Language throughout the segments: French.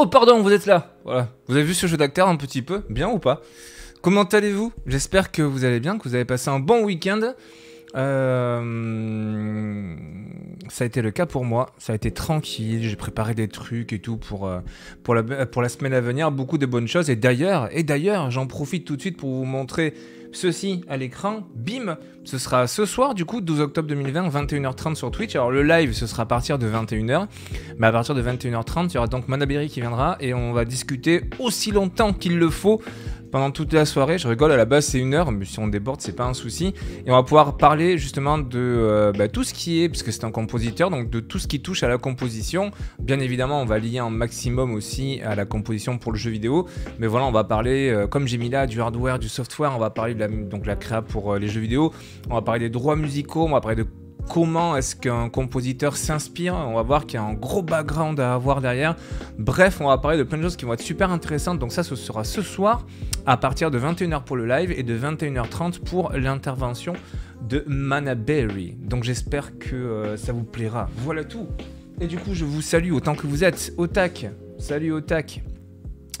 Oh pardon, vous êtes là Voilà. Vous avez vu ce jeu d'acteur un petit peu Bien ou pas Comment allez-vous J'espère que vous allez bien, que vous avez passé un bon week-end. Euh, ça a été le cas pour moi. Ça a été tranquille. J'ai préparé des trucs et tout pour, euh, pour, la, pour la semaine à venir. Beaucoup de bonnes choses. Et d'ailleurs, et d'ailleurs, j'en profite tout de suite pour vous montrer Ceci à l'écran, bim, ce sera ce soir du coup, 12 octobre 2020, 21h30 sur Twitch. Alors le live, ce sera à partir de 21h, mais à partir de 21h30, il y aura donc Manabiri qui viendra et on va discuter aussi longtemps qu'il le faut pendant toute la soirée. Je rigole, à la base c'est une heure, mais si on déborde, c'est pas un souci. Et on va pouvoir parler justement de euh, bah, tout ce qui est, puisque c'est un compositeur, donc de tout ce qui touche à la composition. Bien évidemment, on va lier un maximum aussi à la composition pour le jeu vidéo. Mais voilà, on va parler, euh, comme j'ai mis là, du hardware, du software, on va parler de la, donc, la créa pour euh, les jeux vidéo, on va parler des droits musicaux, on va parler de comment est-ce qu'un compositeur s'inspire. On va voir qu'il y a un gros background à avoir derrière. Bref, on va parler de plein de choses qui vont être super intéressantes. Donc ça, ce sera ce soir à partir de 21h pour le live et de 21h30 pour l'intervention de Manaberry. Donc j'espère que euh, ça vous plaira. Voilà tout. Et du coup, je vous salue autant que vous êtes. Otak, Salut Otak.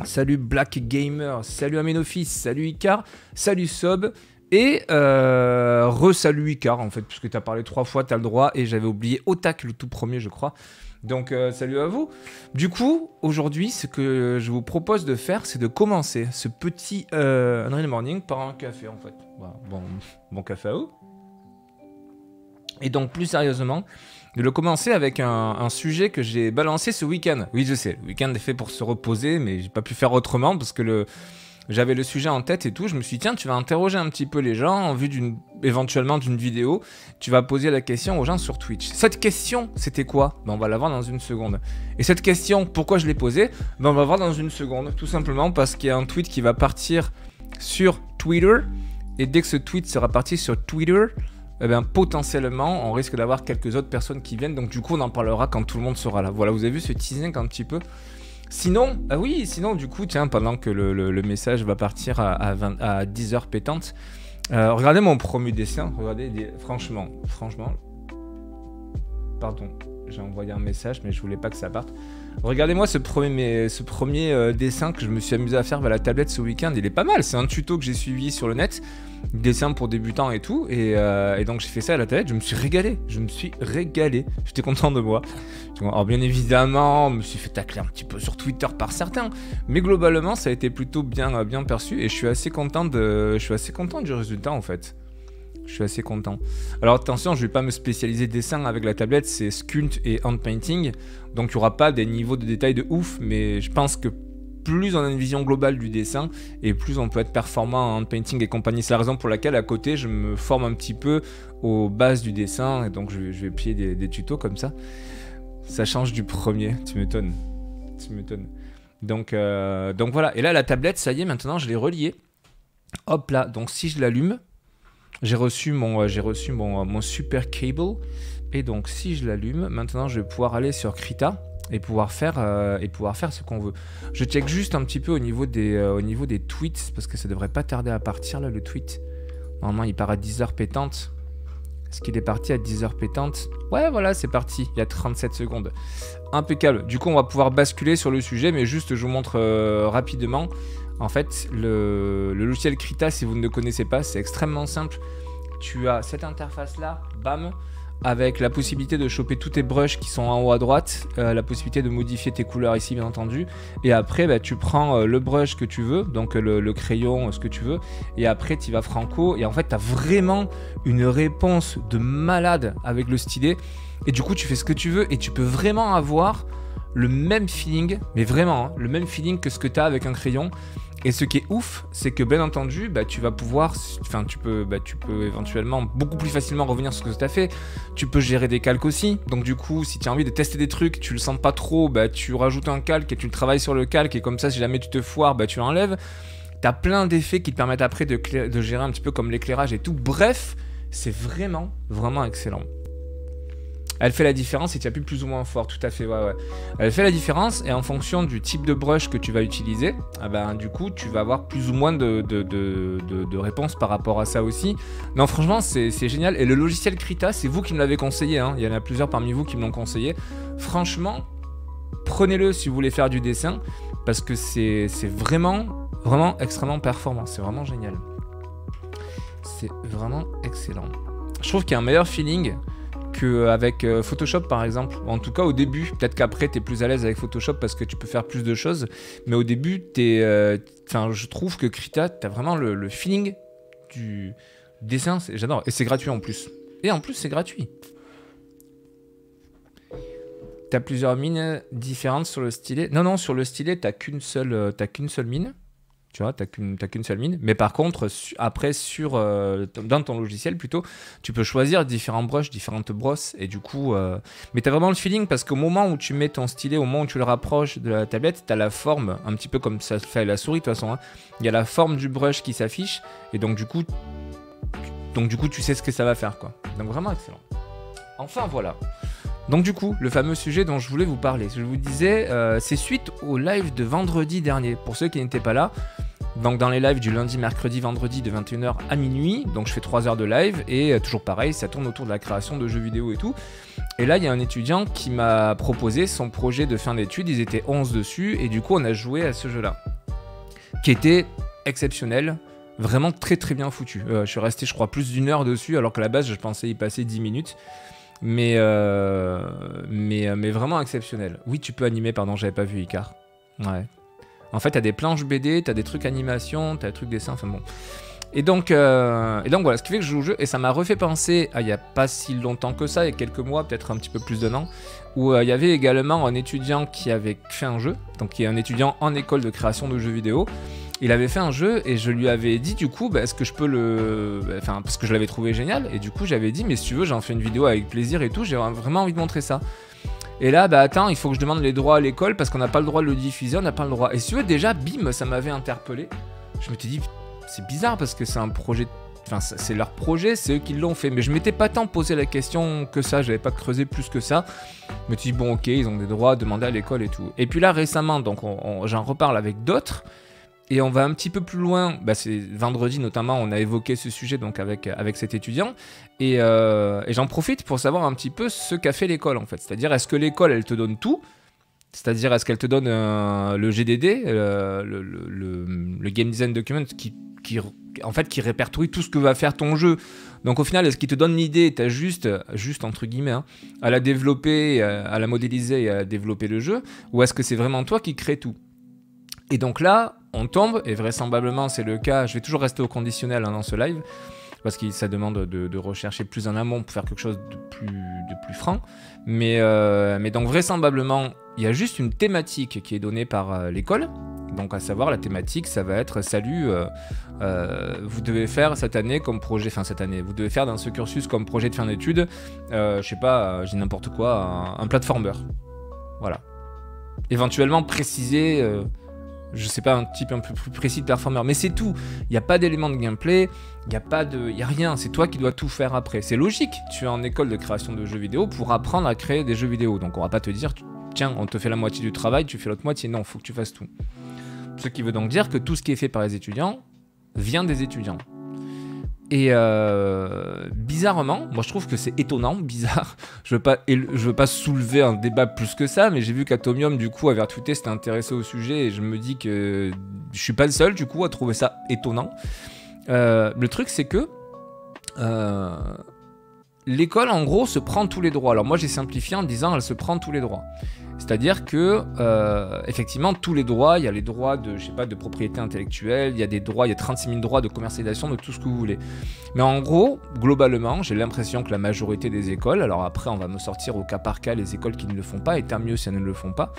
Salut Black Gamer. Salut Aménophis. Salut Icar. Salut Sob. Et euh, re-salut Icar, en fait, puisque tu as parlé trois fois, tu as le droit. Et j'avais oublié Otak, le tout premier, je crois. Donc, euh, salut à vous. Du coup, aujourd'hui, ce que je vous propose de faire, c'est de commencer ce petit euh, Morning par un café, en fait. Bon, café à vous. Et donc, plus sérieusement, de le commencer avec un, sujet que j'ai balancé ce week-end. Oui, je sais, le week-end est fait pour se reposer, mais j'ai pas pu faire autrement parce que le j'avais le sujet en tête et tout, je me suis dit, tiens, tu vas interroger un petit peu les gens en vue d'une éventuellement d'une vidéo, tu vas poser la question aux gens sur Twitch. Cette question, c'était quoi ben, On va la voir dans une seconde. Et cette question, pourquoi je l'ai posée ben, On va voir dans une seconde, tout simplement parce qu'il y a un tweet qui va partir sur Twitter, et dès que ce tweet sera parti sur Twitter, eh bien, potentiellement, on risque d'avoir quelques autres personnes qui viennent. Donc, du coup, on en parlera quand tout le monde sera là. Voilà, vous avez vu ce teasing un petit peu Sinon, ah oui, sinon du coup, tiens, pendant que le, message va partir à, 10 h pétantes, euh, regardez mon premier dessin, regardez, franchement, franchement, pardon, j'ai envoyé un message, mais je voulais pas que ça parte. Regardez-moi ce premier, ce premier euh, dessin que je me suis amusé à faire à la tablette ce week-end. Il est pas mal. C'est un tuto que j'ai suivi sur le net. Dessin pour débutants et tout. Euh, et, donc j'ai fait ça à la tablette. Je me suis régalé. Je me suis régalé. J'étais content de moi. Alors bien évidemment, je me suis fait tacler un petit peu sur Twitter par certains. Mais globalement, ça a été plutôt bien, euh, bien perçu. Et je suis assez content de, je suis assez content du résultat en fait je suis assez content. Alors attention, je vais pas me spécialiser dessin avec la tablette, c'est sculpt et hand painting. Donc il n'y aura pas des niveaux de détails de ouf, mais je pense que plus on a une vision globale du dessin et plus on peut être performant en painting et compagnie. C'est la raison pour laquelle à côté je me forme un petit peu aux bases du dessin et donc je, vais plier des, tutos comme ça. Ça change du premier, tu m'étonnes. Tu m'étonnes. Donc, euh, donc voilà, et là la tablette, ça y est, maintenant je l'ai reliée. Hop là, donc si je l'allume, j'ai reçu mon, euh, j'ai reçu mon, euh, mon super cable. Et donc si je l'allume, maintenant je vais pouvoir aller sur Krita et pouvoir faire, euh, et pouvoir faire ce qu'on veut. Je check juste un petit peu au niveau, des, euh, niveau des tweets, parce que ça devrait pas tarder à partir là le tweet. Normalement il part à 10h pétante. Est-ce qu'il est parti à 10h pétante Ouais voilà c'est parti, il y a 37 secondes. Impeccable. Du coup on va pouvoir basculer sur le sujet, mais juste je vous montre euh, rapidement. En fait le, le logiciel Krita si vous ne le connaissez pas c'est extrêmement simple. Tu as cette interface là, bam, avec la possibilité de choper tous tes brushes qui sont en haut à droite, euh, la possibilité de modifier tes couleurs ici bien entendu, et après bah, tu prends euh, le brush que tu veux, donc euh, le, crayon, ce que tu veux, et après tu vas franco, et en fait tu as vraiment une réponse de malade avec le stylet, et du coup tu fais ce que tu veux, et tu peux vraiment avoir le même feeling, mais vraiment hein, le même feeling que ce que tu as avec un crayon, et ce qui est ouf, c'est que bien entendu, bah, tu vas pouvoir, enfin tu peux, bah, tu peux éventuellement beaucoup plus facilement revenir sur ce que tu as fait. Tu peux gérer des calques aussi. Donc du coup, si tu as envie de tester des trucs, tu le sens pas trop, bah, tu rajoutes un calque et tu le travailles sur le calque et comme ça, si jamais tu te foires, bah, tu l'enlèves. as plein d'effets qui te permettent après de, de gérer un petit peu comme l'éclairage et tout. Bref, c'est vraiment, vraiment excellent. Elle fait la différence et tu appuies plus ou moins fort, tout à fait, Elle fait la différence et en fonction du type de brush que tu vas utiliser, ah ben, du coup, tu vas avoir plus ou moins de, de, réponses par rapport à ça aussi. Non, franchement, c'est génial. Et le logiciel Krita, c'est vous qui me l'avez conseillé, hein. il y en a plusieurs parmi vous qui me l'ont conseillé. Franchement, prenez-le si vous voulez faire du dessin, parce que c'est vraiment, vraiment extrêmement performant, c'est vraiment génial. C'est vraiment excellent. Je trouve qu'il y a un meilleur feeling avec euh, Photoshop par exemple. En tout cas au début, peut-être qu'après tu es plus à l'aise avec Photoshop parce que tu peux faire plus de choses, mais au début, es, euh, je trouve que Krita, tu as vraiment le, feeling du dessin, j'adore, et c'est gratuit en plus. Et en plus c'est gratuit. tu as plusieurs mines différentes sur le stylet. Non, non, sur le stylet, t'as qu'une seule, euh, as qu'une seule mine. Tu vois, tu qu'une seule mine. Mais par contre, après, sur, euh, dans ton logiciel plutôt, tu peux choisir différents brushes, différentes brosses. Et du coup, euh, mais tu as vraiment le feeling parce qu'au moment où tu mets ton stylet, au moment où tu le rapproches de la tablette, tu as la forme, un petit peu comme ça fait la souris de toute façon. Hein. Il y a la forme du brush qui s'affiche. Et donc, du coup, donc, du coup, tu sais ce que ça va faire. quoi. Donc, vraiment excellent. Enfin, voilà. Donc du coup, le fameux sujet dont je voulais vous parler, je vous disais, euh, c'est suite au live de vendredi dernier. Pour ceux qui n'étaient pas là, donc dans les lives du lundi, mercredi, vendredi de 21h à minuit, donc je fais 3 heures de live et euh, toujours pareil, ça tourne autour de la création de jeux vidéo et tout. Et là, il y a un étudiant qui m'a proposé son projet de fin d'études, ils étaient 11 dessus et du coup, on a joué à ce jeu-là qui était exceptionnel, vraiment très très bien foutu. Euh, je suis resté, je crois, plus d'une heure dessus alors que la base, je pensais y passer 10 minutes. Mais, euh, mais, euh, mais vraiment exceptionnel. Oui, tu peux animer, pardon, j'avais pas vu Icar. Ouais. En fait, t'as des planches BD, t'as des trucs animation, t'as des trucs dessin, enfin bon. Et donc, euh, et donc voilà, ce qui fait que je joue au jeu, et ça m'a refait penser à il n'y a pas si longtemps que ça, il y a quelques mois, peut-être un petit peu plus d'un an, où il y avait également un étudiant qui avait fait un jeu, donc qui est un étudiant en école de création de jeux vidéo, il avait fait un jeu et je lui avais dit du coup bah, est-ce que je peux le bah, enfin parce que je l'avais trouvé génial et du coup j'avais dit mais si tu veux j'en fais une vidéo avec plaisir et tout j'ai vraiment envie de montrer ça et là bah attends il faut que je demande les droits à l'école parce qu'on n'a pas le droit de le diffuser on n'a pas le droit et si tu veux déjà bim ça m'avait interpellé je me suis dit c'est bizarre parce que c'est un projet Enfin, c'est leur projet, c'est eux qui l'ont fait. Mais je m'étais pas tant posé la question que ça, j'avais pas creusé plus que ça. Je me suis dit, bon, ok, ils ont des droits, demander à l'école et tout. Et puis là, récemment, donc j'en reparle avec d'autres. Et on va un petit peu plus loin, bah, c'est vendredi notamment, on a évoqué ce sujet donc avec, avec cet étudiant, euh, et, j'en profite pour savoir un petit peu ce qu'a fait l'école en fait. C'est-à-dire, est-ce que l'école, elle te donne tout C'est-à-dire, est-ce qu'elle te donne euh, le GDD, euh, le, le, Game Design Document, qui, qui, en fait, qui répertorie tout ce que va faire ton jeu donc au final, est-ce qu'il te donne l'idée as juste, juste entre guillemets, hein, à la développer, à la modéliser et à développer le jeu, ou est-ce que c'est vraiment toi qui crée tout et donc là, on tombe, et vraisemblablement c'est le cas, je vais toujours rester au conditionnel hein, dans ce live, parce que ça demande de, rechercher plus en amont pour faire quelque chose de plus, de plus franc. Mais, euh, mais donc vraisemblablement, il y a juste une thématique qui est donnée par euh, l'école. Donc à savoir, la thématique, ça va être salut, euh, vous devez faire cette année comme projet, enfin cette année, vous devez faire dans ce cursus comme projet de fin d'études, je sais pas, j'ai n'importe quoi, un, un platformer. Voilà. Éventuellement préciser je sais pas, un type un peu plus précis de performeur. Mais c'est tout. Il n'y a pas d'élément de gameplay, il n'y a pas de. Il a rien. C'est toi qui dois tout faire après. C'est logique. Tu es en école de création de jeux vidéo pour apprendre à créer des jeux vidéo. Donc on va pas te dire, tiens, on te fait la moitié du travail, tu fais l'autre moitié. Non, faut que tu fasses tout. Ce qui veut donc dire que tout ce qui est fait par les étudiants vient des étudiants. Et euh, bizarrement, moi je trouve que c'est étonnant, bizarre. Je veux pas, je veux pas soulever un débat plus que ça, mais j'ai vu qu'Atomium du coup avait retweeté, s'était intéressé au sujet, et je me dis que je suis pas le seul du coup à trouver ça étonnant. Euh, le truc c'est que euh, l'école en gros se prend tous les droits. Alors moi j'ai simplifié en disant elle se prend tous les droits. C'est-à-dire que, euh, effectivement, tous les droits, il y a les droits de, je sais pas, de propriété intellectuelle, il y a des droits, il y a 36 000 droits de commercialisation, de tout ce que vous voulez. Mais en gros, globalement, j'ai l'impression que la majorité des écoles, alors après, on va me sortir au cas par cas les écoles qui ne le font pas, et tant mieux si elles ne le font pas,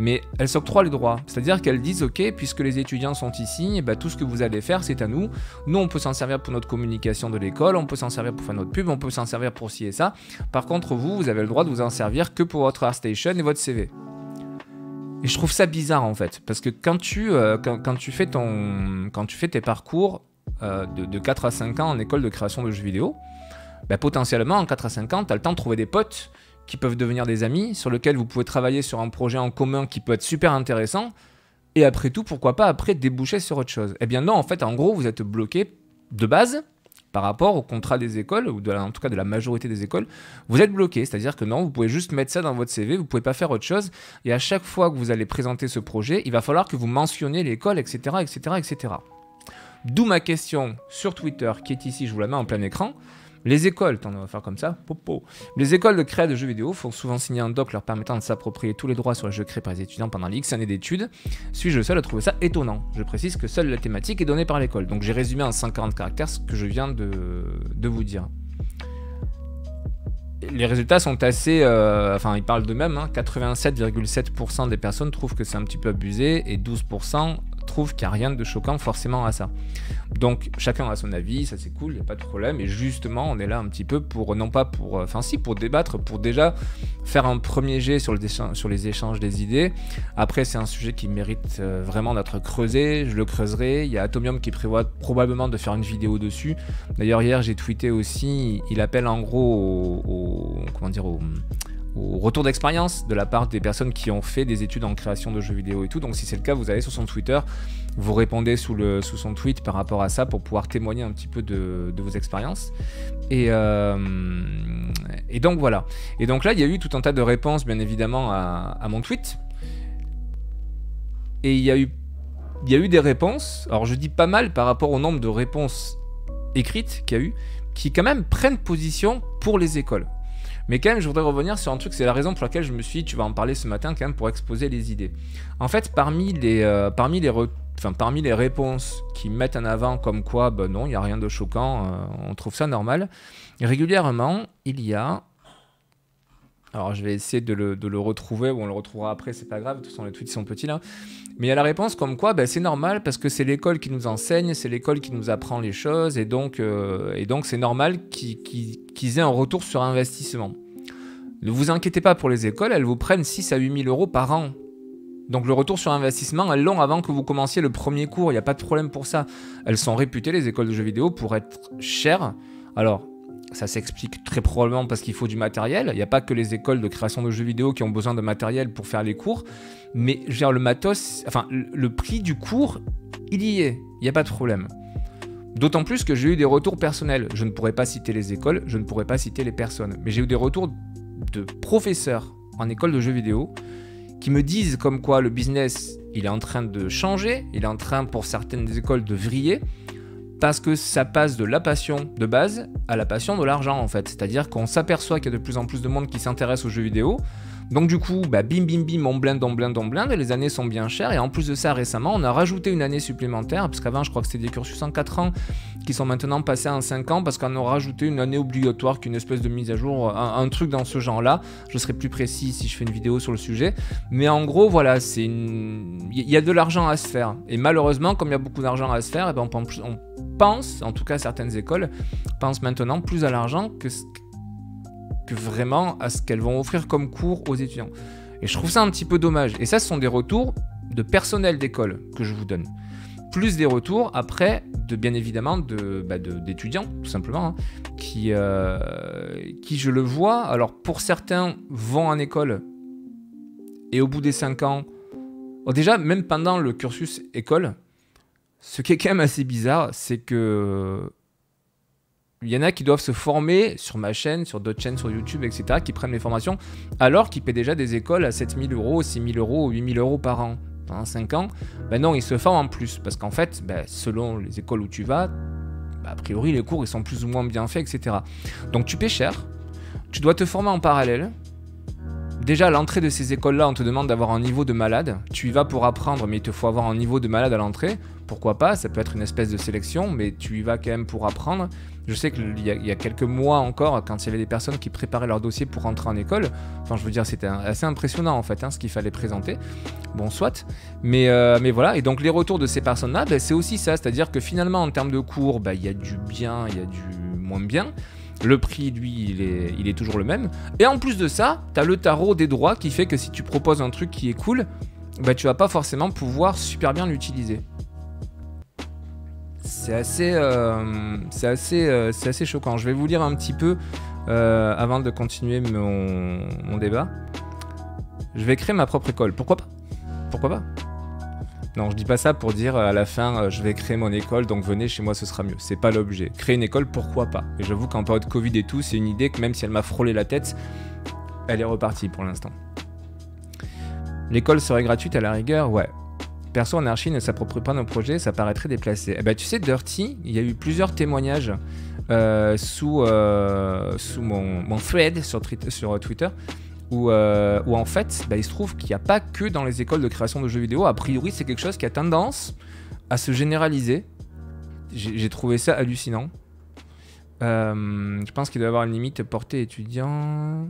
mais elles s'octroient les droits. C'est-à-dire qu'elles disent, ok, puisque les étudiants sont ici, et eh ben, tout ce que vous allez faire, c'est à nous. Nous, on peut s'en servir pour notre communication de l'école, on peut s'en servir pour faire notre pub, on peut s'en servir pour ci et ça. Par contre, vous, vous avez le droit de vous en servir que pour votre station et votre CV. Et je trouve ça bizarre en fait, parce que quand tu, euh, quand, tu, fais, ton, quand tu fais tes parcours euh, de, 4 à 5 ans en école de création de jeux vidéo, ben, potentiellement en 4 à 5 ans, tu as le temps de trouver des potes qui peuvent devenir des amis, sur lequel vous pouvez travailler sur un projet en commun qui peut être super intéressant, et après tout, pourquoi pas après déboucher sur autre chose Eh bien non, en fait, en gros, vous êtes bloqué de base par rapport au contrat des écoles, ou de en tout cas de la majorité des écoles, vous êtes bloqué. C'est-à-dire que non, vous pouvez juste mettre ça dans votre CV, vous ne pouvez pas faire autre chose. Et à chaque fois que vous allez présenter ce projet, il va falloir que vous mentionnez l'école, etc., etc., etc. D'où ma question sur Twitter, qui est ici, je vous la mets en plein écran. Les écoles, t'en va faire comme ça, popo. Les écoles de création de jeux vidéo font souvent signer un doc leur permettant de s'approprier tous les droits sur les jeux créés par les étudiants pendant l'X années d'études. Suis-je le seul à trouver ça étonnant Je précise que seule la thématique est donnée par l'école. Donc j'ai résumé en 140 caractères ce que je viens de, vous dire. Les résultats sont assez. Euh, enfin, ils parlent d'eux-mêmes. 87,7% hein. des personnes trouvent que c'est un petit peu abusé et 12% trouve qu'il n'y a rien de choquant forcément à ça. Donc chacun a son avis, ça c'est cool, il n'y a pas de problème. Et justement, on est là un petit peu pour, non pas pour, euh, enfin si, pour débattre, pour déjà faire un premier jet sur, le sur les échanges des idées. Après, c'est un sujet qui mérite euh, vraiment d'être creusé, je le creuserai. Il y a Atomium qui prévoit probablement de faire une vidéo dessus. D'ailleurs, hier j'ai tweeté aussi, il appelle en gros au, au comment dire, au au retour d'expérience de la part des personnes qui ont fait des études en création de jeux vidéo et tout. Donc si c'est le cas, vous allez sur son Twitter, vous répondez sous, le, sous son tweet par rapport à ça pour pouvoir témoigner un petit peu de, vos expériences. Et, euh, et donc voilà. Et donc là, il y a eu tout un tas de réponses, bien évidemment, à, à mon tweet. Et il y a eu... Il y a eu des réponses, alors je dis pas mal par rapport au nombre de réponses écrites qu'il y a eu, qui quand même prennent position pour les écoles. Mais quand même, je voudrais revenir sur un truc, c'est la raison pour laquelle je me suis dit, tu vas en parler ce matin quand même pour exposer les idées. En fait, parmi les, euh, parmi les, enfin, parmi les réponses qui mettent en avant comme quoi, ben non, il n'y a rien de choquant, euh, on trouve ça normal, régulièrement, il y a alors je vais essayer de le, retrouver, ou on le retrouvera après, c'est pas grave, de toute façon les tweets sont petits là. Mais il y a la réponse comme quoi ben, c'est normal parce que c'est l'école qui nous enseigne, c'est l'école qui nous apprend les choses, et donc euh, c'est normal qu'ils aient un retour sur investissement. Ne vous inquiétez pas pour les écoles, elles vous prennent 6 à 8 000 euros par an. Donc le retour sur investissement, elles l'ont avant que vous commenciez le premier cours, il n'y a pas de problème pour ça. Elles sont réputées, les écoles de jeux vidéo, pour être chères. Alors, ça s'explique très probablement parce qu'il faut du matériel. Il n'y a pas que les écoles de création de jeux vidéo qui ont besoin de matériel pour faire les cours. Mais le matos, enfin, le prix du cours, il y est. Il n'y a pas de problème. D'autant plus que j'ai eu des retours personnels. Je ne pourrais pas citer les écoles, je ne pourrais pas citer les personnes. Mais j'ai eu des retours de professeurs en école de jeux vidéo qui me disent comme quoi le business, il est en train de changer, il est en train pour certaines écoles de vriller parce que ça passe de la passion de base à la passion de l'argent en fait. C'est-à-dire qu'on s'aperçoit qu'il y a de plus en plus de monde qui s'intéresse aux jeux vidéo, donc du coup, bah, bim bim bim, on blinde, on blinde, on blinde, les années sont bien chères, et en plus de ça, récemment, on a rajouté une année supplémentaire, parce qu'avant, je crois que c'était des cursus en 4 ans, qui sont maintenant passés en 5 ans, parce qu'on a rajouté une année obligatoire, qu'une espèce de mise à jour, euh, un, truc dans ce genre-là, je serai plus précis si je fais une vidéo sur le sujet, mais en gros, voilà, c'est une... il y a de l'argent à se faire, et malheureusement, comme il y a beaucoup d'argent à se faire, eh ben, on pense, en tout cas certaines écoles, pensent maintenant plus à l'argent que ce vraiment à ce qu'elles vont offrir comme cours aux étudiants. Et je trouve ça un petit peu dommage. Et ça, ce sont des retours de personnel d'école que je vous donne. Plus des retours après, de bien évidemment, de, bah, d'étudiants, tout simplement, hein, qui, euh, qui, je le vois, alors pour certains, vont en école et au bout des 5 ans, oh, déjà, même pendant le cursus école, ce qui est quand même assez bizarre, c'est que il y en a qui doivent se former sur ma chaîne, sur d'autres chaînes, sur YouTube, etc., qui prennent les formations, alors qu'ils paient déjà des écoles à 7000 euros, 6000 euros, 8000 euros par an, pendant 5 ans. Ben non, ils se forment en plus, parce qu'en fait, ben, selon les écoles où tu vas, ben, a priori, les cours, ils sont plus ou moins bien faits, etc. Donc tu paies cher, tu dois te former en parallèle, Déjà, à l'entrée de ces écoles-là, on te demande d'avoir un niveau de malade. Tu y vas pour apprendre, mais il te faut avoir un niveau de malade à l'entrée. Pourquoi pas Ça peut être une espèce de sélection, mais tu y vas quand même pour apprendre. Je sais qu'il y, a, quelques mois encore, quand il y avait des personnes qui préparaient leur dossier pour rentrer en école, enfin je veux dire, c'était assez impressionnant en fait hein, ce qu'il fallait présenter. Bon, soit. Mais, euh, mais voilà, et donc les retours de ces personnes-là, ben, c'est aussi ça, c'est-à-dire que finalement en termes de cours, ben, il y a du bien, il y a du moins bien. Le prix, lui, il est, toujours le même. Et en plus de ça, tu as le tarot des droits qui fait que si tu proposes un truc qui est cool, bah tu vas pas forcément pouvoir super bien l'utiliser c'est assez, euh, assez, euh, assez choquant. Je vais vous lire un petit peu euh, avant de continuer mon, débat. Je vais créer ma propre école. Pourquoi pas Pourquoi pas Non, je dis pas ça pour dire à la fin je vais créer mon école, donc venez chez moi, ce sera mieux. C'est pas l'objet. Créer une école, pourquoi pas Et j'avoue qu'en période Covid et tout, c'est une idée que même si elle m'a frôlé la tête, elle est repartie pour l'instant. L'école serait gratuite à la rigueur, ouais. Perso, Anarchie ne s'approprie pas nos projets, ça paraîtrait déplacé. Eh ben, tu sais, Dirty, il y a eu plusieurs témoignages euh, sous, euh, sous mon, mon thread sur, Twitter. Euh, où, en fait, bah, il se trouve qu'il n'y a pas que dans les écoles de création de jeux vidéo. A priori, c'est quelque chose qui a tendance à se généraliser. J'ai trouvé ça hallucinant. je pense qu'il doit y avoir une limite portée étudiant.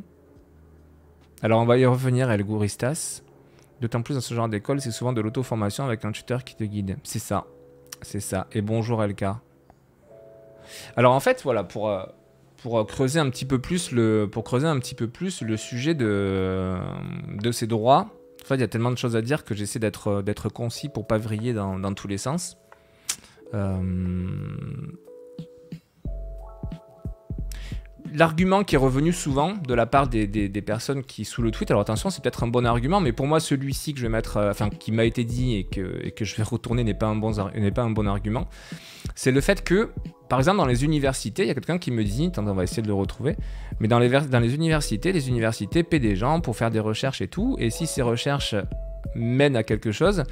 Alors, on va y revenir, El D'autant plus dans ce genre d'école, c'est souvent de l'auto-formation avec un tuteur qui te guide. C'est ça. C'est ça. Et bonjour Elka. Alors en fait, voilà, pour, euh, pour euh, creuser un petit peu plus le, pour creuser un petit peu plus le sujet de, euh, de ces droits, en fait, il y a tellement de choses à dire que j'essaie d'être concis pour pas vriller dans, dans tous les sens. Euh, l'argument qui est revenu souvent de la part des, personnes qui sous le tweet, alors attention, c'est peut-être un bon argument, mais pour moi, celui-ci que je vais mettre, euh, enfin, qui m'a été dit et que, je vais retourner n'est pas, un bon, pas un bon argument, c'est le fait que, par exemple, dans les universités, il y a quelqu'un qui me dit, on va essayer de le retrouver, mais dans les, dans les universités, les universités paient des gens pour faire des recherches et tout, et si ces recherches mènent à quelque chose,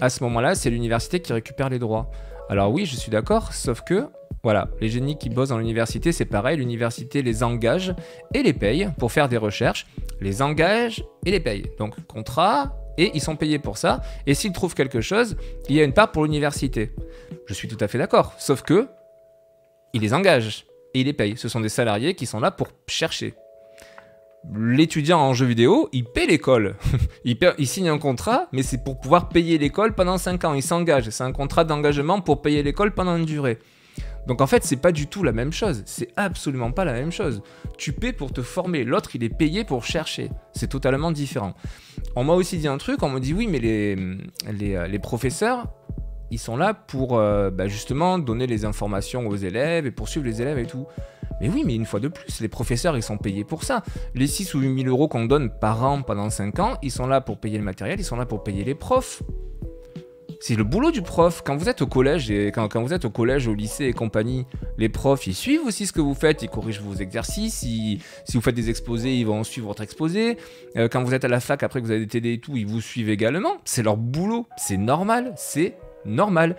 à ce moment-là, c'est l'université qui récupère les droits. Alors oui, je suis d'accord, sauf que voilà, les génies qui bossent dans l'université, c'est pareil, l'université les engage et les paye pour faire des recherches, les engage et les paye. Donc contrat, et ils sont payés pour ça, et s'ils trouvent quelque chose, il y a une part pour l'université. Je suis tout à fait d'accord, sauf que ils les engagent et ils les payent. Ce sont des salariés qui sont là pour chercher, l'étudiant en jeu vidéo, il paie l'école. il, signe un contrat, mais c'est pour pouvoir payer l'école pendant 5 ans. Il s'engage. C'est un contrat d'engagement pour payer l'école pendant une durée. Donc en fait, c'est pas du tout la même chose. C'est absolument pas la même chose. Tu paies pour te former, l'autre il est payé pour chercher. C'est totalement différent. On m'a aussi dit un truc, on me dit oui, mais les, les, euh, professeurs, ils sont là pour euh, bah, justement donner les informations aux élèves et poursuivre les élèves et tout. Mais oui, mais une fois de plus, les professeurs, ils sont payés pour ça. Les 6 ou 8 000 euros qu'on donne par an pendant 5 ans, ils sont là pour payer le matériel, ils sont là pour payer les profs. C'est le boulot du prof. Quand vous êtes au collège quand, vous êtes au collège, au lycée et compagnie, les profs ils suivent aussi ce que vous faites, ils corrigent vos exercices. si vous faites des exposés, ils vont suivre votre exposé. Euh, quand vous êtes à la fac après que vous avez des TD et tout, ils vous suivent également. C'est leur boulot. C'est normal. C'est normal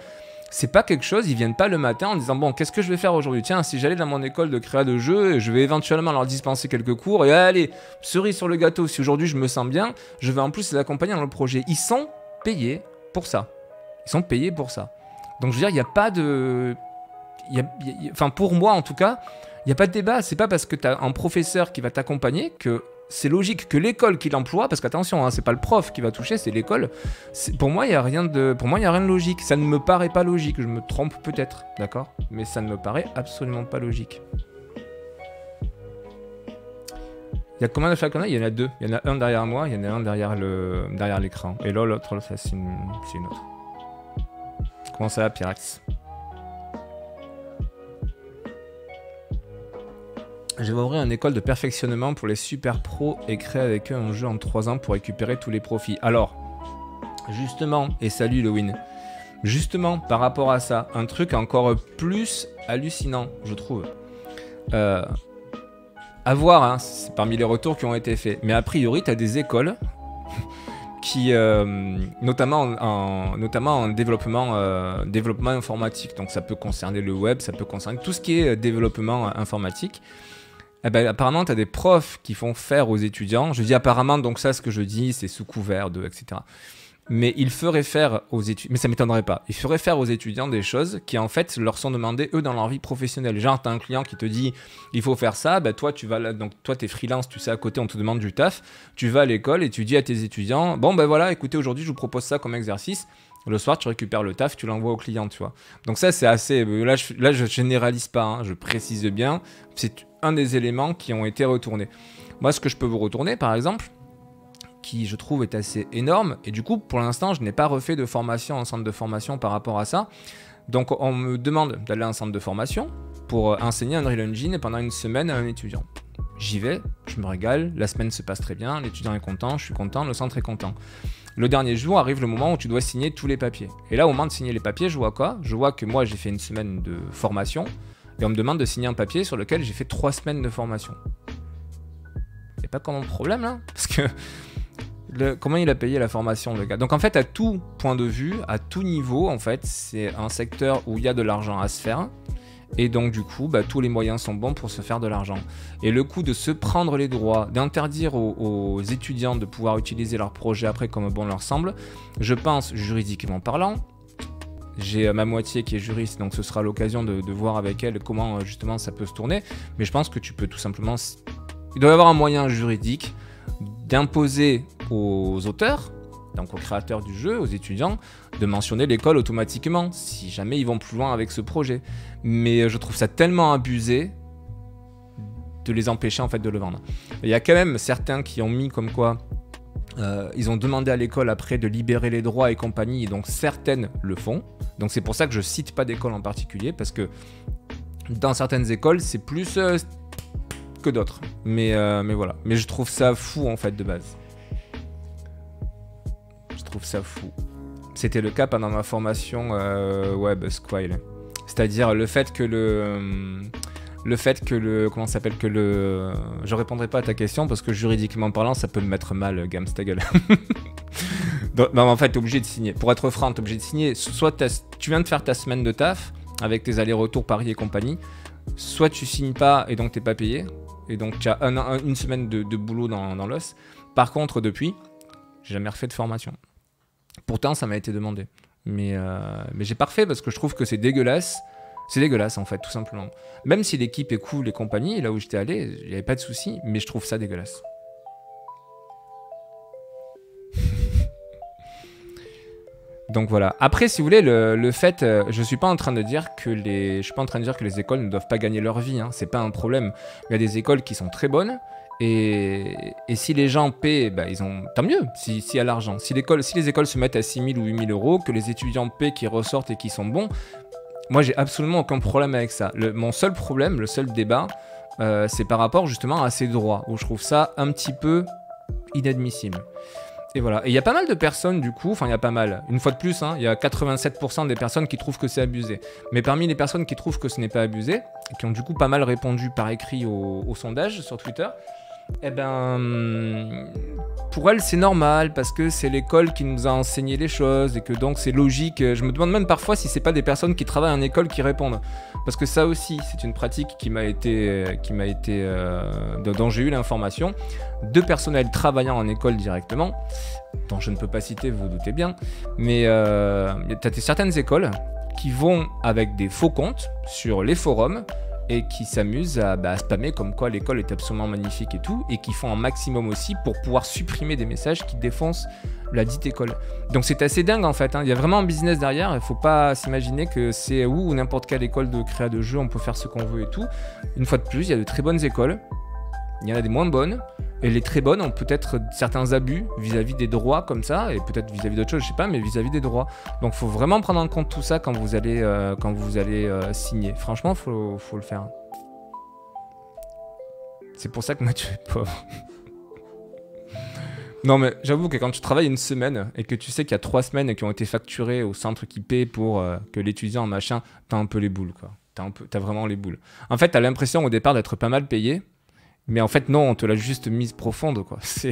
c'est pas quelque chose, ils viennent pas le matin en disant bon qu'est-ce que je vais faire aujourd'hui Tiens, si j'allais dans mon école de créa de jeu, je vais éventuellement leur dispenser quelques cours et allez, cerise sur le gâteau, si aujourd'hui je me sens bien, je vais en plus les accompagner dans le projet. Ils sont payés pour ça. Ils sont payés pour ça. Donc je veux dire, il n'y a pas de... Enfin pour moi en tout cas, il n'y a pas de débat. C'est pas parce que tu as un professeur qui va t'accompagner que c'est logique que l'école qui l'emploie, parce qu'attention, hein, c'est pas le prof qui va toucher, c'est l'école. Pour moi, il y a rien de, pour moi, y a rien de logique. Ça ne me paraît pas logique. Je me trompe peut-être, d'accord, mais ça ne me paraît absolument pas logique. Il y a combien de chacun Il y en a deux. Il y en a un derrière moi, il y en a un derrière le, derrière l'écran. Et là, l'autre, c'est une... autre. Comment ça va, Pyrax Je vais ouvrir une école de perfectionnement pour les super pros et créer avec eux un jeu en 3 ans pour récupérer tous les profits. Alors, justement, et salut Lewin, justement par rapport à ça, un truc encore plus hallucinant, je trouve. Euh, à voir, hein, c'est parmi les retours qui ont été faits. Mais a priori, tu as des écoles qui, euh, notamment, en, notamment en développement, euh, développement informatique, donc ça peut concerner le web, ça peut concerner tout ce qui est euh, développement informatique. Eh ben, apparemment, tu as des profs qui font faire aux étudiants, je dis apparemment, donc ça, ce que je dis, c'est sous couvert de, etc. Mais ils feraient faire aux étudiants, mais ça m'étonnerait pas, ils feraient faire aux étudiants des choses qui, en fait, leur sont demandées, eux, dans leur vie professionnelle. Genre, tu as un client qui te dit, il faut faire ça, ben, toi, tu vas donc toi, t'es es freelance, tu sais, à côté, on te demande du taf, tu vas à l'école et tu dis à tes étudiants, bon, ben voilà, écoutez, aujourd'hui, je vous propose ça comme exercice, le soir, tu récupères le taf, tu l'envoies au client, tu vois. Donc ça, c'est assez... Euh, là, je, là, je généralise pas, hein. je précise bien. C'est un des éléments qui ont été retournés. Moi, ce que je peux vous retourner, par exemple, qui je trouve est assez énorme, et du coup, pour l'instant, je n'ai pas refait de formation en centre de formation par rapport à ça. Donc, on me demande d'aller en un centre de formation pour euh, enseigner Unreal Engine pendant une semaine à un étudiant. J'y vais, je me régale, la semaine se passe très bien, l'étudiant est content, je suis content, le centre est content. Le dernier jour arrive le moment où tu dois signer tous les papiers. Et là, au moment de signer les papiers, je vois quoi Je vois que moi, j'ai fait une semaine de formation, et on me demande de signer un papier sur lequel j'ai fait trois semaines de formation. C'est pas un problème là Parce que comment il a payé la formation le gars Donc en fait à tout point de vue, à tout niveau, en fait, c'est un secteur où il y a de l'argent à se faire. Et donc du coup, bah, tous les moyens sont bons pour se faire de l'argent. Et le coup de se prendre les droits, d'interdire aux, aux, étudiants de pouvoir utiliser leur projet après comme bon leur semble, je pense juridiquement parlant, j'ai euh, ma moitié qui est juriste, donc ce sera l'occasion de, voir avec elle comment euh, justement ça peut se tourner. Mais je pense que tu peux tout simplement... Il doit y avoir un moyen juridique d'imposer aux auteurs, donc aux créateurs du jeu, aux étudiants, de mentionner l'école automatiquement, si jamais ils vont plus loin avec ce projet. Mais euh, je trouve ça tellement abusé de les empêcher en fait de le vendre. Il y a quand même certains qui ont mis comme quoi euh, ils ont demandé à l'école après de libérer les droits et compagnie, et donc certaines le font. Donc c'est pour ça que je cite pas d'école en particulier, parce que dans certaines écoles, c'est plus euh, que d'autres. Mais, euh, mais voilà. Mais je trouve ça fou en fait de base. Je trouve ça fou. C'était le cas pendant ma formation web Squile. C'est-à-dire le fait que le hum, le fait que le comment s'appelle que le je répondrai pas à ta question parce que juridiquement parlant ça peut me mettre mal Gamstagel. ta non, en fait t'es obligé de signer. Pour être franc t'es obligé de signer. Soit tu viens de faire ta semaine de taf avec tes allers-retours Paris et compagnie. Soit tu signes pas et donc t'es pas payé et donc tu as une semaine de, boulot dans, l'os. Par contre depuis j'ai jamais refait de formation. Pourtant ça m'a été demandé mais euh, mais j'ai parfait parce que je trouve que c'est dégueulasse c'est dégueulasse en fait, tout simplement. Même si l'équipe est cool et compagnie, là où j'étais allé, il n'y avait pas de souci, mais je trouve ça dégueulasse. Donc voilà. Après, si vous voulez, le, fait, euh, je suis pas en train de dire que les, je suis pas en train de dire que les écoles ne doivent pas gagner leur vie. Hein. c'est pas un problème. Il y a des écoles qui sont très bonnes. Et, si les gens paient, bah, ils ont tant mieux. S'il si y a l'argent, si l'école, si les écoles se mettent à 6000 ou 8000 euros, que les étudiants paient, qui ressortent et qui sont bons, moi, j'ai absolument aucun problème avec ça. mon seul problème, le seul débat, euh, c'est par rapport justement à ces droits, où je trouve ça un petit peu inadmissible. Et voilà. Et il y a pas mal de personnes, du coup, enfin, il y a pas mal, une fois de plus, hein, il y a 87% des personnes qui trouvent que c'est abusé. Mais parmi les personnes qui trouvent que ce n'est pas abusé, qui ont du coup pas mal répondu par écrit au sondage sur Twitter, eh ben, hum, pour elle, c'est normal parce que c'est l'école qui nous a enseigné les choses et que donc c'est logique. Je me demande même parfois si c'est pas des personnes qui travaillent en école qui répondent, parce que ça aussi, c'est une pratique qui m'a été, qui m'a été, euh, dont j'ai eu l'information de personnel travaillant en école directement, dont je ne peux pas citer, vous, vous doutez bien, mais euh, tu as certaines écoles qui vont avec des faux comptes sur les forums et qui s'amusent bah, à, spammer comme quoi l'école est absolument magnifique et tout, et qui font un maximum aussi pour pouvoir supprimer des messages qui défoncent la dite école. Donc c'est assez dingue en fait, hein. il y a vraiment un business derrière, il ne faut pas s'imaginer que c'est où ou n'importe quelle école de créa de jeux on peut faire ce qu'on veut et tout. Une fois de plus, il y a de très bonnes écoles, il y en a des moins bonnes, elle est très bonne ont peut-être certains abus vis-à-vis des droits comme ça, et peut-être vis-à-vis d'autres choses, je sais pas, mais vis-à-vis des droits. Donc faut vraiment prendre en compte tout ça quand vous allez, euh, quand vous allez euh, signer. Franchement, faut, faut le faire. C'est pour ça que Mathieu est pauvre. non mais j'avoue que quand tu travailles une semaine et que tu sais qu'il y a trois semaines qui ont été facturées au centre qui paie pour euh, que l'étudiant machin, t'as un peu les boules quoi. T'as vraiment les boules. En fait, t'as l'impression au départ d'être pas mal payé, mais en fait, non, on te l'a juste mise profonde, quoi. C'est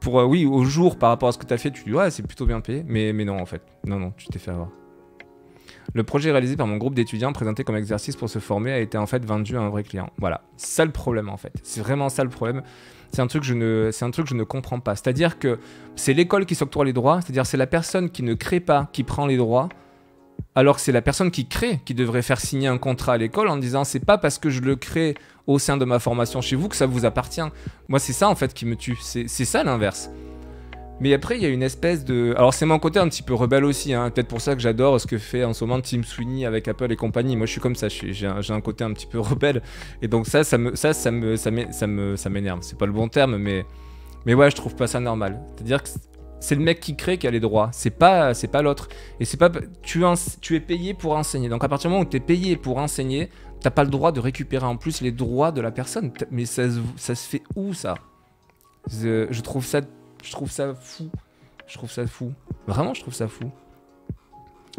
pour, euh, oui, au jour, par rapport à ce que tu as fait, tu dis, ouais, c'est plutôt bien payé. Mais, mais non, en fait. Non, non, tu t'es fait avoir. Le projet réalisé par mon groupe d'étudiants présenté comme exercice pour se former a été en fait vendu à un vrai client. Voilà, ça le problème en fait. C'est vraiment ça le problème. C'est un truc que je ne, c'est un truc je ne comprends pas. C'est-à-dire que c'est l'école qui s'octroie les droits, c'est-à-dire c'est la personne qui ne crée pas qui prend les droits, alors que c'est la personne qui crée qui devrait faire signer un contrat à l'école en disant c'est pas parce que je le crée au sein de ma formation chez vous, que ça vous appartient. Moi, c'est ça en fait qui me tue. C'est ça l'inverse. Mais après, il y a une espèce de. Alors, c'est mon côté un petit peu rebelle aussi. Hein. Peut-être pour ça que j'adore ce que fait en ce moment Tim Sweeney avec Apple et compagnie. Moi, je suis comme ça. J'ai un, côté un petit peu rebelle. Et donc, ça, ça me, ça, ça me, ça me, ça m'énerve. C'est pas le bon terme, mais, mais ouais, je trouve pas ça normal. C'est-à-dire que c'est le mec qui crée qui a les droits. C'est pas, c'est pas l'autre. Et c'est pas, tu, tu es payé pour enseigner. Donc, à partir du moment où tu es payé pour enseigner, T'as pas le droit de récupérer en plus les droits de la personne. Mais ça se, ça se fait où ça je, trouve ça, je trouve ça fou. Je trouve ça fou. Vraiment, je trouve ça fou.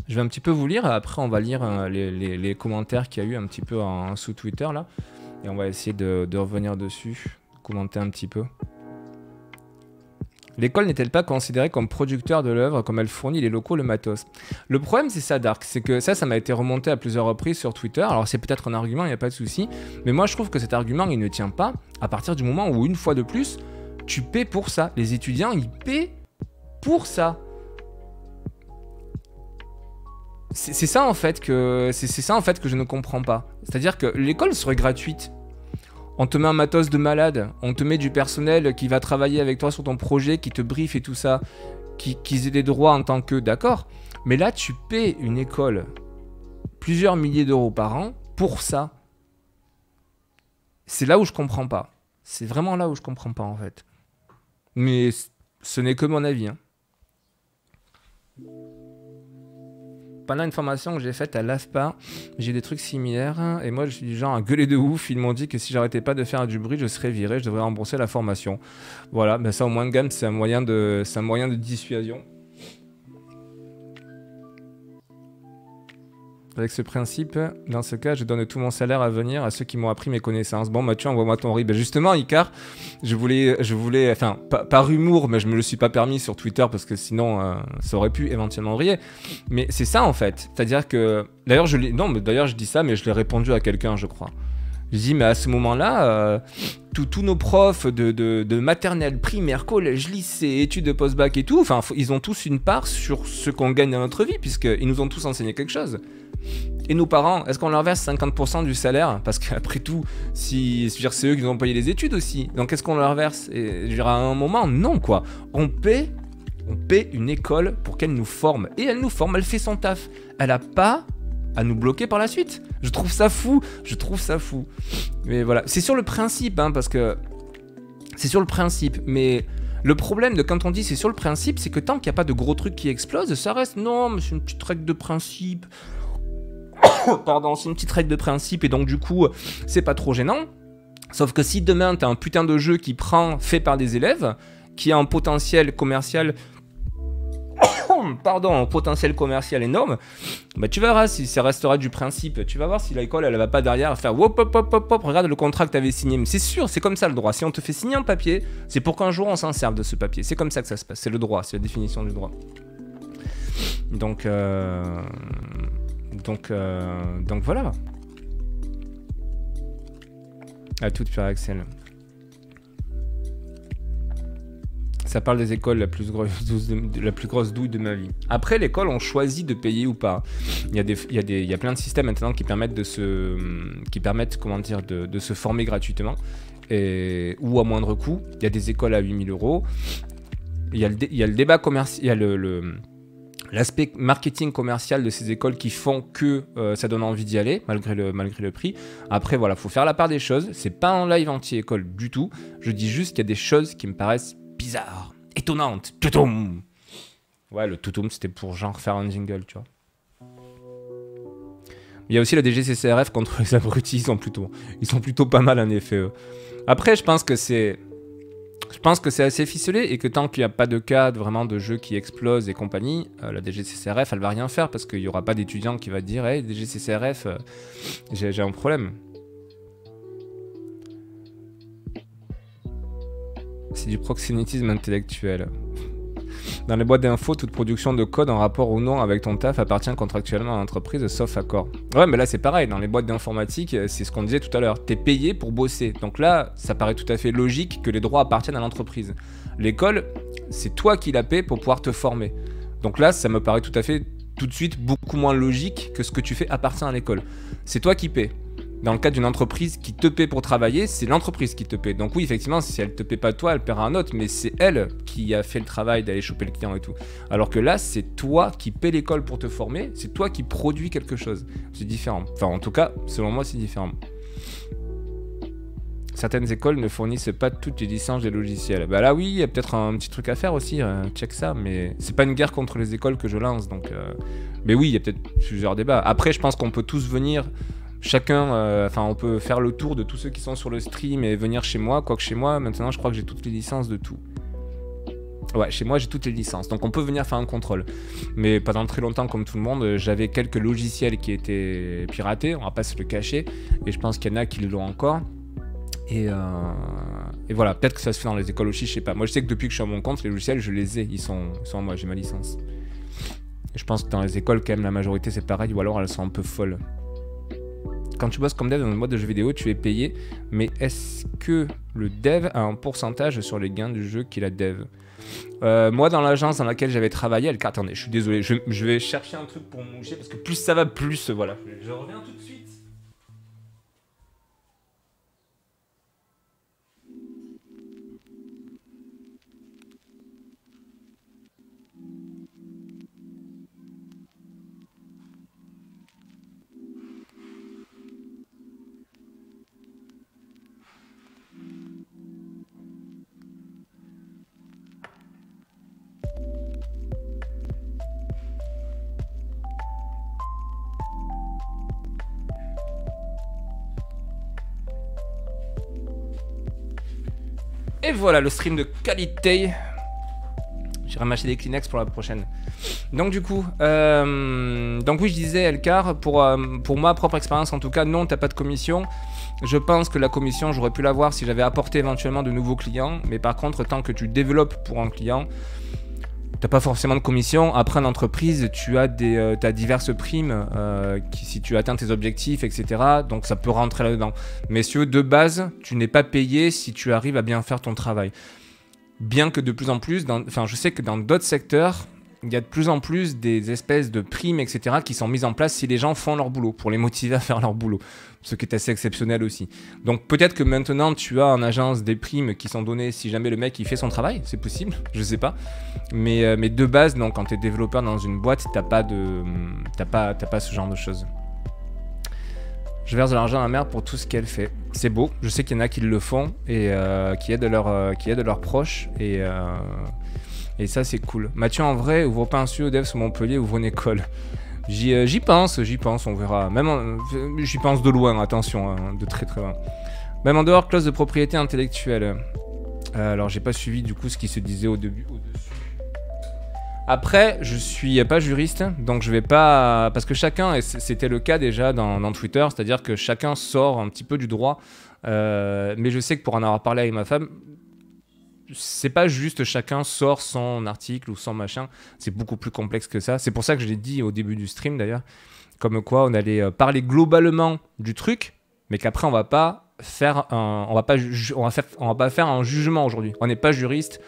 Je vais un petit peu vous lire. et Après, on va lire euh, les, commentaires qu'il y a eu un petit peu en, sous Twitter là. Et on va essayer de, de revenir dessus, commenter un petit peu. L'école n'est-elle pas considérée comme producteur de l'œuvre comme elle fournit les locaux, le matos Le problème, c'est ça, Dark. C'est que ça, ça m'a été remonté à plusieurs reprises sur Twitter. Alors, c'est peut-être un argument, il n'y a pas de souci. Mais moi, je trouve que cet argument, il ne tient pas à partir du moment où, une fois de plus, tu paies pour ça. Les étudiants, ils paient pour ça. C'est ça en fait que c'est ça en fait que je ne comprends pas. C'est-à-dire que l'école serait gratuite on te met un matos de malade, on te met du personnel qui va travailler avec toi sur ton projet, qui te briefe et tout ça, qui, qui aient des droits en tant que, d'accord. Mais là, tu paies une école plusieurs milliers d'euros par an pour ça. C'est là où je comprends pas. C'est vraiment là où je comprends pas en fait. Mais ce n'est que mon avis. Hein pendant une formation que j'ai faite à l'AFPA, j'ai des trucs similaires. Et moi, je suis du genre à gueuler de ouf. Ils m'ont dit que si j'arrêtais pas de faire du bruit, je serais viré, je devrais rembourser la formation. Voilà, mais ben ça, au moins de gamme, c'est un, moyen de, un moyen de dissuasion. Avec ce principe, dans ce cas, je donne tout mon salaire à venir à ceux qui m'ont appris mes connaissances. Bon, Mathieu, bah, envoie-moi ton rire Ben justement, Icar, je voulais, je voulais, enfin, par humour, mais je me le suis pas permis sur Twitter parce que sinon, euh, ça aurait pu éventuellement rire. Mais c'est ça en fait, c'est-à-dire que, d'ailleurs, je non, mais d'ailleurs, je dis ça, mais je l'ai répondu à quelqu'un, je crois. Je dis, mais à ce moment-là, euh, tous nos profs de, maternelle, primaire, collège, lycée, études de post-bac et tout, enfin, ils ont tous une part sur ce qu'on gagne dans notre vie, puisqu'ils nous ont tous enseigné quelque chose. Et nos parents, est-ce qu'on leur verse 50% du salaire Parce qu'après tout, si, c'est eux qui nous ont payé les études aussi. Donc est-ce qu'on leur verse Et je à un moment, non quoi. On paie, on paie une école pour qu'elle nous forme. Et elle nous forme, elle fait son taf. Elle n'a pas à nous bloquer par la suite. Je trouve ça fou, je trouve ça fou. Mais voilà, c'est sur le principe, hein, parce que c'est sur le principe, mais le problème de quand on dit c'est sur le principe, c'est que tant qu'il n'y a pas de gros trucs qui explosent, ça reste non, mais c'est une petite règle de principe. Pardon, c'est une petite règle de principe et donc du coup, c'est pas trop gênant. Sauf que si demain t'as un putain de jeu qui prend, fait par des élèves, qui a un potentiel commercial pardon, un potentiel commercial énorme, bah tu verras si ça restera du principe. Tu vas voir si l'école elle va pas derrière faire hop hop hop hop regarde le contrat que t'avais signé. Mais c'est sûr, c'est comme ça le droit. Si on te fait signer un papier, c'est pour qu'un jour on s'en serve de ce papier. C'est comme ça que ça se passe. C'est le droit, c'est la définition du droit. Donc euh... Donc, euh, donc voilà. À toute pure Axel. Ça parle des écoles, la plus, grosse la plus grosse douille de ma vie. Après, l'école, on choisit de payer ou pas. Il y, a des, plein de systèmes maintenant qui permettent de se, qui permettent, comment dire, de, se former gratuitement et, ou à moindre coût. Il y a des écoles à 8000 euros. Il y a le, débat commercial, il y a le l'aspect marketing commercial de ces écoles qui font que euh, ça donne envie d'y aller malgré le, malgré le prix. Après voilà, faut faire la part des choses, c'est pas un live anti-école du tout, je dis juste qu'il y a des choses qui me paraissent bizarres, étonnantes. Toutoum Ouais, le toutoum c'était pour genre faire un jingle, tu vois. Il y a aussi la DGCCRF contre les abrutis, ils sont plutôt, ils sont plutôt pas mal en effet. Après, je pense que c'est je pense que c'est assez ficelé et que tant qu'il n'y a pas de cas vraiment de jeu qui explose et compagnie, euh, la DGCCRF, elle va rien faire parce qu'il n'y aura pas d'étudiant qui va dire Hey, DGCCRF, euh, j'ai un problème. C'est du proxénétisme intellectuel. Dans les boîtes d'infos, toute production de code en rapport ou non avec ton taf appartient contractuellement à l'entreprise, sauf accord. Ouais, mais là c'est pareil, dans les boîtes d'informatique, euh, c'est ce qu'on disait tout à l'heure, t'es payé pour bosser. Donc là, ça paraît tout à fait logique que les droits appartiennent à l'entreprise. L'école, c'est toi qui la paie pour pouvoir te former. Donc là, ça me paraît tout à fait tout de suite beaucoup moins logique que ce que tu fais appartient à l'école. C'est toi qui paies dans le cas d'une entreprise qui te paie pour travailler, c'est l'entreprise qui te paie. Donc oui, effectivement, si elle te paie pas toi, elle paiera un autre, mais c'est elle qui a fait le travail d'aller choper le client et tout. Alors que là, c'est toi qui paie l'école pour te former, c'est toi qui produis quelque chose. C'est différent. Enfin, en tout cas, selon moi, c'est différent. Certaines écoles ne fournissent pas toutes les licences des logiciels. Bah là oui, il y a peut-être un petit truc à faire aussi, euh, check ça, mais c'est pas une guerre contre les écoles que je lance, donc... Euh, mais oui, il y a peut-être plusieurs débats. Après, je pense qu'on peut tous venir chacun, euh, enfin, on peut faire le tour de tous ceux qui sont sur le stream et venir chez moi, quoique chez moi, maintenant, je crois que j'ai toutes les licences de tout. Ouais, chez moi, j'ai toutes les licences, donc on peut venir faire un contrôle. Mais pendant très longtemps, comme tout le monde, j'avais quelques logiciels qui étaient piratés, on va pas se le cacher, et je pense qu'il y en a qui l'ont encore. Euh, et, voilà, peut-être que ça se fait dans les écoles aussi, je sais pas. Moi, je sais que depuis que je suis à mon compte, les logiciels, je les ai, ils sont, ils sont moi, j'ai ma licence. Je pense que dans les écoles, quand même, la majorité, c'est pareil, ou alors elles sont un peu folles quand tu bosses comme dev dans le mode de jeu vidéo, tu es payé, mais est-ce que le dev a un pourcentage sur les gains du jeu qu'il a dev euh, moi, dans l'agence dans laquelle j'avais travaillé, elle... attendez, je suis désolé, je, vais chercher un truc pour moucher parce que plus ça va, plus voilà. Je reviens tout Et voilà le stream de qualité. j'ai ramassé des Kleenex pour la prochaine. Donc du coup, euh, donc oui, je disais Elcar, pour, euh, pour ma propre expérience en tout cas, non, t'as pas de commission. Je pense que la commission, j'aurais pu l'avoir si j'avais apporté éventuellement de nouveaux clients. Mais par contre, tant que tu développes pour un client, T'as pas forcément de commission. Après, entreprise, tu as, des, euh, diverses primes euh, si tu atteins tes objectifs, etc. Donc, ça peut rentrer là-dedans. Messieurs, de base, tu n'es pas payé si tu arrives à bien faire ton travail. Bien que de plus en plus, enfin, je sais que dans d'autres secteurs, il y a de plus en plus des espèces de primes, etc., qui sont mises en place si les gens font leur boulot, pour les motiver à faire leur boulot ce qui est assez exceptionnel aussi. Donc peut-être que maintenant tu as en agence des primes qui sont données si jamais le mec il fait son travail, c'est possible, je sais pas. Mais, euh, de base, donc quand tu es développeur dans une boîte, t'as pas de. Mm, pas, pas ce genre de choses. Je verse de l'argent à la mère pour tout ce qu'elle fait. C'est beau, je sais qu'il y en a qui le font et euh, qui, aident leur, euh, leurs proches et, et ça c'est cool. Mathieu en vrai, ouvre pas un studio dev sur Montpellier, ouvre une école. Euh, j'y pense, j'y pense, on verra. Même euh, j'y pense de loin, attention, hein, de très très loin. Même en dehors, clause de propriété intellectuelle. Euh, alors j'ai pas suivi du coup ce qui se disait au début, Après, je suis pas juriste, donc je vais pas. Parce que chacun, et c'était le cas déjà dans, Twitter, c'est-à-dire que chacun sort un petit peu du droit. mais je sais que pour en avoir parlé avec ma femme, c'est pas juste chacun sort son article ou son machin. C'est beaucoup plus complexe que ça. C'est pour ça que je l'ai dit au début du stream d'ailleurs, comme quoi on allait euh, parler globalement du truc, mais qu'après on va pas faire un, on va pas, on va faire, on va pas faire un jugement aujourd'hui. On n'est pas juriste,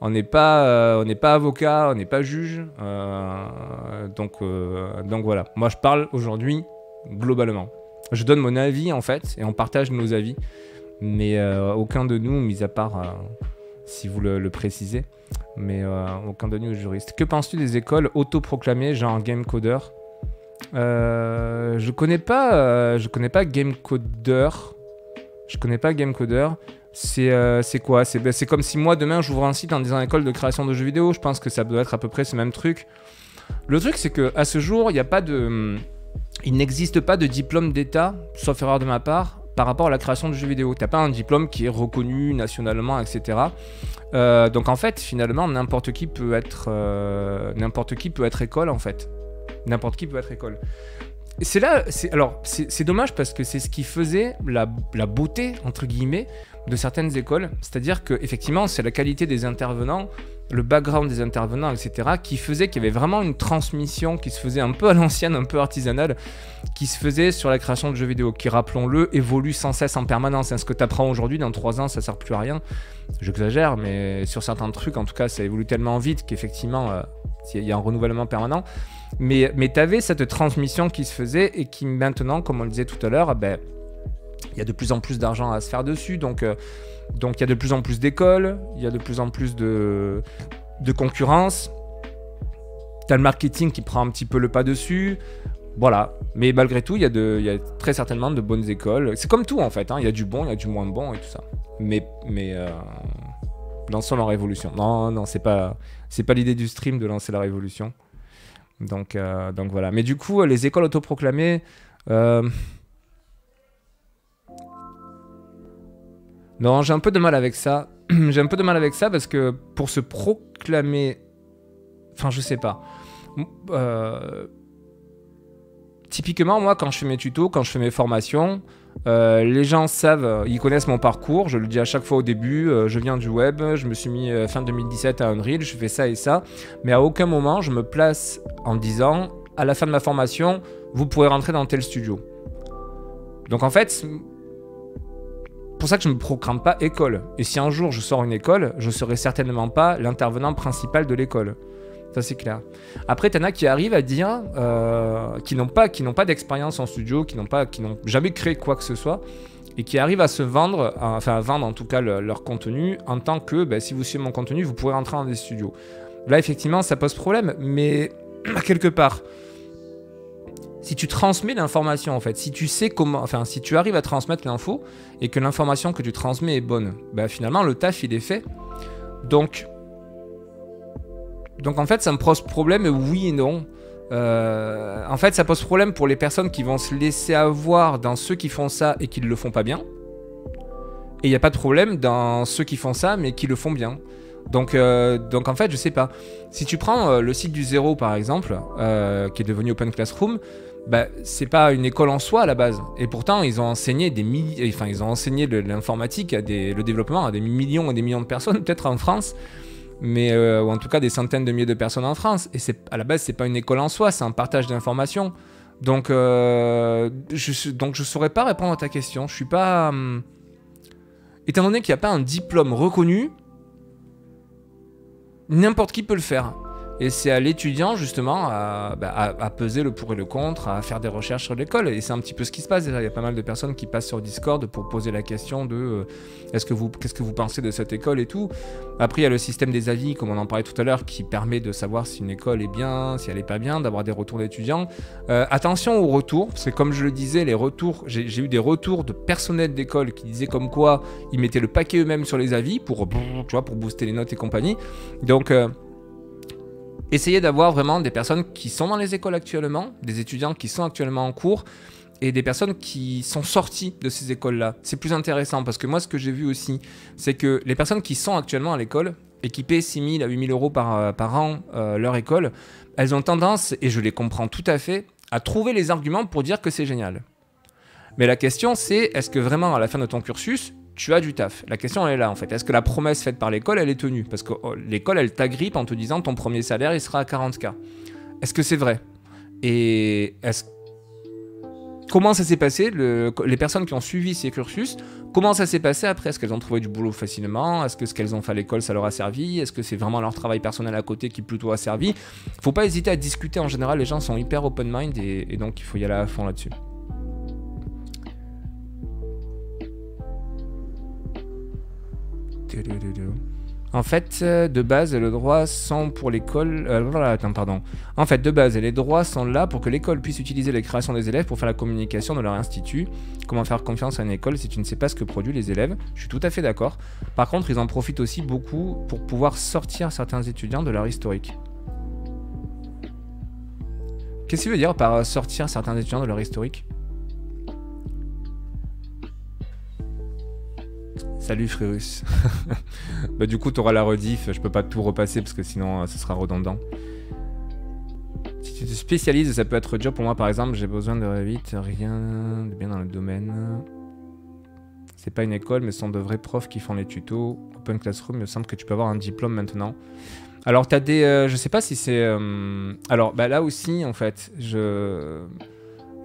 on n'est pas, euh, on n'est pas avocat, on n'est pas juge. Euh, donc, donc voilà. Moi, je parle aujourd'hui globalement. Je donne mon avis en fait, et on partage nos avis. Mais aucun de nous, mis à part si vous le, précisez. Mais euh, aucun de aux juriste. Que penses-tu des écoles autoproclamées, genre game coder euh, Je connais pas, euh, je connais pas game coder. Je connais pas game coder. C'est quoi ben, C'est comme si moi demain j'ouvre un site en disant école de création de jeux vidéo. Je pense que ça doit être à peu près ce même truc. Le truc c'est que à ce jour, il n'y a pas de, il n'existe pas de diplôme d'État, sauf erreur de ma part, par rapport à la création de jeux vidéo. T'as pas un diplôme qui est reconnu nationalement, etc. Euh, donc en fait, finalement, n'importe qui peut être euh, n'importe qui peut être école en fait. N'importe qui peut être école c'est là, c'est alors c'est dommage parce que c'est ce qui faisait la, beauté entre guillemets de certaines écoles, c'est-à-dire que effectivement c'est la qualité des intervenants, le background des intervenants, etc., qui faisait qu'il y avait vraiment une transmission qui se faisait un peu à l'ancienne, un peu artisanale, qui se faisait sur la création de jeux vidéo, qui rappelons-le évolue sans cesse en permanence. Hein, ce que tu apprends aujourd'hui, dans trois ans, ça sert plus à rien. J'exagère, mais sur certains trucs, en tout cas, ça évolue tellement vite qu'effectivement, euh, il y a un renouvellement permanent. Mais, mais tu avais cette transmission qui se faisait et qui maintenant, comme on le disait tout à l'heure, ben, il y a de plus en plus d'argent à se faire dessus. Donc, euh, donc il y a de plus en plus d'écoles, il y a de plus en plus de, de concurrence. Tu as le marketing qui prend un petit peu le pas dessus. Voilà, mais malgré tout, il y, a y a très certainement de bonnes écoles. C'est comme tout en fait, hein. il y a du bon, il y a du moins bon et tout ça. Mais, mais euh, en en révolution. Non, non, c'est pas, c'est pas l'idée du stream de lancer la révolution. Donc, euh, donc voilà. Mais du coup, euh, les écoles autoproclamées. Euh, non, j'ai un peu de mal avec ça. j'ai un peu de mal avec ça parce que pour se proclamer. Enfin, je sais pas. Typiquement, moi, quand je fais mes tutos, quand je fais mes formations, euh, les gens savent, euh, ils connaissent mon parcours, je le dis à chaque fois au début, euh, je viens du web, je me suis mis fin 2017 à Unreal, je fais ça et ça, mais à aucun moment je me place en disant, à la fin de ma formation, vous pourrez rentrer dans tel studio. Donc en fait, pour ça que je ne me programme pas école. Et si un jour je sors une école, je serai certainement pas l'intervenant principal de l'école. Ça, c'est clair. Après, t'en as qui arrivent à dire, euh, qui n'ont pas, qui n'ont pas d'expérience en studio, qui n'ont pas, qui n'ont jamais créé quoi que ce soit, et qui arrivent à se vendre, enfin à vendre en tout cas leur contenu en tant que, ben, si vous suivez mon contenu, vous pourrez rentrer dans des studios. Là, effectivement, ça pose problème, mais quelque part, si tu transmets l'information en fait, si tu sais comment, enfin si tu arrives à transmettre l'info et que l'information que tu transmets est bonne, ben, finalement le taf il est fait. Donc donc en fait, ça me pose problème, oui et non. Euh, en fait, ça pose problème pour les personnes qui vont se laisser avoir dans ceux qui font ça et qui ne le font pas bien. Et il n'y a pas de problème dans ceux qui font ça mais qui le font bien. Donc, euh, donc en fait, je sais pas. Si tu prends euh, le site du zéro par exemple, qui est devenu Open Classroom, bah, c'est pas une école en soi à la base. Et pourtant, ils ont enseigné des milliers, enfin, ils ont enseigné l'informatique, le développement à des millions et des millions de personnes, peut-être en France mais euh, ou en tout cas des centaines de milliers de personnes en France. Et à la base, c'est pas une école en soi, c'est un partage d'informations. Donc, euh, je, donc saurais pas répondre à ta question. Je suis pas. Hmm. étant donné qu'il n'y a pas un diplôme reconnu, n'importe qui peut le faire. Et c'est à l'étudiant justement bah, à, peser le pour et le contre, à faire des recherches sur l'école. Et c'est un petit peu ce qui se passe Il y a pas mal de personnes qui passent sur Discord pour poser la question de euh, que qu'est-ce que vous pensez de cette école et tout. Après, il y a le système des avis, comme on en parlait tout à l'heure, qui permet de savoir si une école est bien, si elle est pas bien, d'avoir des retours d'étudiants. Euh, attention aux retours, parce que comme je le disais, les retours, j'ai, eu des retours de personnels d'école qui disaient comme quoi ils mettaient le paquet eux-mêmes sur les avis pour, tu vois, pour booster les notes et compagnie. Donc euh, essayez d'avoir vraiment des personnes qui sont dans les écoles actuellement, des étudiants qui sont actuellement en cours et des personnes qui sont sorties de ces écoles-là. C'est plus intéressant parce que moi, ce que j'ai vu aussi, c'est que les personnes qui sont actuellement à l'école et qui paient 6 000 à 8 000 euros par, euh, an euh, leur école, elles ont tendance, et je les comprends tout à fait, à trouver les arguments pour dire que c'est génial. Mais la question, c'est est-ce que vraiment à la fin de ton cursus, tu as du taf. La question, elle est là, en fait. Est-ce que la promesse faite par l'école, elle est tenue Parce que oh, l'école, elle t'agrippe en te disant ton premier salaire, il sera à 40K. Est-ce que c'est vrai Et comment ça s'est passé, les personnes qui ont suivi ces cursus, comment ça s'est passé après Est-ce qu'elles ont trouvé du boulot facilement Est-ce que ce qu'elles ont fait à l'école, ça leur a servi Est-ce que c'est vraiment leur travail personnel à côté qui plutôt a servi Faut pas hésiter à discuter, en général les gens sont hyper open-mind et donc il faut y aller à fond là-dessus. En fait, euh, de base, les droits sont pour l'école. Euh, pardon. En fait, de base, les droits sont là pour que l'école puisse utiliser les créations des élèves pour faire la communication de leur institut. Comment faire confiance à une école si tu ne sais pas ce que produisent les élèves Je suis tout à fait d'accord. Par contre, ils en profitent aussi beaucoup pour pouvoir sortir certains étudiants de leur historique. Qu'est-ce qu'il veut dire par euh, sortir certains étudiants de leur historique Salut Frérus. Bah, du coup, tu auras la rediff. Je peux pas tout repasser parce que sinon, euh, ce sera redondant. Si tu te spécialises, ça peut être dur pour moi. Par exemple, j'ai besoin de Revit, rien de bien dans le domaine. C'est pas une école, mais ce sont de vrais profs qui font les tutos. Open Classroom, il me semble que tu peux avoir un diplôme maintenant. Alors, tu as des. Euh, je sais pas si c'est. Euh, alors, bah là aussi, en fait, je.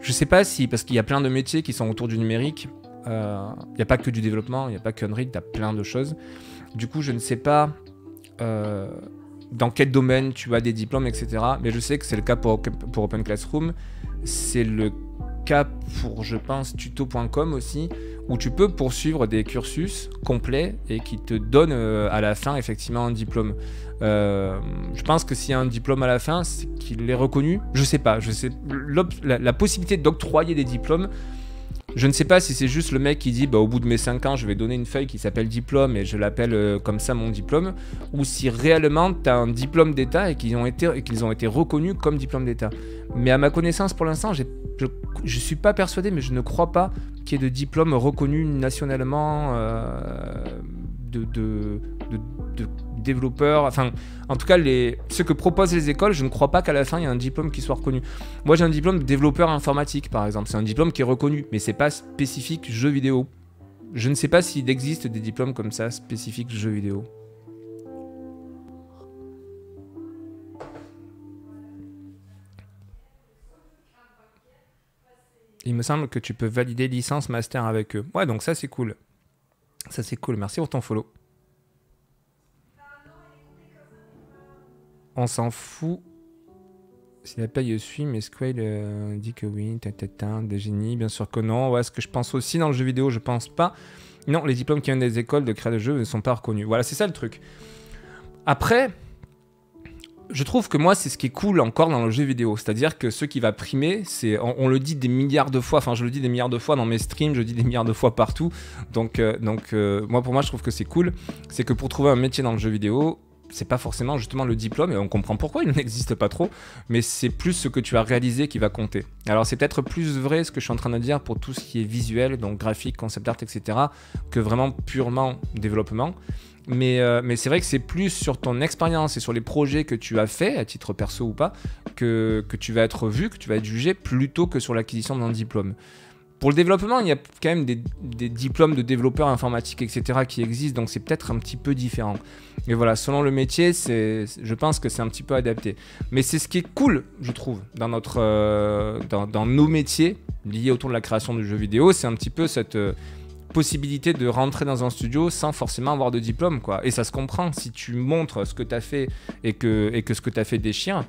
Je sais pas si, parce qu'il y a plein de métiers qui sont autour du numérique, il euh, n'y a pas que du développement, il n'y a pas qu'Unreal, tu as plein de choses. Du coup, je ne sais pas euh, dans quel domaine tu as des diplômes, etc. Mais je sais que c'est le cas pour, Open Classroom. C'est le cas pour, je pense, tuto.com aussi, où tu peux poursuivre des cursus complets et qui te donnent euh, à la fin effectivement un diplôme. je pense que s'il y a un diplôme à la fin, c'est qu'il est reconnu. Je sais pas. Je sais la possibilité d'octroyer des diplômes, je ne sais pas si c'est juste le mec qui dit bah, au bout de mes 5 ans, je vais donner une feuille qui s'appelle diplôme et je l'appelle euh, comme ça mon diplôme, ou si réellement tu as un diplôme d'État et qu'ils ont, ont, été reconnus comme diplôme d'État. Mais à ma connaissance, pour l'instant, je ne suis pas persuadé, mais je ne crois pas qu'il y ait de diplôme reconnu nationalement euh, de, de développeurs, enfin, en tout cas, les, ce que proposent les écoles, je ne crois pas qu'à la fin, il y ait un diplôme qui soit reconnu. Moi, j'ai un diplôme de développeur informatique, par exemple. C'est un diplôme qui est reconnu, mais c'est pas spécifique jeu vidéo. Je ne sais pas s'il existe des diplômes comme ça, spécifiques jeu vidéo. il me semble que tu peux valider licence master avec eux. Ouais, donc ça c'est cool. Ça c'est cool. Merci pour ton follow. on s'en fout si la paye suit, mais Squail euh, dit que oui, des génies, bien sûr que non. est ce que je pense aussi dans le jeu vidéo, je pense pas. Non, les diplômes qui viennent des écoles de création de jeux ne sont pas reconnus. Voilà, c'est ça le truc. Après, je trouve que moi, c'est ce qui est cool encore dans le jeu vidéo. C'est-à-dire que ce qui va primer, c'est. On, le dit des milliards de fois, enfin, je le dis des milliards de fois dans mes streams, je le dis des milliards de fois partout. Donc, euh, donc euh, moi, pour moi, je trouve que c'est cool. C'est que pour trouver un métier dans le jeu vidéo, c'est pas forcément justement le diplôme, et on comprend pourquoi il n'existe pas trop, mais c'est plus ce que tu as réalisé qui va compter. Alors c'est peut-être plus vrai ce que je suis en train de dire pour tout ce qui est visuel, donc graphique, concept art, etc., que vraiment purement développement. Mais, euh, mais c'est vrai que c'est plus sur ton expérience et sur les projets que tu as fait, à titre perso ou pas, que, que tu vas être vu, que tu vas être jugé, plutôt que sur l'acquisition d'un diplôme pour le développement, il y a quand même des, diplômes de développeurs informatiques, etc., qui existent, donc c'est peut-être un petit peu différent. Mais voilà, selon le métier, je pense que c'est un petit peu adapté. Mais c'est ce qui est cool, je trouve, dans, notre, euh, dans, nos métiers liés autour de la création de jeux vidéo, c'est un petit peu cette euh, possibilité de rentrer dans un studio sans forcément avoir de diplôme, quoi. Et ça se comprend, si tu montres ce que tu as fait et que, et que ce que tu as fait des chiens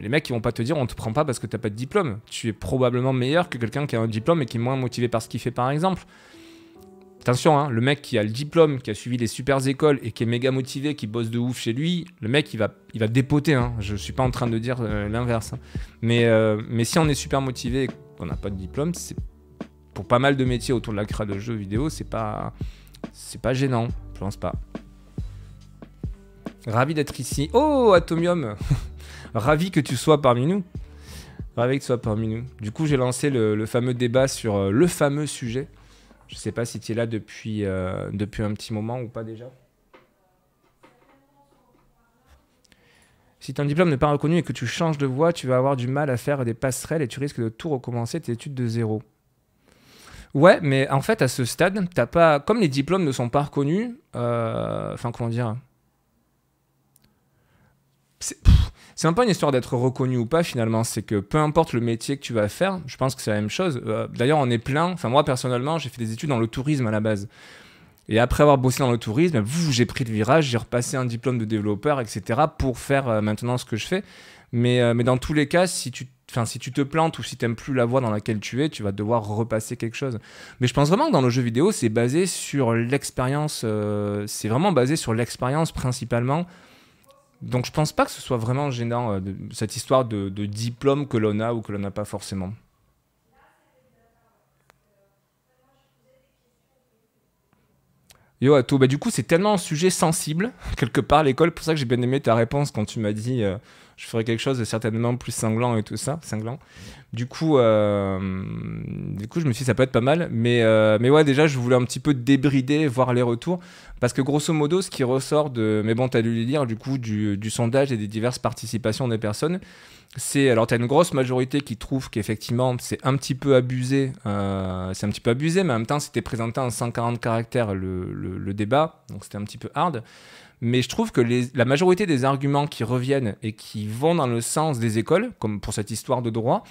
les mecs, ils vont pas te dire on te prend pas parce que t'as pas de diplôme. Tu es probablement meilleur que quelqu'un qui a un diplôme et qui est moins motivé par ce qu'il fait, par exemple. Attention, hein, le mec qui a le diplôme, qui a suivi les supers écoles et qui est méga motivé, qui bosse de ouf chez lui, le mec, il va, il va dépoter. Hein. Je suis pas en train de dire euh, l'inverse. Hein. Mais, euh, mais si on est super motivé et qu'on n'a pas de diplôme, c'est pour pas mal de métiers autour de la création de jeux vidéo, c'est pas, c'est pas gênant, je pense pas. Ravi d'être ici. Oh, Atomium Ravi que tu sois parmi nous. Ravi que tu sois parmi nous. Du coup, j'ai lancé le, fameux débat sur euh, le fameux sujet. Je ne sais pas si tu es là depuis, euh, depuis un petit moment ou pas déjà. Si ton diplôme n'est pas reconnu et que tu changes de voie, tu vas avoir du mal à faire des passerelles et tu risques de tout recommencer tes études de zéro. Ouais, mais en fait, à ce stade, t'as pas. Comme les diplômes ne sont pas reconnus, euh, enfin, comment dire. C'est... C'est un peu une histoire d'être reconnu ou pas finalement, c'est que peu importe le métier que tu vas faire, je pense que c'est la même chose. Euh, d'ailleurs, on est plein, enfin moi personnellement, j'ai fait des études dans le tourisme à la base. Et après avoir bossé dans le tourisme, j'ai pris le virage, j'ai repassé un diplôme de développeur, etc. pour faire euh, maintenant ce que je fais. Mais, euh, mais dans tous les cas, si tu, si tu te plantes ou si tu n'aimes plus la voie dans laquelle tu es, tu vas devoir repasser quelque chose. Mais je pense vraiment que dans le jeu vidéo, c'est basé sur l'expérience, c'est vraiment basé sur l'expérience principalement donc je pense pas que ce soit vraiment gênant, euh, cette histoire de, diplôme que l'on a ou que l'on n'a pas forcément. Yo tout bah du coup c'est tellement un sujet sensible, quelque part l'école, pour ça que j'ai bien aimé ta réponse quand tu m'as dit euh, je ferais quelque chose de certainement plus sanglant et tout ça, sanglant. Du coup, euh, du coup, je me suis dit, ça peut être pas mal. Mais, euh, mais ouais, déjà, je voulais un petit peu débrider, voir les retours. Parce que grosso modo, ce qui ressort de. Mais bon, as dû le lire, du coup, du, sondage et des diverses participations des personnes. C'est. Alors, as une grosse majorité qui trouve qu'effectivement, c'est un petit peu abusé. Euh, c'est un petit peu abusé, mais en même temps, c'était présenté en 140 caractères le, le, le débat. Donc, c'était un petit peu hard mais je trouve que la majorité des arguments qui reviennent et qui vont dans le sens des écoles, comme pour cette histoire de droit,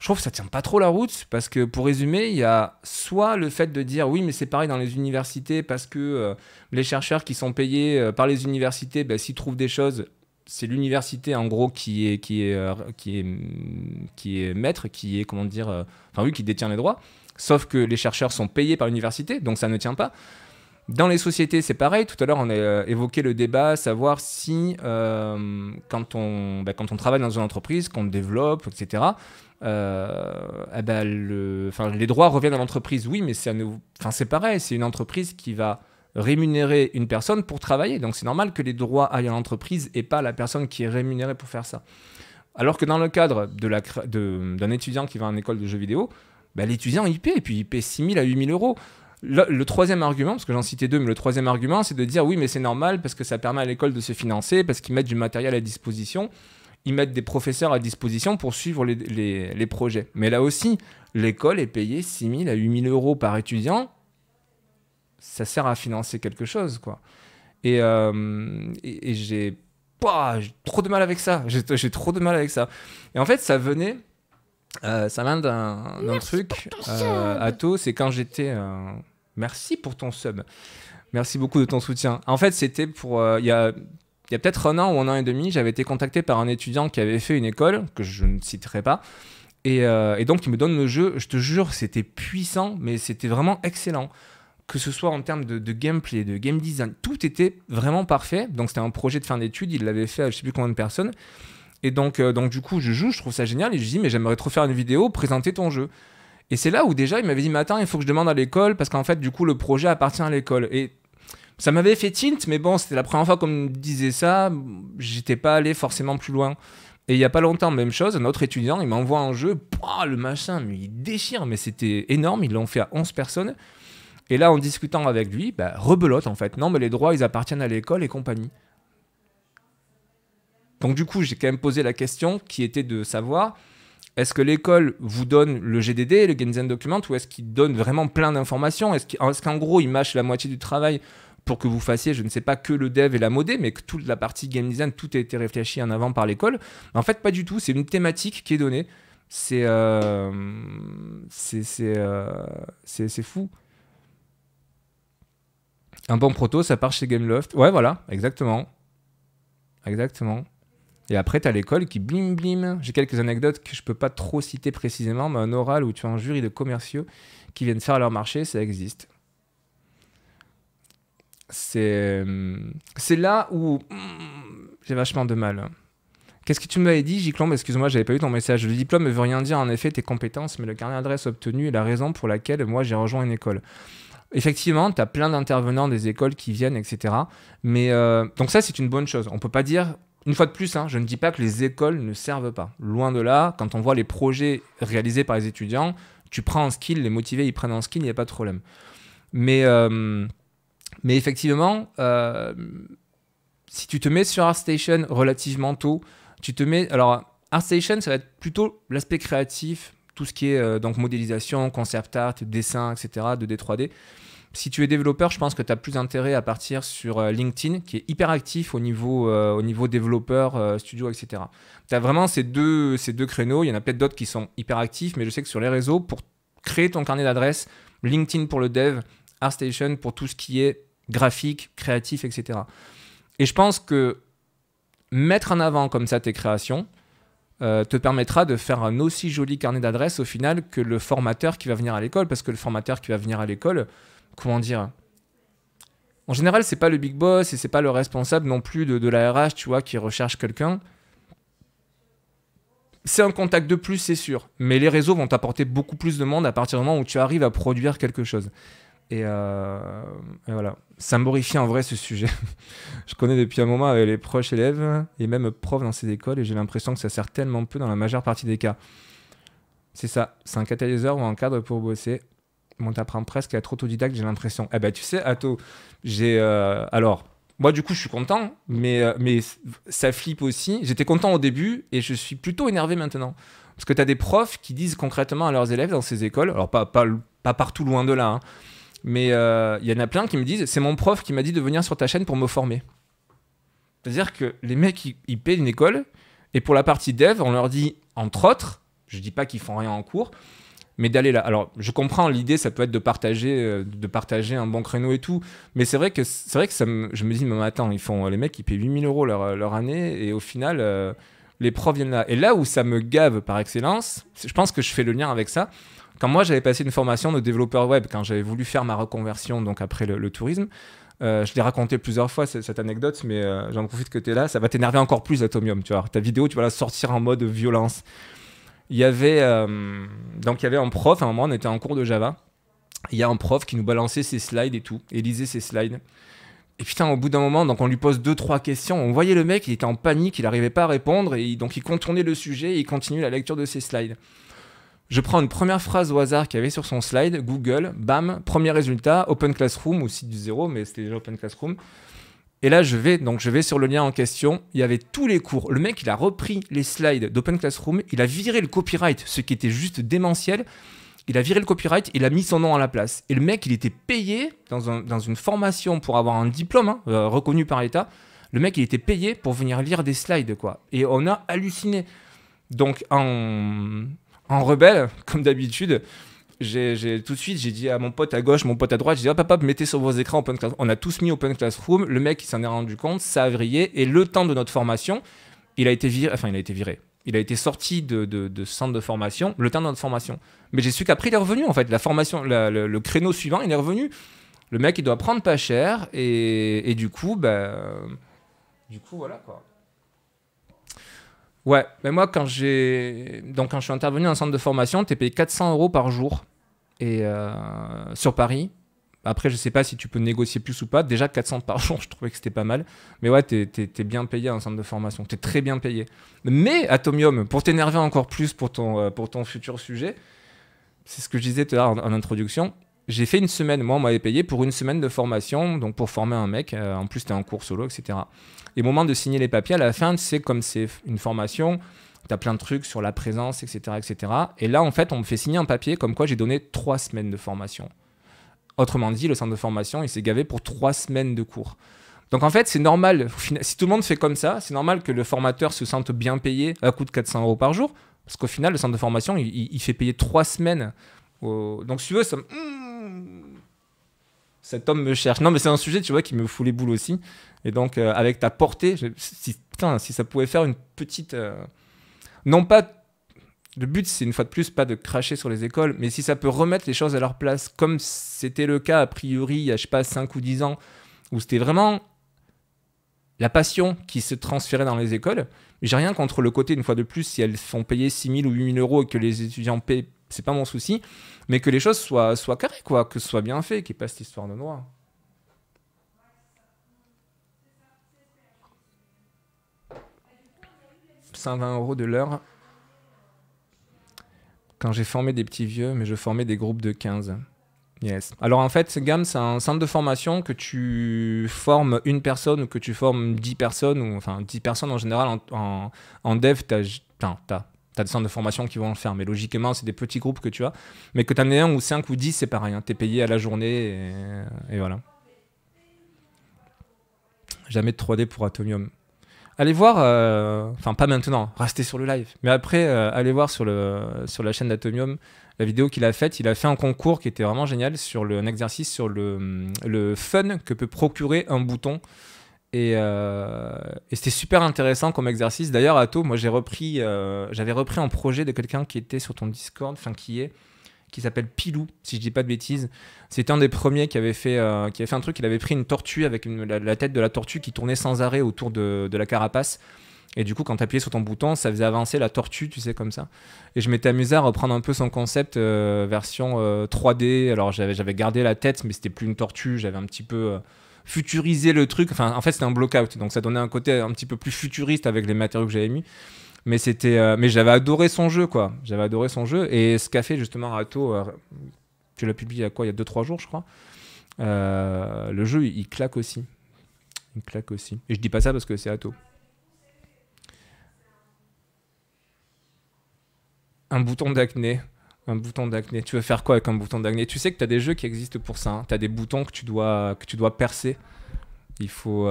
je trouve que ça tient pas trop la route parce que pour résumer, il y a soit le fait de dire oui, mais c'est pareil dans les universités parce que euh, les chercheurs qui sont payés euh, par les universités, ben, s'ils trouvent des choses, c'est l'université en gros qui est qui est, euh, qui est qui est maître, qui est comment dire, enfin qui détient les droits. Sauf que les chercheurs sont payés par l'université, donc ça ne tient pas. Dans les sociétés, c'est pareil. Tout à l'heure, on a euh, évoqué le débat, savoir si euh, quand, on, bah, quand on travaille dans une entreprise, qu'on développe, etc., euh, eh ben, le, les droits reviennent à l'entreprise. Oui, mais c'est pareil. C'est une entreprise qui va rémunérer une personne pour travailler. Donc c'est normal que les droits aillent à l'entreprise et pas à la personne qui est rémunérée pour faire ça. Alors que dans le cadre d'un étudiant qui va à une école de jeux vidéo, bah, l'étudiant il paie, et puis il paie 6 000 à 8 000 euros. Le, troisième argument, parce que j'en citais deux, mais le troisième argument, c'est de dire oui, mais c'est normal parce que ça permet à l'école de se financer, parce qu'ils mettent du matériel à disposition, ils mettent des professeurs à disposition pour suivre les, les, projets. Mais là aussi, l'école est payée 6 000 à 8 000 euros par étudiant. Ça sert à financer quelque chose, quoi. Et, euh, j'ai trop de mal avec ça. J'ai trop de mal avec ça. Et en fait, ça venait. Euh, ça vient d'un truc euh, à tôt, c'est quand j'étais Merci pour ton sub. Merci beaucoup de ton soutien. En fait, c'était pour. Euh, il y a, y peut-être un an ou un an et demi, j'avais été contacté par un étudiant qui avait fait une école, que je ne citerai pas. Et, euh, donc, il me donne le jeu. Je te jure, c'était puissant, mais c'était vraiment excellent. Que ce soit en termes de, gameplay, de game design, tout était vraiment parfait. Donc, c'était un projet de fin d'études. Il l'avait fait à je sais plus combien de personnes. Et donc, euh, donc, du coup, je joue, je trouve ça génial. Et je dis, mais j'aimerais trop faire une vidéo, présenter ton jeu. Et c'est là où déjà, il m'avait dit, mais attends, il faut que je demande à l'école, parce qu'en fait, du coup, le projet appartient à l'école. Et ça m'avait fait tinte, mais bon, c'était la première fois qu'on me disait ça, j'étais pas allé forcément plus loin. Et il y a pas longtemps, même chose, un autre étudiant, il m'envoie un jeu, le machin, mais il déchire, mais c'était énorme, ils l'ont fait à 11 personnes. Et là, en discutant avec lui, bah, rebelote en fait. Non, mais les droits, ils appartiennent à l'école et compagnie. Donc du coup, j'ai quand même posé la question qui était de savoir est-ce que l'école vous donne le GDD, le Design Document, ou est-ce qu'il donne vraiment plein d'informations Est-ce qu'en gros, il mâche la moitié du travail pour que vous fassiez, je ne sais pas que le dev et la modé, mais que toute la partie game design, tout a été réfléchi en avant par l'école. En fait, pas du tout. C'est une thématique qui est donnée. C'est euh, c'est euh, fou. Un bon proto, ça part chez Gameloft. Ouais, voilà, exactement. Exactement. Et après, tu as l'école qui blim blim. J'ai quelques anecdotes que je peux pas trop citer précisément, mais un oral où tu as un jury de commerciaux qui viennent faire leur marché, ça existe. C'est euh, là où mm, j'ai vachement de mal. Qu'est-ce que tu m'avais dit, Giclombe Excuse-moi, j'avais pas eu ton message. Le diplôme ne veut rien dire, en effet, tes compétences, mais le carnet d'adresse obtenu est la raison pour laquelle moi j'ai rejoint une école. Effectivement, tu as plein d'intervenants des écoles qui viennent, etc. Mais euh, donc ça, c'est une bonne chose. On peut pas dire une fois de plus, hein, je ne dis pas que les écoles ne servent pas. Loin de là, quand on voit les projets réalisés par les étudiants, tu prends en skill, les motivés, ils prennent en skill, il n'y a pas de problème. Mais, euh, mais effectivement, euh, si tu te mets sur ArtStation relativement tôt, tu te mets. Alors, ArtStation, ça va être plutôt l'aspect créatif, tout ce qui est euh, donc modélisation, concept art, dessin, etc., De d 3D. Si tu es développeur, je pense que tu as plus intérêt à partir sur euh, LinkedIn, qui est hyper actif au niveau, euh, au niveau développeur, euh, studio, etc. Tu as vraiment ces deux, ces deux créneaux. Il y en a peut-être d'autres qui sont hyper actifs, mais je sais que sur les réseaux, pour créer ton carnet d'adresses, LinkedIn pour le dev, ArtStation pour tout ce qui est graphique, créatif, etc. Et je pense que mettre en avant comme ça tes créations, te permettra de faire un aussi joli carnet d'adresses au final que le formateur qui va venir à l'école, parce que le formateur qui va venir à l'école, comment dire En général, c'est pas le big boss et c'est pas le responsable non plus de, l'ARH la RH, tu vois, qui recherche quelqu'un. C'est un contact de plus, c'est sûr. Mais les réseaux vont t'apporter beaucoup plus de monde à partir du moment où tu arrives à produire quelque chose. Et, euh, voilà, ça en vrai ce sujet. je connais depuis un moment avec euh, les proches élèves et même profs dans ces écoles et j'ai l'impression que ça sert tellement peu dans la majeure partie des cas. C'est ça, c'est un catalyseur ou un cadre pour bosser on t'apprend presque à être autodidacte, j'ai l'impression. Eh ben, tu sais, Ato, j'ai. Euh, alors, moi, du coup, je suis content, mais, euh, mais ça flippe aussi. J'étais content au début et je suis plutôt énervé maintenant. Parce que tu as des profs qui disent concrètement à leurs élèves dans ces écoles, alors pas, pas, pas partout loin de là, hein, mais il euh, y en a plein qui me disent c'est mon prof qui m'a dit de venir sur ta chaîne pour me former. C'est-à-dire que les mecs, ils, ils paient une école et pour la partie dev, on leur dit, entre autres, je dis pas qu'ils font rien en cours, mais d'aller là. Alors, je comprends l'idée, ça peut être de partager, euh, de partager un bon créneau et tout, mais c'est vrai que c'est vrai que je me dis, mais attends, ils font les mecs, ils paient 8000 euros leur, leur, année et au final, euh, les profs viennent là. Et là où ça me gave par excellence, je pense que je fais le lien avec ça. Quand moi j'avais passé une formation de développeur web, quand j'avais voulu faire ma reconversion, donc après le, tourisme, euh, je l'ai raconté plusieurs fois cette anecdote, mais j'en profite que tu es là. Ça va t'énerver encore plus, Atomium. Tu vois, ta vidéo, tu vas la sortir en mode violence il y avait euh, donc il y avait un prof à un moment on était en cours de Java il y a un prof qui nous balançait ses slides et tout et lisait ses slides et putain au bout d'un moment donc on lui pose deux trois questions on voyait le mec il était en panique il n'arrivait pas à répondre et donc il contournait le sujet et il continue la lecture de ses slides je prends une première phrase au hasard qu'il y avait sur son slide Google bam premier résultat Open Classroom ou site du zéro mais c'était déjà Open Classroom et là, je vais, donc je vais sur le lien en question. Il y avait tous les cours. Le mec, il a repris les slides d'Open Classroom. Il a viré le copyright, ce qui était juste démentiel. Il a viré le copyright, il a mis son nom à la place. Et le mec, il était payé dans, une formation pour avoir un diplôme hein, euh, reconnu par l'État. Le mec, il était payé pour venir lire des slides, quoi. Et on a halluciné. Donc, en, en rebelle, comme d'habitude, j'ai tout de suite, j'ai dit à mon pote à gauche, mon pote à droite, j'ai dit, hop papa, mettez sur vos écrans Open Class. On a tous mis Open Classroom, le mec, il s'en est rendu compte, ça a vrillé, et le temps de notre formation, il a été viré, enfin, il a été viré. Il a été sorti de, de, centre de formation, le temps de notre formation. Mais j'ai su qu'après, il est revenu, en fait. La formation, le, créneau suivant, il est revenu. Le mec, il doit prendre pas cher, et, du coup, bah, du coup, voilà, quoi. Ouais, mais moi, quand j'ai. Donc, quand je suis intervenu dans un centre de formation, t'es payé 400 euros par jour. Et euh, sur Paris, après, je sais pas si tu peux négocier plus ou pas. Déjà, 400 par jour, je trouvais que c'était pas mal. Mais ouais, t'es bien payé en un centre de formation. T'es très bien payé. Mais Atomium, pour t'énerver encore plus pour ton, euh, pour ton futur sujet, c'est ce que je disais tout à en, introduction. J'ai fait une semaine, moi on m'avait payé pour une semaine de formation, donc pour former un mec, euh, en plus t'es en cours solo, etc. Et au moment de signer les papiers, à la fin, c'est comme c'est une formation, tu as plein de trucs sur la présence, etc., etc. Et là, en fait, on me fait signer un papier comme quoi j'ai donné trois semaines de formation. Autrement dit, le centre de formation, il s'est gavé pour trois semaines de cours. Donc en fait, c'est normal, si tout le monde fait comme ça, c'est normal que le formateur se sente bien payé à coût de 400 euros par jour, parce qu'au final, le centre de formation, il, fait payer trois semaines. Donc si tu veux, ça... Hmm, cet homme me cherche. Non, mais c'est un sujet, tu vois, qui me fout les boules aussi. Et donc, euh, avec ta portée, si, ça pouvait faire une petite... Euh, non pas le but, c'est une fois de plus pas de cracher sur les écoles, mais si ça peut remettre les choses à leur place, comme c'était le cas a priori il y a, je sais pas, 5 ou 10 ans, où c'était vraiment la passion qui se transférait dans les écoles. J'ai rien contre le côté, une fois de plus, si elles sont payées 6 000 ou 8 000 euros et que les étudiants paient, c'est pas mon souci, mais que les choses soient, soient carrées, quoi, que ce soit bien fait, qu'il n'y ait pas cette histoire de noir. 120 euros de l'heure quand j'ai formé des petits vieux, mais je formais des groupes de 15. Yes. Alors en fait, GAM, c'est un centre de formation que tu formes une personne ou que tu formes 10 personnes, ou enfin 10 personnes en général en, dev, t'as des centres de formation qui vont le faire, mais logiquement, c'est des petits groupes que tu as. Mais que tu un ou 5 ou 10, c'est pareil, t'es tu es payé à la journée et, et voilà. Jamais de 3D pour Atomium allez voir, euh, enfin pas maintenant, restez sur le live, mais après, euh, allez voir sur, le, sur la chaîne d'Atomium la vidéo qu'il a faite. Il a fait un concours qui était vraiment génial sur le, un exercice sur le, fun que peut procurer un bouton. Euh, et, c'était super intéressant comme exercice. D'ailleurs, Ato, moi j'ai repris, j'avais repris un projet de quelqu'un qui était sur ton Discord, enfin qui est, qui s'appelle Pilou, si je dis pas de bêtises. C'était un des premiers qui avait fait, euh, qui avait fait un truc. Il avait pris une tortue avec la, tête de la tortue qui tournait sans arrêt autour de, la carapace. Et du coup, quand tu appuyais sur ton bouton, ça faisait avancer la tortue, tu sais, comme ça. Et je m'étais amusé à reprendre un peu son concept euh, version 3D. Euh, Alors j'avais gardé la tête, mais c'était plus une tortue. J'avais un petit peu futurisé le truc. Enfin, en fait, c'était un out Donc ça donnait un côté un petit peu plus futuriste avec les matériaux que j'avais mis mais c'était euh, mais j'avais adoré son jeu quoi j'avais adoré son jeu et ce qu'a fait justement Rato euh, tu l'as publié à quoi il y a 2-3 jours je crois euh, le jeu il claque aussi il claque aussi et je dis pas ça parce que c'est Rato un bouton d'acné un bouton d'acné tu veux faire quoi avec un bouton d'acné tu sais que tu as des jeux qui existent pour ça hein. tu as des boutons que tu dois que tu dois percer il faut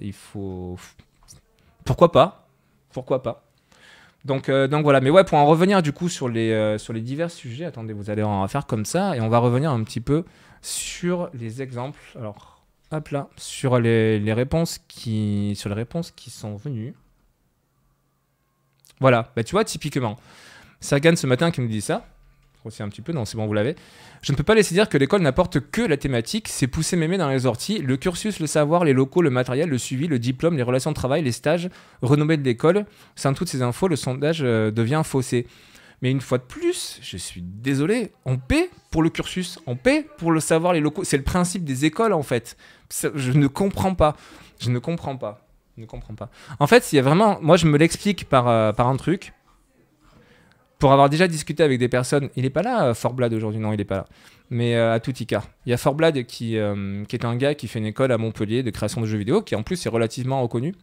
il faut pourquoi pas pourquoi pas. Donc, euh, donc voilà, mais ouais, pour en revenir du coup euh, sur les, divers sujets, attendez, vous allez en faire comme ça, et on va revenir un petit peu sur les exemples, alors hop là, sur les, réponses, qui, sur les réponses qui sont venues. Voilà, bah tu vois, typiquement, Sagan ce matin qui nous dit ça, aussi un petit peu, non, c'est bon, vous l'avez. Je ne peux pas laisser dire que l'école n'apporte que la thématique, c'est pousser mémé dans les orties. le cursus, le savoir, les locaux, le matériel, le suivi, le diplôme, les relations de travail, les stages, renommée de l'école. Sans toutes ces infos, le sondage euh, devient faussé. Mais une fois de plus, je suis désolé, on paie pour le cursus, on paie pour le savoir, les locaux. C'est le principe des écoles en fait. je ne comprends pas. Je ne comprends pas. Je ne comprends pas. En fait, il y a vraiment. Moi, je me l'explique par, euh, par un truc pour avoir déjà discuté avec des personnes, il n'est pas là, euh, Forblad aujourd'hui, non, il n'est pas là, mais euh, à tout cas. Il y a Forblad qui, euh, qui est un gars qui fait une école à Montpellier de création de jeux vidéo, qui en plus est relativement reconnu.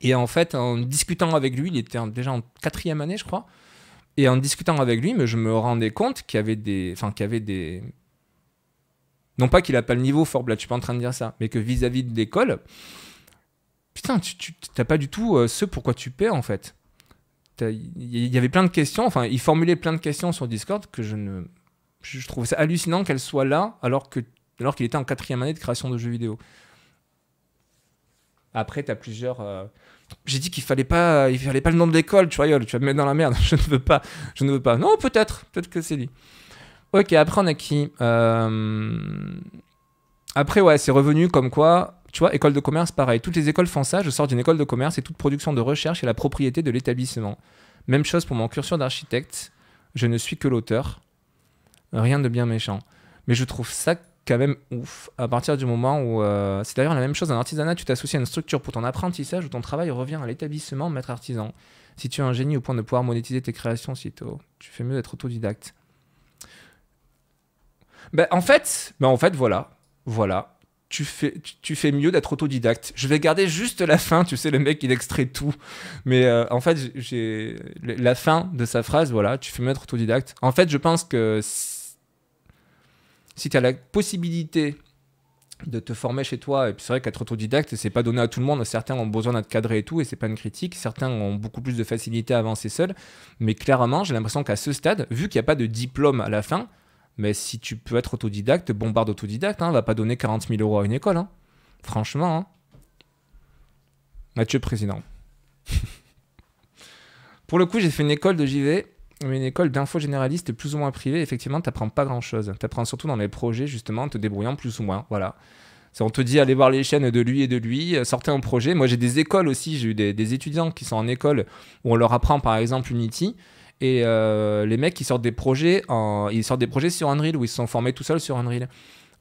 Et en fait, en discutant avec lui, il était déjà en quatrième année, je crois. Et en discutant avec lui, mais je me rendais compte qu'il y avait des, enfin, qu'il y avait des, non pas qu'il n'a pas le niveau Forblad, je suis pas en train de dire ça, mais que vis-à-vis de l'école, putain, tu, t'as pas du tout ce pourquoi tu paies en fait il y avait plein de questions, enfin, il formulait plein de questions sur Discord que je ne. Je trouvais ça hallucinant qu'elle soit là alors que alors qu'il était en quatrième année de création de jeux vidéo. Après, tu plusieurs. Euh, j'ai dit qu'il fallait pas, il fallait pas le nom de l'école, tu vois, tu vas me mettre dans la merde. Je ne veux pas, je ne veux pas. Non, peut-être, peut-être que c'est dit. Ok, après on a qui euh, Après ouais, c'est revenu comme quoi tu vois, école de commerce, pareil. Toutes les écoles font ça. Je sors d'une école de commerce et toute production de recherche est la propriété de l'établissement. Même chose pour mon cursus d'architecte. Je ne suis que l'auteur. Rien de bien méchant. Mais je trouve ça quand même ouf à partir du moment où. Euh, c'est d'ailleurs la même chose en artisanat. Tu t'associes à une structure pour ton apprentissage où ton travail revient à l'établissement maître artisan. Si tu es un génie au point de pouvoir monétiser tes créations sitôt, tu fais mieux d'être autodidacte. Ben, en fait, ben en fait, voilà. Voilà tu fais, tu fais mieux d'être autodidacte. Je vais garder juste la fin, tu sais, le mec, il extrait tout. Mais euh, en fait, j'ai la fin de sa phrase, voilà, tu fais mieux d'être autodidacte. En fait, je pense que si, tu as la possibilité de te former chez toi, et puis c'est vrai qu'être autodidacte, c'est pas donné à tout le monde. Certains ont besoin d'être cadrés et tout, et c'est pas une critique. Certains ont beaucoup plus de facilité à avancer seuls. Mais clairement, j'ai l'impression qu'à ce stade, vu qu'il n'y a pas de diplôme à la fin, mais si tu peux être autodidacte, bombarde autodidacte. Hein, va pas donner 40 000 euros à une école. Hein. Franchement. Hein. Mathieu Président. Pour le coup, j'ai fait une école de JV, une école d'info généraliste plus ou moins privée. Effectivement, t'apprends pas grand chose. T'apprends surtout dans les projets, justement, te débrouillant plus ou moins. Voilà. On te dit aller voir les chaînes de lui et de lui, euh, sortez un projet. Moi j'ai des écoles aussi, j'ai eu des, étudiants qui sont en école où on leur apprend par exemple Unity et euh, les mecs, ils sortent des projets, en, ils sortent des projets sur Unreal où ils se sont formés tout seuls sur Unreal.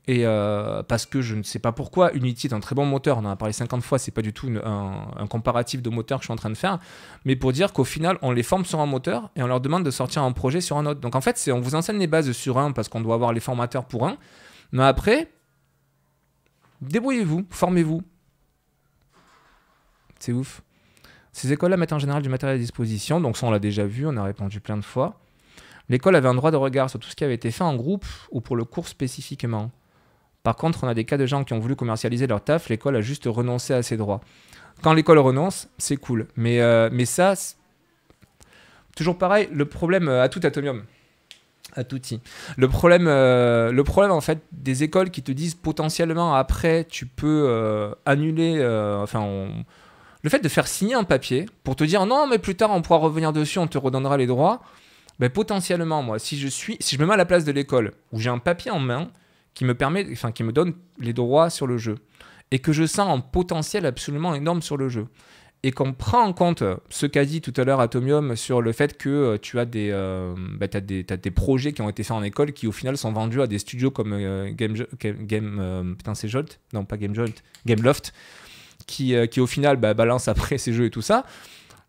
Et euh, parce que je ne sais pas pourquoi, Unity est un très bon moteur, on en a parlé 50 fois, c'est pas du tout un, un, comparatif de moteur que je suis en train de faire, mais pour dire qu'au final, on les forme sur un moteur et on leur demande de sortir un projet sur un autre. Donc en fait, on vous enseigne les bases sur un parce qu'on doit avoir les formateurs pour un, mais après, débrouillez-vous, formez-vous. C'est ouf. Ces écoles-là mettent en général du matériel à disposition, donc ça on l'a déjà vu, on a répondu plein de fois. L'école avait un droit de regard sur tout ce qui avait été fait en groupe ou pour le cours spécifiquement. Par contre, on a des cas de gens qui ont voulu commercialiser leur taf, l'école a juste renoncé à ses droits. Quand l'école renonce, c'est cool. Mais, euh, mais ça, toujours pareil, le problème euh, à tout atomium, à tout i. Le problème, euh, le problème en fait des écoles qui te disent potentiellement après tu peux annuler, enfin on, le fait de faire signer un papier pour te dire non, mais plus tard on pourra revenir dessus, on te redonnera les droits, ben, potentiellement, moi, si je, suis, si je me mets à la place de l'école où j'ai un papier en main qui me, permet, enfin, qui me donne les droits sur le jeu et que je sens un potentiel absolument énorme sur le jeu et qu'on prend en compte ce qu'a dit tout à l'heure Atomium sur le fait que euh, tu as des, euh, ben, des, projets qui ont été faits en école qui au final sont vendus à des studios comme euh, Game, Game, putain non pas Game Jolt qui, euh, qui au final bah, balance après ses jeux et tout ça.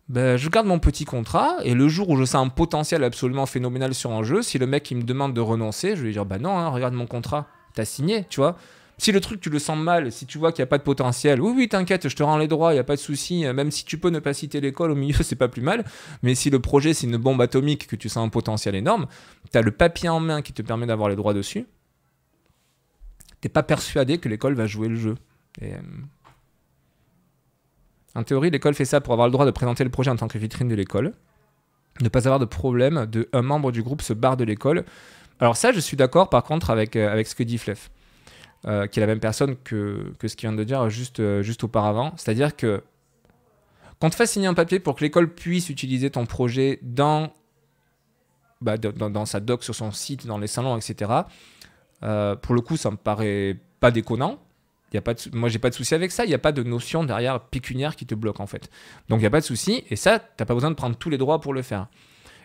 Bah, je garde mon petit contrat et le jour où je sens un potentiel absolument phénoménal sur un jeu, si le mec il me demande de renoncer, je vais lui dire bah non, hein, regarde mon contrat, t'as signé, tu vois. Si le truc tu le sens mal, si tu vois qu'il n'y a pas de potentiel, oui oui t'inquiète, je te rends les droits, il n'y a pas de souci, euh, même si tu peux ne pas citer l'école au milieu, c'est pas plus mal, mais si le projet c'est une bombe atomique, que tu sens un potentiel énorme, t'as le papier en main qui te permet d'avoir les droits dessus, t'es pas persuadé que l'école va jouer le jeu. Et, euh, en théorie, l'école fait ça pour avoir le droit de présenter le projet en tant que vitrine de l'école, ne pas avoir de problème de un membre du groupe se barre de l'école. Alors ça, je suis d'accord par contre avec, euh, avec ce que dit Fleff, euh, qui est la même personne que, ce qu'il vient de dire juste, euh, juste auparavant. C'est-à-dire que quand tu fais signer un papier pour que l'école puisse utiliser ton projet dans, bah, dans, dans, sa doc, sur son site, dans les salons, etc., pour le coup, ça me paraît pas déconnant. Y a pas moi, j'ai pas de souci avec ça. Il n'y a pas de notion derrière pécuniaire qui te bloque, en fait. Donc, il n'y a pas de souci. Et ça, tu n'as pas besoin de prendre tous les droits pour le faire.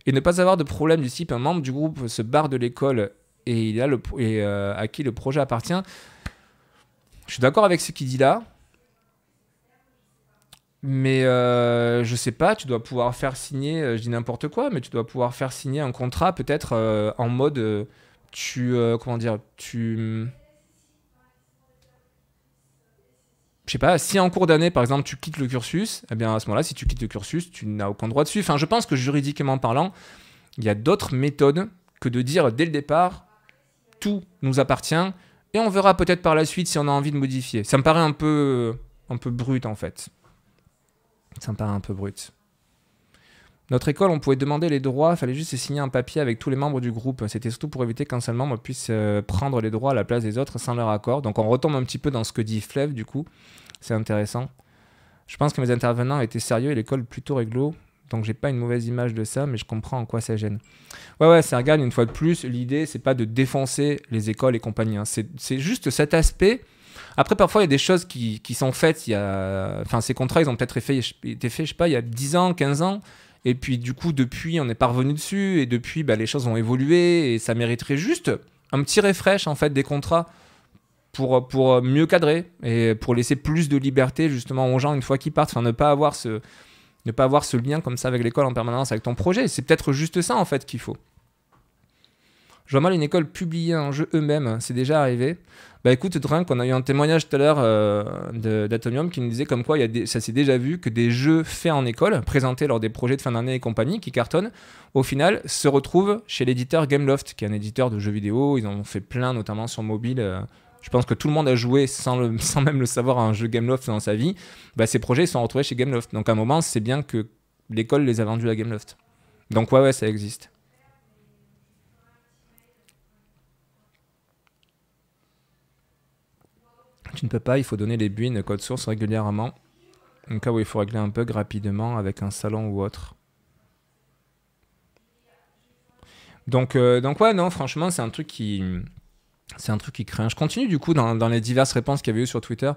Et ne pas avoir de problème du type un membre du groupe se barre de l'école et, il a le, euh, à qui le projet appartient. Je suis d'accord avec ce qu'il dit là. Mais je euh, je sais pas, tu dois pouvoir faire signer, euh, je dis n'importe quoi, mais tu dois pouvoir faire signer un contrat peut-être en mode tu comment dire, tu je sais pas, si en cours d'année, par exemple, tu quittes le cursus, eh bien à ce moment-là, si tu quittes le cursus, tu n'as aucun droit dessus. Enfin, je pense que juridiquement parlant, il y a d'autres méthodes que de dire dès le départ, tout nous appartient, et on verra peut-être par la suite si on a envie de modifier. Ça me paraît un peu, un peu brut, en fait. Ça me paraît un peu brut. Notre école, on pouvait demander les droits, il fallait juste signer un papier avec tous les membres du groupe. C'était surtout pour éviter qu'un seul membre puisse euh, prendre les droits à la place des autres sans leur accord. Donc on retombe un petit peu dans ce que dit Flev, du coup. C'est intéressant. Je pense que mes intervenants étaient sérieux et l'école plutôt réglo. Donc j'ai pas une mauvaise image de ça, mais je comprends en quoi ça gêne. Ouais, ouais, ça regarde une fois de plus. L'idée, c'est pas de défoncer les écoles et compagnie. Hein. C'est juste cet aspect. Après, parfois, il y a des choses qui, sont faites. Il y a... Enfin, ces contrats, ils ont peut-être été faits, je sais pas, il y a 10 ans, 15 ans. Et puis du coup, depuis, on est parvenu dessus, et depuis, bah, les choses ont évolué, et ça mériterait juste un petit refresh en fait des contrats pour, pour mieux cadrer et pour laisser plus de liberté justement aux gens une fois qu'ils partent, enfin ne pas avoir ce ne pas avoir ce lien comme ça avec l'école en permanence, avec ton projet. C'est peut-être juste ça en fait qu'il faut. Je vois mal une école publier un jeu eux-mêmes, hein. c'est déjà arrivé. Bah écoute, Drunk, on a eu un témoignage tout à l'heure euh, d'Atomium qui nous disait comme quoi y a ça s'est déjà vu que des jeux faits en école, présentés lors des projets de fin d'année et compagnie, qui cartonnent, au final se retrouvent chez l'éditeur Gameloft, qui est un éditeur de jeux vidéo. Ils en ont fait plein, notamment sur mobile. Euh. je pense que tout le monde a joué sans, le, sans même le savoir à un jeu Gameloft dans sa vie. Bah, ces projets sont retrouvés chez Gameloft. Donc à un moment, c'est bien que l'école les a vendus à Gameloft. Donc ouais, ouais, ça existe. tu ne peux pas, il faut donner les buines code source régulièrement. en cas où il faut régler un bug rapidement avec un salon ou autre. Donc, euh, donc ouais, non, franchement, c'est un truc qui... C'est un truc qui craint. Je continue du coup dans, les diverses réponses qu'il y avait eu sur Twitter.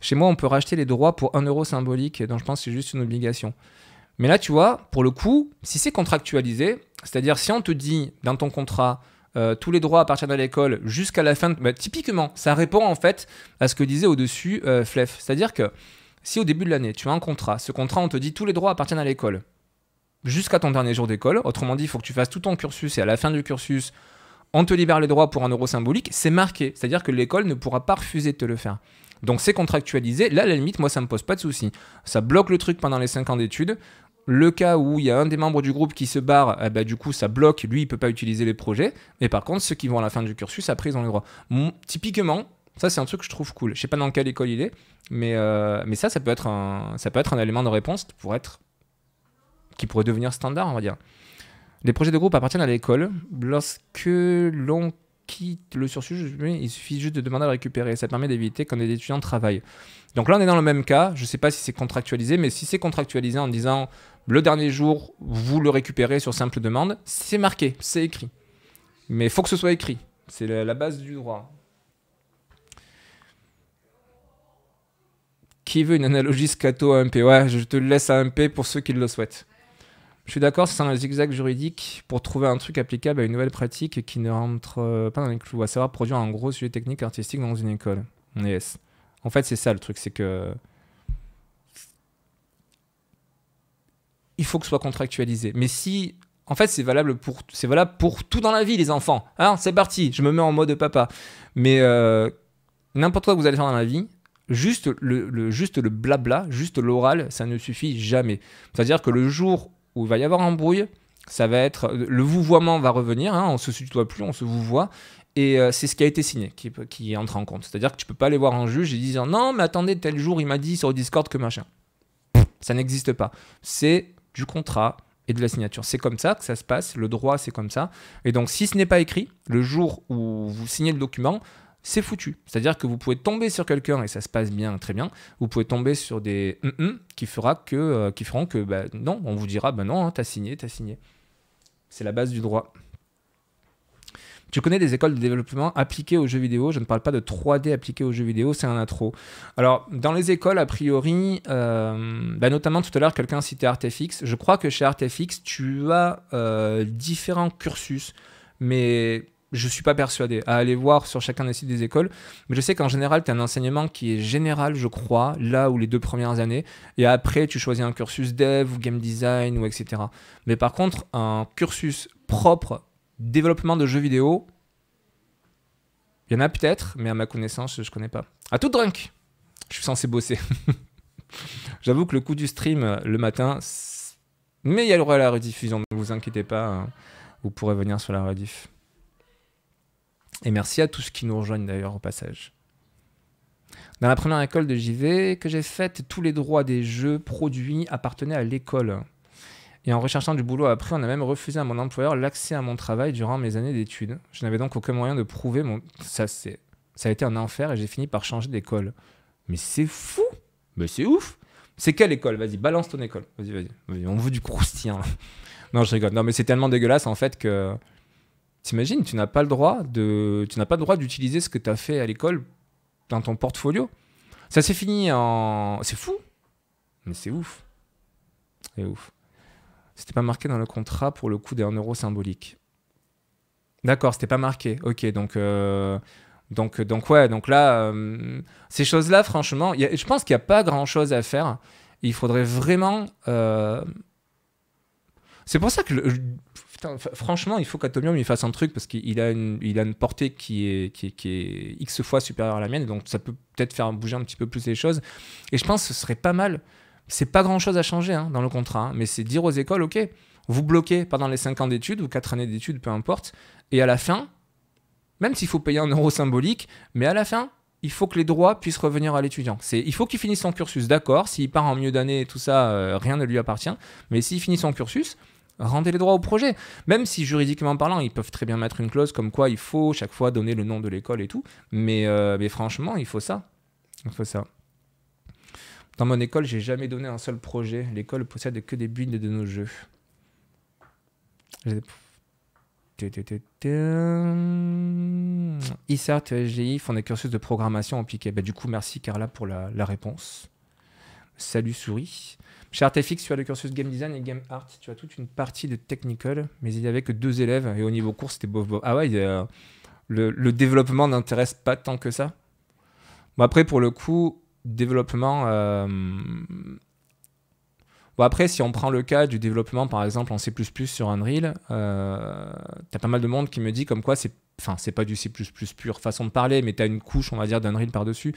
Chez moi, on peut racheter les droits pour 1 euro symbolique, donc je pense que c'est juste une obligation. Mais là, tu vois, pour le coup, si c'est contractualisé, c'est-à-dire si on te dit dans ton contrat, euh, tous les droits appartiennent à l'école jusqu'à la fin. De... Bah, typiquement, ça répond en fait à ce que disait au-dessus euh, FLEF. C'est-à-dire que si au début de l'année, tu as un contrat, ce contrat, on te dit tous les droits appartiennent à l'école jusqu'à ton dernier jour d'école. Autrement dit, il faut que tu fasses tout ton cursus et à la fin du cursus, on te libère les droits pour un euro symbolique. C'est marqué. C'est-à-dire que l'école ne pourra pas refuser de te le faire. Donc c'est contractualisé. Là, la limite, moi, ça me pose pas de souci. Ça bloque le truc pendant les 5 ans d'études. Le cas où il y a un des membres du groupe qui se barre, eh ben, du coup, ça bloque, lui, il ne peut pas utiliser les projets. Mais par contre, ceux qui vont à la fin du cursus, après, ils ont le droit. typiquement, ça, c'est un truc que je trouve cool. Je sais pas dans quelle école il est, mais, euh, ça, ça peut, être un, élément de réponse pour être, qui pourrait devenir standard, on va dire. Les projets de groupe appartiennent à l'école. Lorsque l'on quitte le cursus, il suffit juste de demander à récupérer. Ça permet d'éviter quand des étudiants travaillent. Donc là, on est dans le même cas. Je ne sais pas si c'est contractualisé, mais si c'est contractualisé en disant le dernier jour, vous le récupérez sur simple demande, c'est marqué, c'est écrit. Mais il faut que ce soit écrit. C'est la base du droit. Qui veut une analogie scato P Ouais, je te laisse p pour ceux qui le souhaitent. Je suis d'accord, c'est un zigzag juridique pour trouver un truc applicable à une nouvelle pratique qui ne rentre pas dans les clous, à savoir produire un gros sujet technique artistique dans une école. Yes. En fait, c'est ça le truc, c'est que il faut que ce soit contractualisé. Mais si, en fait, c'est valable pour, c'est valable pour tout dans la vie, les enfants. Hein, c'est parti, je me mets en mode papa. Mais euh, n'importe quoi que vous allez faire dans la vie, juste le, juste le blabla, juste l'oral, ça ne suffit jamais. C'est-à-dire que le jour où il va y avoir un brouille, ça va être le vouvoiement va revenir. on hein, on se tutoie plus, on se vous vouvoie, et euh, c'est ce qui a été signé qui, entre en compte. C'est-à-dire que tu peux pas aller voir un juge et dire non, mais attendez, tel jour il m'a dit sur Discord que machin. Ça n'existe pas. C'est du contrat et de la signature. C'est comme ça que ça se passe. Le droit, c'est comme ça. Et donc, si ce n'est pas écrit, le jour où vous signez le document, c'est foutu. C'est-à-dire que vous pouvez tomber sur quelqu'un et ça se passe bien, très bien. Vous pouvez tomber sur des qui, fera que, euh, qui feront que, bah, non, on vous dira, bah non, hein, t'as signé, t'as signé. C'est la base du droit. Tu connais des écoles de développement appliquées aux jeux vidéo. Je ne parle pas de 3D appliqué aux jeux vidéo, c'est un intro. Alors, dans les écoles, a priori, euh, bah, notamment tout à l'heure, quelqu'un citait Artefix. Je crois que chez Artefix, tu as euh, différents cursus, mais je ne suis pas persuadé, à aller voir sur chacun des sites des écoles. Mais je sais qu'en général, tu as un enseignement qui est général, je crois, là où les deux premières années. Et après, tu choisis un cursus dev ou game design ou etc. Mais par contre, un cursus propre développement de jeux vidéo, il y en a peut-être, mais à ma connaissance, je ne connais pas. À tout drunk Je suis censé bosser. J'avoue que le coup du stream euh, le matin, mais il y à la rediffusion, ne vous inquiétez pas, hein. vous pourrez venir sur la rediff. Et merci à tous ceux qui nous rejoignent d'ailleurs au passage. Dans la première école de JV que j'ai faite, tous les droits des jeux produits appartenaient à l'école. Et en recherchant du boulot après, on a même refusé à mon employeur l'accès à mon travail durant mes années d'études. Je n'avais donc aucun moyen de prouver mon. Ça, c'est... ça a été un enfer et j'ai fini par changer d'école. Mais c'est fou Mais c'est ouf C'est quelle école Vas-y, balance ton école. Vas-y, vas-y. on veut du croustillant. non, je rigole. Non, mais c'est tellement dégueulasse en fait que. T'imagines, tu n'as pas le droit de, tu n'as pas le droit d'utiliser ce que tu as fait à l'école dans ton portfolio. Ça s'est fini en, c'est fou, mais c'est ouf, c'est ouf. C'était pas marqué dans le contrat pour le coût d'un euro symbolique. D'accord, c'était pas marqué. Ok, donc. Euh, donc, donc ouais, donc là, euh, ces choses-là, franchement, je pense qu'il n'y a pas grand-chose à faire. Il faudrait vraiment... Euh, c'est pour ça que... franchement, il faut qu'Atomium il fasse un truc parce qu'il a une, il a une portée qui est, qui, est, qui est X fois supérieure à la mienne, donc ça peut peut-être faire bouger un petit peu plus les choses. Et je pense que ce serait pas mal c'est pas grand-chose à changer hein, dans le contrat, hein, mais c'est dire aux écoles, ok, vous bloquez pendant les 5 ans d'études ou 4 années d'études, peu importe, et à la fin, même s'il faut payer un euro symbolique, mais à la fin, il faut que les droits puissent revenir à l'étudiant. il faut qu'il finisse son cursus, d'accord, s'il part en milieu d'année et tout ça, euh, rien ne lui appartient, mais s'il finit son cursus, rendez les droits au projet. Même si juridiquement parlant, ils peuvent très bien mettre une clause comme quoi il faut chaque fois donner le nom de l'école et tout, mais, euh, mais franchement, il faut ça. Il faut ça. Dans mon école, j'ai jamais donné un seul projet. L'école possède que des builds de nos jeux. Isart et SGI font des cursus de programmation en Bah, du coup, merci Carla pour la, réponse. Salut souris. Chez Artefix, tu as le cursus Game Design et Game Art. Tu as toute une partie de Technical, mais il n'y avait que deux élèves. Et au niveau cours, c'était bof bof. Ah ouais, le, le, développement n'intéresse pas tant que ça. Bon, après, pour le coup, développement. Euh, bon, après, si on prend le cas du développement, par exemple, en C sur Unreal, euh, t'as pas mal de monde qui me dit comme quoi c'est. Enfin, c'est pas du C pure façon de parler, mais t'as une couche, on va dire, d'Unreal par-dessus.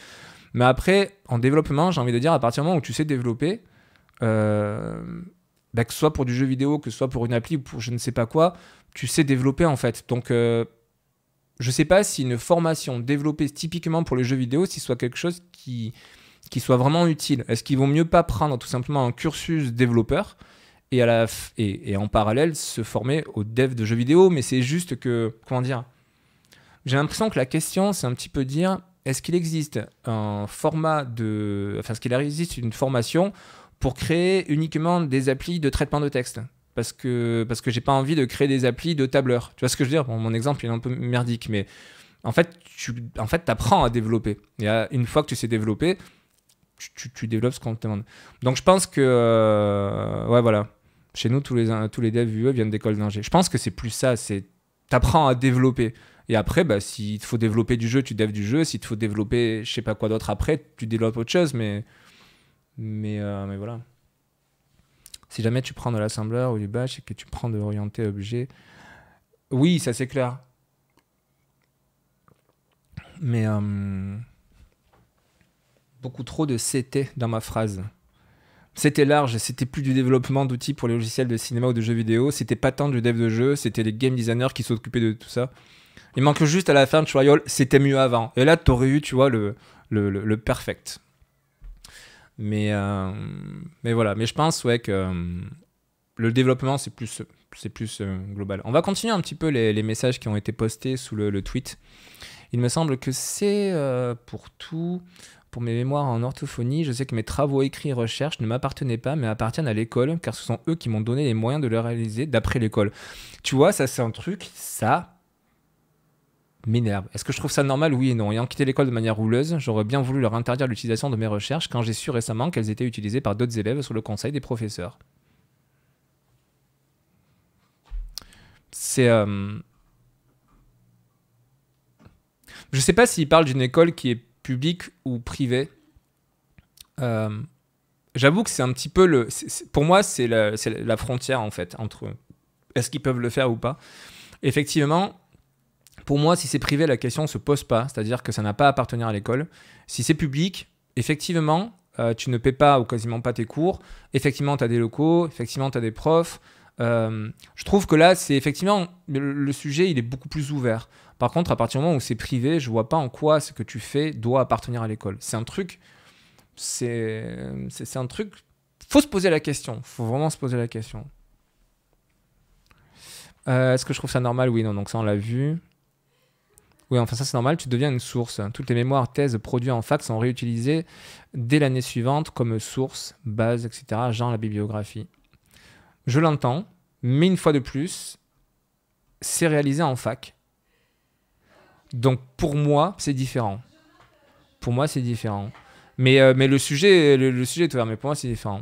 Mais après, en développement, j'ai envie de dire, à partir du moment où tu sais développer, euh, ben, que ce soit pour du jeu vidéo, que ce soit pour une appli ou pour je ne sais pas quoi, tu sais développer en fait. Donc. Je sais pas si une formation développée typiquement pour les jeux vidéo, si soit quelque chose qui, qui soit vraiment utile Est-ce qu'il vaut mieux pas prendre tout simplement un cursus développeur et, à la et, en parallèle se former au dev de jeux vidéo Mais c'est juste que, comment dire J'ai l'impression que la question, c'est un petit peu dire est-ce qu'il existe un format de. Enfin, est-ce qu'il existe une formation pour créer uniquement des applis de traitement de texte parce que parce que j'ai pas envie de créer des applis de tableur. Tu vois ce que je veux dire Mon exemple est un peu merdique, mais en fait, tu en fait, apprends à développer. Et une fois que tu sais développer, tu, développes ce qu'on te demande. Donc je pense que, euh, ouais, voilà. Chez nous, tous les, tous les devs UE viennent d'école d'ingé. Je pense que c'est plus ça, c'est t'apprends à développer. Et après, bah, s'il faut développer du jeu, tu devs du jeu. S'il faut développer je sais pas quoi d'autre après, tu développes autre chose. Mais, mais, euh, mais voilà. Si jamais tu prends de l'assembleur ou du batch et que tu prends de l'orienté objet, oui, ça c'est clair. Mais. Euh, beaucoup trop de c'était dans ma phrase. C'était large, c'était plus du développement d'outils pour les logiciels de cinéma ou de jeux vidéo, c'était pas tant du dev de jeu, c'était les game designers qui s'occupaient de tout ça. Il manque juste à la fin de Trial, c'était mieux avant. Et là, t'aurais eu, tu vois, le, le, perfect. Mais, euh, mais voilà, mais je pense, ouais, que euh, le développement, c'est plus, c'est plus euh, global. On va continuer un petit peu les, messages qui ont été postés sous le, tweet. Il me semble que c'est pour tout mes mémoires en orthophonie, je sais que mes travaux écrits et recherches ne m'appartenaient pas, mais appartiennent à l'école, car ce sont eux qui m'ont donné les moyens de le réaliser d'après l'école. Tu vois, ça c'est un truc, ça m'énerve. Est-ce que je trouve ça normal Oui et non. Ayant quitté l'école de manière rouleuse, j'aurais bien voulu leur interdire l'utilisation de mes recherches quand j'ai su récemment qu'elles étaient utilisées par d'autres élèves sur le conseil des professeurs. C'est... Euh, je sais pas s'il parle d'une école qui est public ou privé. Euh, j'avoue que c'est un petit peu le. pour moi, c'est la, frontière en fait entre est-ce qu'ils peuvent le faire ou pas. Effectivement, pour moi, si c'est privé, la question ne se pose pas, c'est-à-dire que ça n'a pas à appartenir à l'école. Si c'est public, effectivement, euh, tu ne paies pas ou quasiment pas tes cours. Effectivement, tu as des locaux, effectivement, tu as des profs. Euh, je trouve que là, c'est effectivement le sujet, il est beaucoup plus ouvert. Par contre, à partir du moment où c'est privé, je vois pas en quoi ce que tu fais doit appartenir à l'école. C'est un truc, c'est, un truc. Faut se poser la question. Faut vraiment se poser la question. Euh, est-ce que je trouve ça normal Oui, non. Donc ça, on l'a vu. Oui, enfin ça c'est normal, tu deviens une source. Toutes les mémoires, thèses produits en fac sont réutilisées dès l'année suivante comme source, base, etc. Genre la bibliographie. Je l'entends, mais une fois de plus, c'est réalisé en fac. Donc pour moi, c'est différent. Pour moi, c'est différent. Mais, euh, mais le, sujet, le, sujet est ouvert, mais pour moi, c'est différent.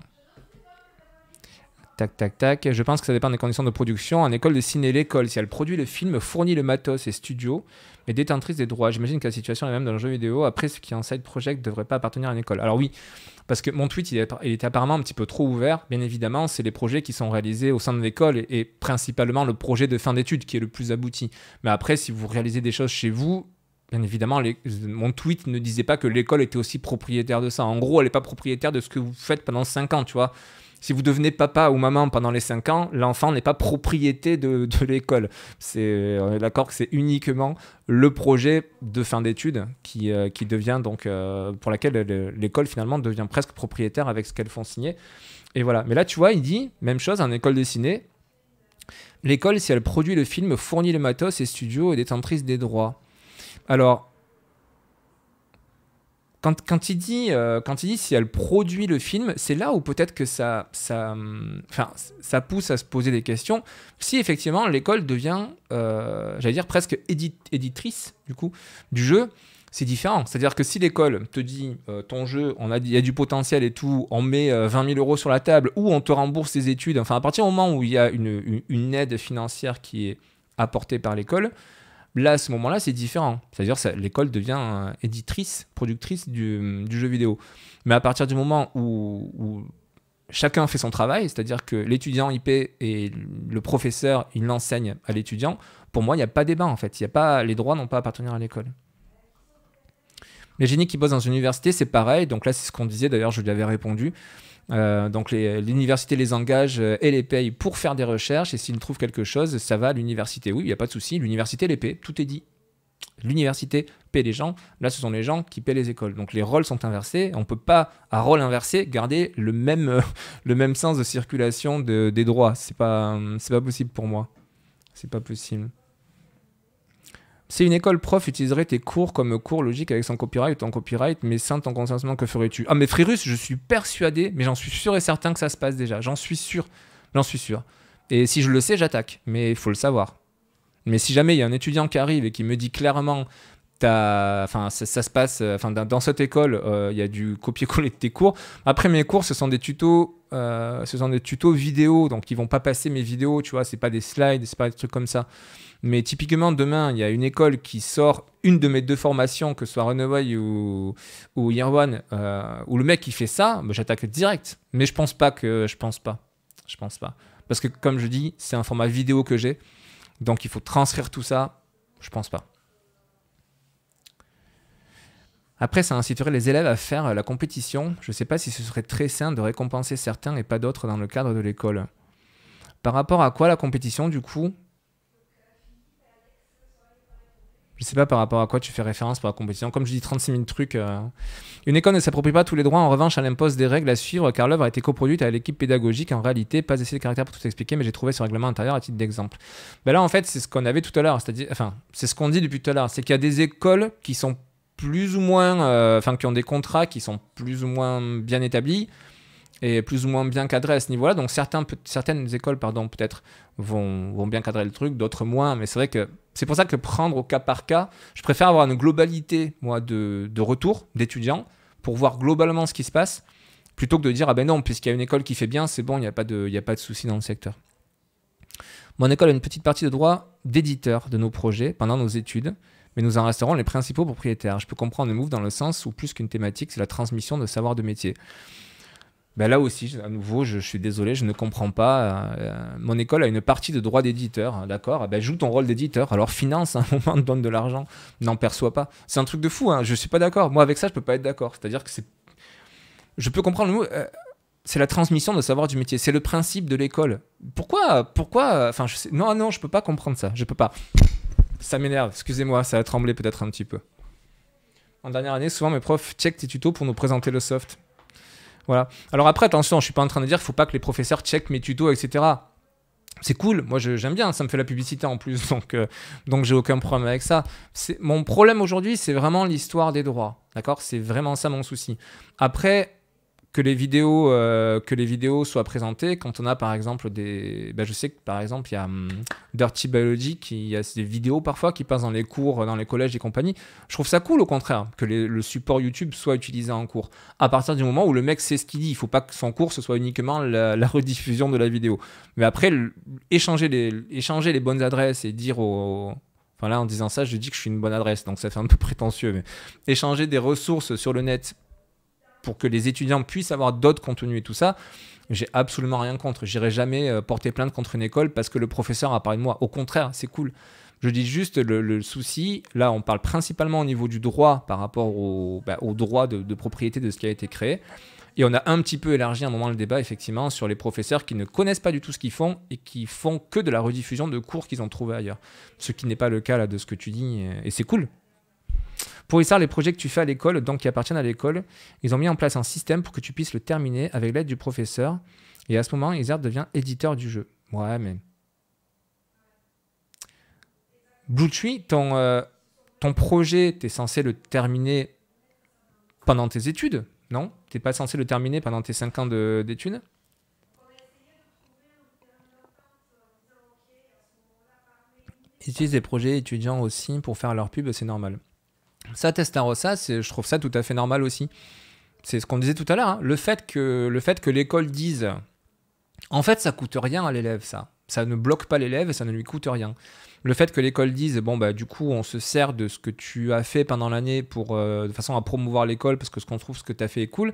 Tac, tac, tac. Je pense que ça dépend des conditions de production. En école de ciné, l'école, si elle produit le film, fournit le matos et studio, mais détentrice des droits. J'imagine que la situation est même dans le jeu vidéo. Après, ce qui est en side project ne devrait pas appartenir à une école. Alors oui, parce que mon tweet, il, est, était apparemment un petit peu trop ouvert. Bien évidemment, c'est les projets qui sont réalisés au sein de l'école et, principalement le projet de fin d'études qui est le plus abouti. Mais après, si vous réalisez des choses chez vous, Bien évidemment, mon tweet ne disait pas que l'école était aussi propriétaire de ça. En gros, elle n'est pas propriétaire de ce que vous faites pendant 5 ans, tu vois si vous devenez papa ou maman pendant les 5 ans, l'enfant n'est pas propriété de, l'école. C'est d'accord que c'est uniquement le projet de fin d'études qui, euh, qui devient donc euh, pour laquelle l'école finalement devient presque propriétaire avec ce qu'elles font signer. Et voilà. Mais là, tu vois, il dit même chose en école dessinée. L'école, si elle produit le film, fournit les matos et studios et détentrice des droits. Alors, quand, il dit, euh, quand il dit si elle produit le film, c'est là où peut-être que ça, ça hum, pousse à se poser des questions. Si effectivement l'école devient, euh, j'allais dire presque éditrice du coup du jeu, c'est différent. C'est-à-dire que si l'école te dit euh, ton jeu, on a, il y a du potentiel et tout, on met 20 000 euros sur la table ou on te rembourse tes études. Enfin, à partir du moment où il y a une aide financière qui est apportée par l'école, Là, à ce moment-là, c'est différent. C'est-à-dire que l'école devient euh, éditrice, productrice du, jeu vidéo. Mais à partir du moment où, chacun fait son travail, c'est-à-dire que l'étudiant IP et le professeur, il l'enseigne à l'étudiant, pour moi, il n'y a pas débat en fait. Il y a pas, les droits n'ont pas à appartenir à l'école. Les génies qui bossent dans une université, c'est pareil. Donc là, c'est ce qu'on disait, d'ailleurs, je lui avais répondu. Euh, donc l'université les, engage euh, et les paye pour faire des recherches, et s'ils trouvent quelque chose, ça va à l'université. Oui, il n'y a pas de souci, l'université les paye. tout est dit. L'université paie les gens, là ce sont les gens qui paient les écoles. Donc les rôles sont inversés, on ne peut pas, à rôle inversé, garder le même, euh, le même sens de circulation des droits. C'est pas, pas possible pour moi. C'est pas possible. Si une école prof utiliserait tes cours comme cours logique avec son copyright ou ton copyright, mais sans ton consentement, que ferais-tu Ah mais Frérus, je suis persuadé, mais j'en suis sûr et certain que ça se passe déjà. J'en suis sûr. J'en suis sûr. Et si je le sais, j'attaque. Mais il faut le savoir. Mais si jamais il y a un étudiant qui arrive et qui me dit clairement enfin ça, se passe euh, enfin dans, cette école euh, il y a du copier-coller de tes cours après mes cours ce sont des tutos euh, ce sont des tutos vidéo donc ils vont pas passer mes vidéos tu vois c'est pas des slides c'est pas des trucs comme ça mais typiquement, demain, il y a une école qui sort une de mes deux formations, que ce soit Runaway ou, ou Year One, euh, où le mec qui fait ça, bah, j'attaque direct. Mais je pense pas que. Je pense pas. Je pense pas. Parce que, comme je dis, c'est un format vidéo que j'ai. Donc, il faut transcrire tout ça. Je pense pas. Après, ça inciterait les élèves à faire la compétition. Je ne sais pas si ce serait très sain de récompenser certains et pas d'autres dans le cadre de l'école. Par rapport à quoi la compétition, du coup Je sais pas par rapport à quoi tu fais référence pour la compétition. Comme je dis 36 000 trucs. Euh. Une école ne s'approprie pas tous les droits. En revanche, elle impose des règles à suivre car l'œuvre a été coproduite à l'équipe pédagogique. En réalité, pas assez de caractère pour tout expliquer, mais j'ai trouvé ce règlement intérieur à titre d'exemple. Ben là, en fait, c'est ce qu'on avait tout à l'heure. C'est-à-dire, enfin, c'est ce qu'on dit depuis tout à l'heure. C'est qu'il y a des écoles qui sont plus ou moins, euh, enfin, qui ont des contrats qui sont plus ou moins bien établis et plus ou moins bien cadrés à ce niveau-là. Donc certaines écoles, pardon, peut-être vont bien cadrer le truc, d'autres moins. Mais c'est vrai que c'est pour ça que prendre au cas par cas, je préfère avoir une globalité, moi, de, retour d'étudiants pour voir globalement ce qui se passe, plutôt que de dire, ah ben non, puisqu'il y a une école qui fait bien, c'est bon, il n'y a pas de, y de souci dans le secteur. Mon école a une petite partie de droit d'éditeur de nos projets pendant nos études, mais nous en resterons les principaux propriétaires. Je peux comprendre le move dans le sens où plus qu'une thématique, c'est la transmission de savoir de métier. Bah, là aussi, à nouveau, je, suis désolé, je ne comprends pas. Euh, euh, mon école a une partie de droit d'éditeur, hein, d'accord ben, Joue ton rôle d'éditeur. Alors finance, un moment, donne de l'argent, n'en perçois pas. C'est un truc de fou, hein, je ne suis pas d'accord. Moi, avec ça, je ne peux pas être d'accord. C'est-à-dire que c'est. Je peux comprendre le euh, c'est la transmission de savoir du métier. C'est le principe de l'école. Pourquoi Pourquoi Enfin, Non, non, je ne peux pas comprendre ça. Je ne peux pas. Ça m'énerve. Excusez-moi, ça a tremblé peut-être un petit peu. En dernière année, souvent, mes profs check tes tutos pour nous présenter le soft. Voilà. Alors après, attention, je suis pas en train de dire qu'il faut pas que les professeurs checkent mes tutos, etc. C'est cool, moi j'aime bien, ça me fait la publicité en plus, donc, euh, donc j'ai aucun problème avec ça. Mon problème aujourd'hui, c'est vraiment l'histoire des droits, d'accord C'est vraiment ça mon souci. Après, que les vidéos euh, que les vidéos soient présentées quand on a par exemple des bah, je sais que par exemple il y a hmm, Dirty Biology qui y a des vidéos parfois qui passent dans les cours dans les collèges et compagnie je trouve ça cool au contraire que le support YouTube soit utilisé en cours à partir du moment où le mec sait ce qu'il dit il faut pas que son cours ce soit uniquement la, rediffusion de la vidéo mais après échanger les échanger les bonnes adresses et dire aux, Enfin là, en disant ça, je dis que je suis une bonne adresse, donc ça fait un peu prétentieux. Mais échanger des ressources sur le net pour que les étudiants puissent avoir d'autres contenus et tout ça, j'ai absolument rien contre. J'irai jamais euh, porter plainte contre une école parce que le professeur a parlé de moi. Au contraire, c'est cool. Je dis juste le, souci, là on parle principalement au niveau du droit par rapport au, bah, droit de, propriété de ce qui a été créé. Et on a un petit peu élargi un moment le débat effectivement sur les professeurs qui ne connaissent pas du tout ce qu'ils font et qui font que de la rediffusion de cours qu'ils ont trouvé ailleurs. Ce qui n'est pas le cas là de ce que tu dis et c'est cool. Pour Issar, les projets que tu fais à l'école, donc qui appartiennent à l'école, ils ont mis en place un système pour que tu puisses le terminer avec l'aide du professeur. Et à ce moment, Issar devient éditeur du jeu. Ouais, mais. ton, euh, ton projet, tu es censé le terminer pendant tes études, non Tu pas censé le terminer pendant tes 5 ans d'études Ils utilisent des projets étudiants aussi pour faire leur pub, c'est normal. Ça, Testarossa, je trouve ça tout à fait normal aussi. C'est ce qu'on disait tout à l'heure. Hein. Le fait que l'école dise en fait, ça coûte rien à l'élève, ça. Ça ne bloque pas l'élève et ça ne lui coûte rien. Le fait que l'école dise, bon, bah, du coup, on se sert de ce que tu as fait pendant l'année pour, euh, de façon à promouvoir l'école parce que ce qu'on trouve, ce que tu as fait est cool.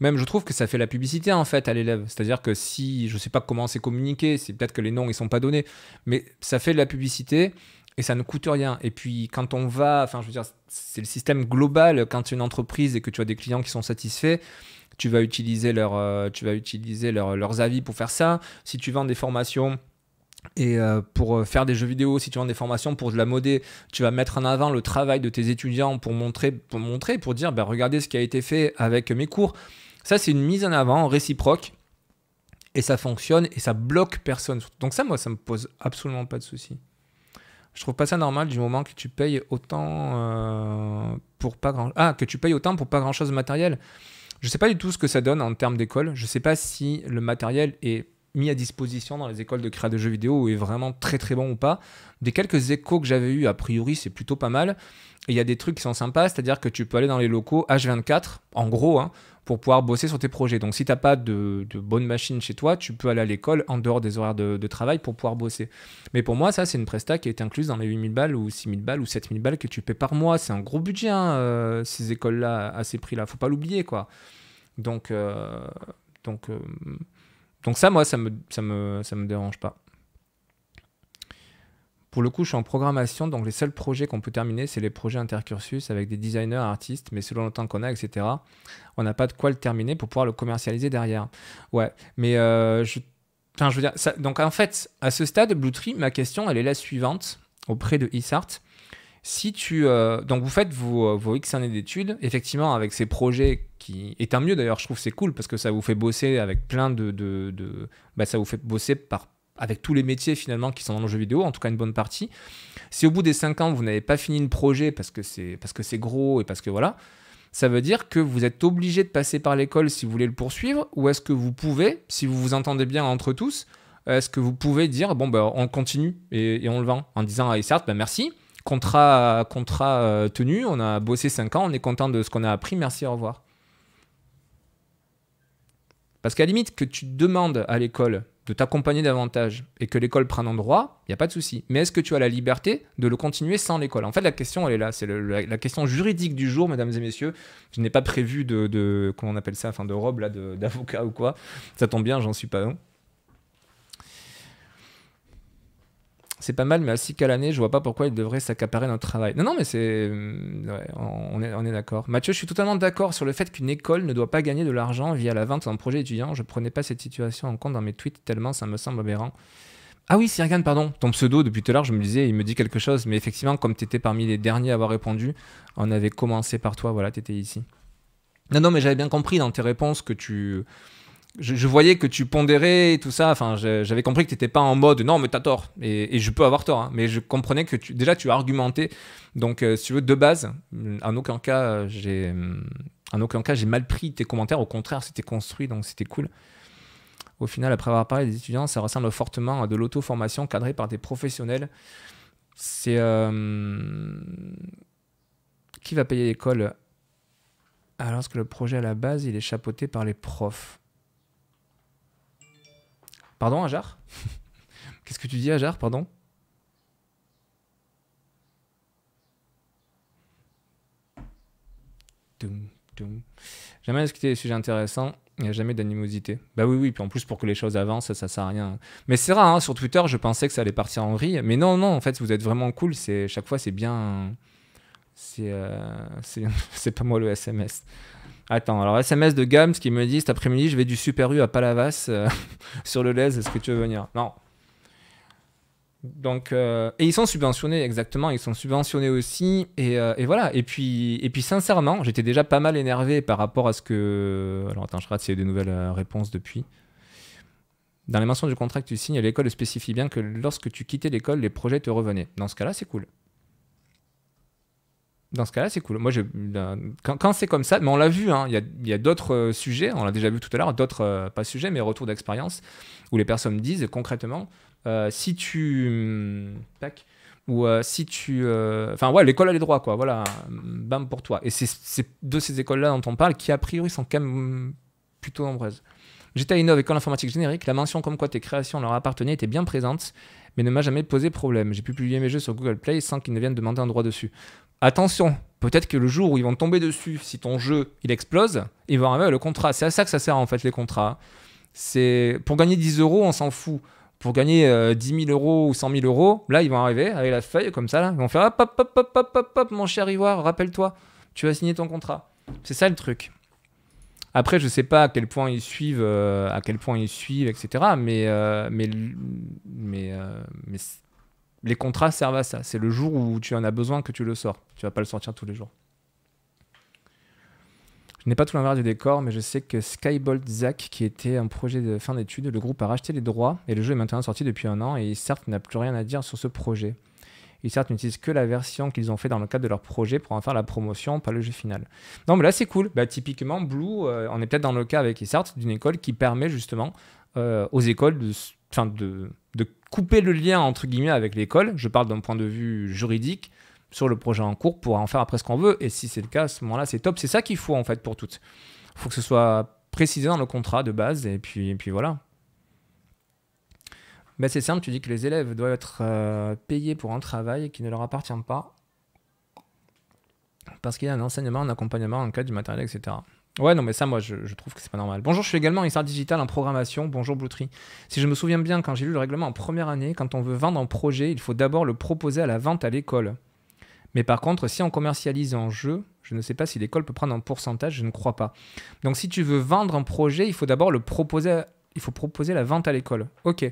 Même, je trouve que ça fait la publicité, en fait, à l'élève. C'est-à-dire que si, je sais pas comment c'est communiqué, c'est peut-être que les noms, ils sont pas donnés, mais ça fait de la publicité et ça ne coûte rien. Et puis quand on va, enfin je veux dire, c'est le système global, quand tu es une entreprise et que tu as des clients qui sont satisfaits, tu vas utiliser, leur, euh, tu vas utiliser leurs avis pour faire ça. Si tu vends des formations... Et euh, pour euh, faire des jeux vidéo, si tu vends des formations pour de la modé, tu vas mettre en avant le travail de tes étudiants pour montrer, pour montrer, pour dire, ben, regardez ce qui a été fait avec mes cours. Ça, c'est une mise en avant réciproque et ça fonctionne et ça bloque personne. Donc ça, moi, ça me pose absolument pas de souci. Je trouve pas ça normal du moment que tu payes autant euh, pour pas grand ah que tu payes autant pour pas grand chose de matériel. Je sais pas du tout ce que ça donne en termes d'école. Je sais pas si le matériel est mis à disposition dans les écoles de création de jeux vidéo est vraiment très très bon ou pas. Des quelques échos que j'avais eu, a priori, c'est plutôt pas mal. il y a des trucs qui sont sympas, c'est-à-dire que tu peux aller dans les locaux H24, en gros, hein, pour pouvoir bosser sur tes projets. Donc si tu n'as pas de, de, bonne machine chez toi, tu peux aller à l'école en dehors des horaires de, travail pour pouvoir bosser. Mais pour moi, ça, c'est une presta qui est incluse dans les 8000 balles ou 6000 balles ou 7000 balles que tu paies par mois. C'est un gros budget, hein, euh, ces écoles-là, à ces prix-là. faut pas l'oublier, quoi. Donc, euh, donc euh, donc ça, moi, ça me, ça me, dérange pas. Pour le coup, je suis en programmation, donc les seuls projets qu'on peut terminer, c'est les projets intercursus avec des designers, artistes, mais selon le temps qu'on a, etc., on n'a pas de quoi le terminer pour pouvoir le commercialiser derrière. Ouais, mais euh, je, je veux dire, donc en fait, à ce stade, Blue ma question, elle est la suivante auprès de Isart. Si tu, euh, donc vous faites euh, vos, X années d'études, effectivement, avec ces projets qui est un mieux d'ailleurs, je trouve c'est cool parce que ça vous fait bosser avec plein de. de, bah, ça vous fait bosser avec tous les métiers finalement qui sont dans le jeu vidéo, en tout cas une bonne partie. Si au bout des 5 ans, vous n'avez pas fini le projet parce que c'est gros et parce que voilà, ça veut dire que vous êtes obligé de passer par l'école si vous voulez le poursuivre, ou est-ce que vous pouvez, si vous vous entendez bien entre tous, est-ce que vous pouvez dire, bon, ben on continue et, on le vend en disant ah, ben merci, contrat, contrat euh, tenu, on a bossé 5 ans, on est content de ce qu'on a appris, merci, au revoir. Parce qu'à limite, que tu demandes à l'école de t'accompagner davantage et que l'école prenne en droit, il n'y a pas de souci. Mais est-ce que tu as la liberté de le continuer sans l'école En fait, la question, elle est là. C'est la, question juridique du jour, mesdames et messieurs. Je n'ai pas prévu de, appelle ça, de robe, là, d'avocat ou quoi. Ça tombe bien, j'en suis pas un. c'est pas mal, mais à 6 l'année, je vois pas pourquoi il devrait s'accaparer notre travail. Non, non, mais c'est. Euh, on est, on est d'accord. Mathieu, je suis totalement d'accord sur le fait qu'une école ne doit pas gagner de l'argent via la vente d'un projet étudiant. Je prenais pas cette situation en compte dans mes tweets tellement ça me semble aberrant. Ah oui, Sirgan, pardon, ton pseudo, depuis tout à l'heure, je me disais, il me dit quelque chose, mais effectivement, comme tu étais parmi les derniers à avoir répondu, on avait commencé par toi, voilà, t'étais ici. Non, non, mais j'avais bien compris dans tes réponses que tu je, voyais que tu pondérais et tout ça. Enfin, j'avais compris que tu n'étais pas en mode non, mais tu as tort. Et, je peux avoir tort. Hein. mais je comprenais que tu, déjà, tu as argumenté. Donc, euh, si tu veux, de base, en aucun cas, j'ai. En aucun cas, j'ai mal pris tes commentaires. Au contraire, c'était construit, donc c'était cool. Au final, après avoir parlé des étudiants, ça ressemble fortement à de l'auto-formation cadrée par des professionnels. C'est. Euh, qui va payer l'école alors que le projet à la base, il est chapeauté par les profs Pardon, Ajar Qu'est-ce que tu dis, Ajar Pardon Jamais discuter des sujets intéressants, il n'y a jamais d'animosité. Bah oui, oui, puis en plus pour que les choses avancent, ça, sert à rien. Mais c'est rare, hein, sur Twitter, je pensais que ça allait partir en rire. mais non, non, en fait, vous êtes vraiment cool, chaque fois c'est bien... C'est euh, pas moi le SMS. Attends, alors SMS de Gams qui me dit cet après-midi, je vais du Super U à Palavas euh, sur le Lez, est-ce que tu veux venir Non. Donc, euh, et ils sont subventionnés, exactement, ils sont subventionnés aussi. Et, euh, et voilà, et puis, et puis sincèrement, j'étais déjà pas mal énervé par rapport à ce que. Alors attends, je rate s'il y a eu des nouvelles réponses depuis. Dans les mentions du contrat que tu signes, l'école spécifie bien que lorsque tu quittais l'école, les projets te revenaient. Dans ce cas-là, c'est cool dans ce cas-là, c'est cool. Moi, je, ben, quand, c'est comme ça, mais on l'a vu, hein, il y a, d'autres euh, sujets, on l'a déjà vu tout à l'heure, d'autres, euh, pas sujets, mais retours d'expérience, où les personnes disent concrètement, euh, si tu... Hmm, tac, ou si tu... Enfin, ouais, l'école a les droits, quoi, voilà, bam pour toi. Et c'est de ces écoles-là dont on parle, qui a priori sont quand même plutôt nombreuses. J'étais à Innov, école informatique générique, la mention comme quoi tes créations leur appartenaient était bien présente, mais ne m'a jamais posé problème. J'ai pu publier mes jeux sur Google Play sans qu'ils ne viennent demander un droit dessus. Attention, peut-être que le jour où ils vont tomber dessus, si ton jeu il explose, ils vont arriver à le contrat. C'est à ça que ça sert en fait les contrats. C'est pour gagner 10 euros, on s'en fout. Pour gagner 10 euh, 000 euros ou 100 000 euros, là ils vont arriver avec la feuille comme ça, là. ils vont faire hop hop hop hop hop hop, mon cher Ivoire, rappelle-toi, tu vas signer ton contrat. C'est ça le truc. Après, je sais pas à quel point ils suivent, euh, à quel point ils suivent, etc. Euh, mais, mais, mais, mais les contrats servent à ça. C'est le jour où tu en as besoin que tu le sors. Tu vas pas le sortir tous les jours. Je n'ai pas tout l'inverse du décor, mais je sais que Skybolt Zack, qui était un projet de fin d'études, le groupe a racheté les droits et le jeu est maintenant sorti depuis un an et certes n'a plus rien à dire sur ce projet. Ils certes n'utilisent que la version qu'ils ont fait dans le cadre de leur projet pour en faire la promotion, pas le jeu final. Non, mais là c'est cool. Bah, typiquement, Blue, euh, on est peut-être dans le cas avec certes, d'une école qui permet justement euh, aux écoles de, fin de, de couper le lien entre guillemets avec l'école, je parle d'un point de vue juridique, sur le projet en cours pour en faire après ce qu'on veut. Et si c'est le cas, à ce moment-là, c'est top. C'est ça qu'il faut en fait pour toutes. Il faut que ce soit précisé dans le contrat de base et puis, et puis voilà. Mais ben, c'est simple, tu dis que les élèves doivent être euh, payés pour un travail qui ne leur appartient pas parce qu'il y a un enseignement, un accompagnement, un cas du matériel, etc. Ouais, non, mais ça, moi, je, trouve que c'est pas normal. Bonjour, je suis également en digital en programmation. Bonjour, Bloutry. Si je me souviens bien, quand j'ai lu le règlement en première année, quand on veut vendre un projet, il faut d'abord le proposer à la vente à l'école. Mais par contre, si on commercialise en jeu, je ne sais pas si l'école peut prendre un pourcentage, je ne crois pas. Donc, si tu veux vendre un projet, il faut d'abord le proposer, à... il faut proposer la vente à l'école. Ok.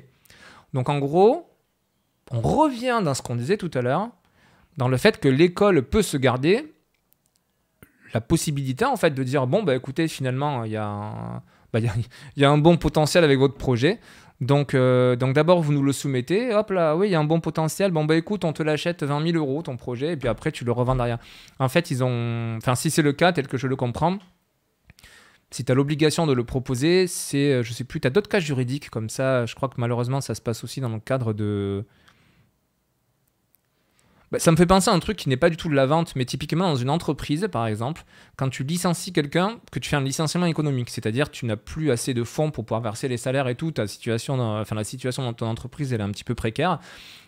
Donc, en gros, on revient dans ce qu'on disait tout à l'heure, dans le fait que l'école peut se garder la possibilité en fait de dire bon bah écoutez finalement il y a un, bah, y un bon potentiel avec votre projet. Donc, euh, donc d'abord, vous nous le soumettez. Hop là, oui, il y a un bon potentiel. Bon, bah écoute, on te l'achète 20 000 euros ton projet, et puis après, tu le revends derrière. En fait, ils ont. Enfin, si c'est le cas, tel que je le comprends, si tu as l'obligation de le proposer, c'est. Euh, je sais plus, tu as d'autres cas juridiques comme ça. Je crois que malheureusement, ça se passe aussi dans le cadre de bah, ça me fait penser à un truc qui n'est pas du tout de la vente, mais typiquement dans une entreprise, par exemple, quand tu licencies quelqu'un, que tu fais un licenciement économique, c'est-à-dire tu n'as plus assez de fonds pour pouvoir verser les salaires et tout, ta situation enfin, la situation dans ton entreprise, elle est un petit peu précaire,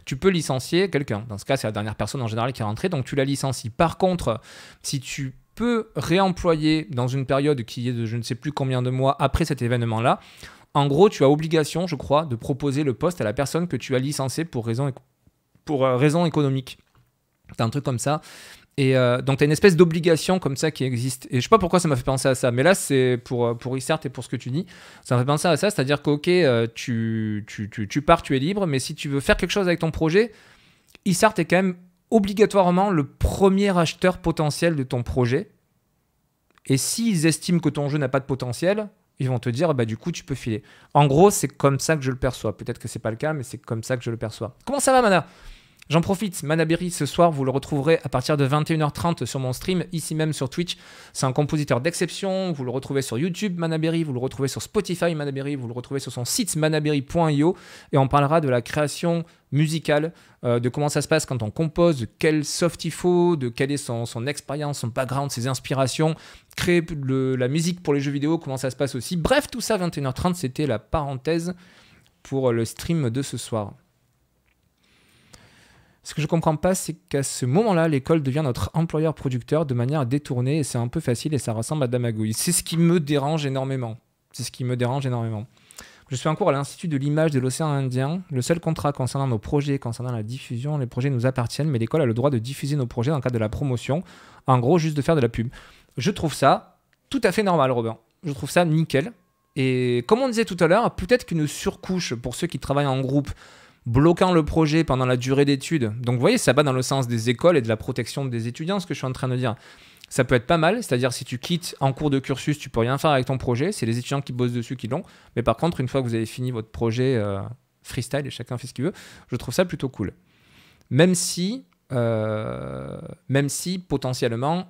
tu peux licencier quelqu'un. Dans ce cas, c'est la dernière personne en général qui est rentrée, donc tu la licencies. Par contre, si tu peux réemployer dans une période qui est de je ne sais plus combien de mois après cet événement-là, en gros, tu as obligation, je crois, de proposer le poste à la personne que tu as licenciée pour raison, pour, euh, raison économique. T'as un truc comme ça. Et euh, donc, t'as une espèce d'obligation comme ça qui existe. Et je sais pas pourquoi ça m'a fait penser à ça, mais là, c'est pour, euh, pour Isert et pour ce que tu dis, ça m'a fait penser à ça, c'est-à-dire que, ok, euh, tu, tu, tu, pars, tu es libre, mais si tu veux faire quelque chose avec ton projet, Isert est quand même obligatoirement le premier acheteur potentiel de ton projet. Et s'ils estiment que ton jeu n'a pas de potentiel, ils vont te dire, bah, du coup, tu peux filer. En gros, c'est comme ça que je le perçois. Peut-être que c'est pas le cas, mais c'est comme ça que je le perçois. Comment ça va, Mana J'en profite, Manaberry ce soir, vous le retrouverez à partir de 21h30 sur mon stream, ici même sur Twitch. C'est un compositeur d'exception, vous le retrouvez sur YouTube Manaberry, vous le retrouvez sur Spotify Manaberry, vous le retrouvez sur son site manaberry.io et on parlera de la création musicale, euh, de comment ça se passe quand on compose, de quel soft il faut, de quelle est son, expérience, son background, ses inspirations, créer la musique pour les jeux vidéo, comment ça se passe aussi. Bref, tout ça 21h30, c'était la parenthèse pour le stream de ce soir. Ce que je comprends pas, c'est qu'à ce moment-là, l'école devient notre employeur-producteur de manière détournée et c'est un peu facile et ça ressemble à Damagouille. C'est ce qui me dérange énormément. C'est ce qui me dérange énormément. Je suis en cours à l'Institut de l'image de l'océan Indien. Le seul contrat concernant nos projets, concernant la diffusion, les projets nous appartiennent, mais l'école a le droit de diffuser nos projets dans le cadre de la promotion. En gros, juste de faire de la pub. Je trouve ça tout à fait normal, Robin. Je trouve ça nickel. Et comme on disait tout à l'heure, peut-être qu'une surcouche pour ceux qui travaillent en groupe, bloquant le projet pendant la durée d'études. Donc vous voyez, ça va dans le sens des écoles et de la protection des étudiants, ce que je suis en train de dire. Ça peut être pas mal, c'est-à-dire si tu quittes en cours de cursus, tu peux rien faire avec ton projet, c'est les étudiants qui bossent dessus qui l'ont, mais par contre, une fois que vous avez fini votre projet euh, freestyle et chacun fait ce qu'il veut, je trouve ça plutôt cool. Même si, euh, même si potentiellement,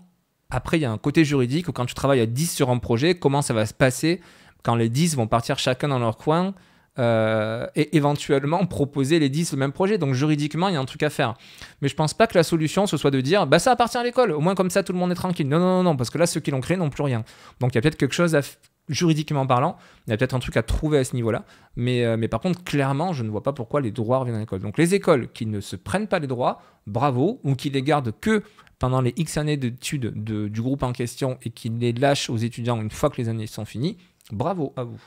après, il y a un côté juridique où quand tu travailles à 10 sur un projet, comment ça va se passer quand les 10 vont partir chacun dans leur coin euh, et éventuellement proposer les 10 le même projet. Donc juridiquement, il y a un truc à faire. Mais je pense pas que la solution ce soit de dire bah ça appartient à l'école, au moins comme ça tout le monde est tranquille. Non, non, non, non, parce que là ceux qui l'ont créé n'ont plus rien. Donc il y a peut-être quelque chose à juridiquement parlant, il y a peut-être un truc à trouver à ce niveau-là. Mais, euh, mais par contre, clairement, je ne vois pas pourquoi les droits reviennent à l'école. Donc les écoles qui ne se prennent pas les droits, bravo, ou qui les gardent que pendant les X années d'études du groupe en question et qui les lâchent aux étudiants une fois que les années sont finies, bravo à vous.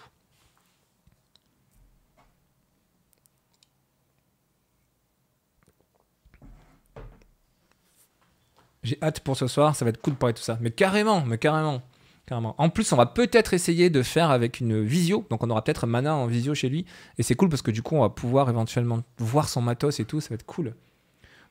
J'ai hâte pour ce soir, ça va être cool de parler tout ça. Mais carrément, mais carrément. Carrément. En plus, on va peut-être essayer de faire avec une visio. Donc, on aura peut-être Mana en visio chez lui. Et c'est cool parce que du coup, on va pouvoir éventuellement voir son matos et tout. Ça va être cool.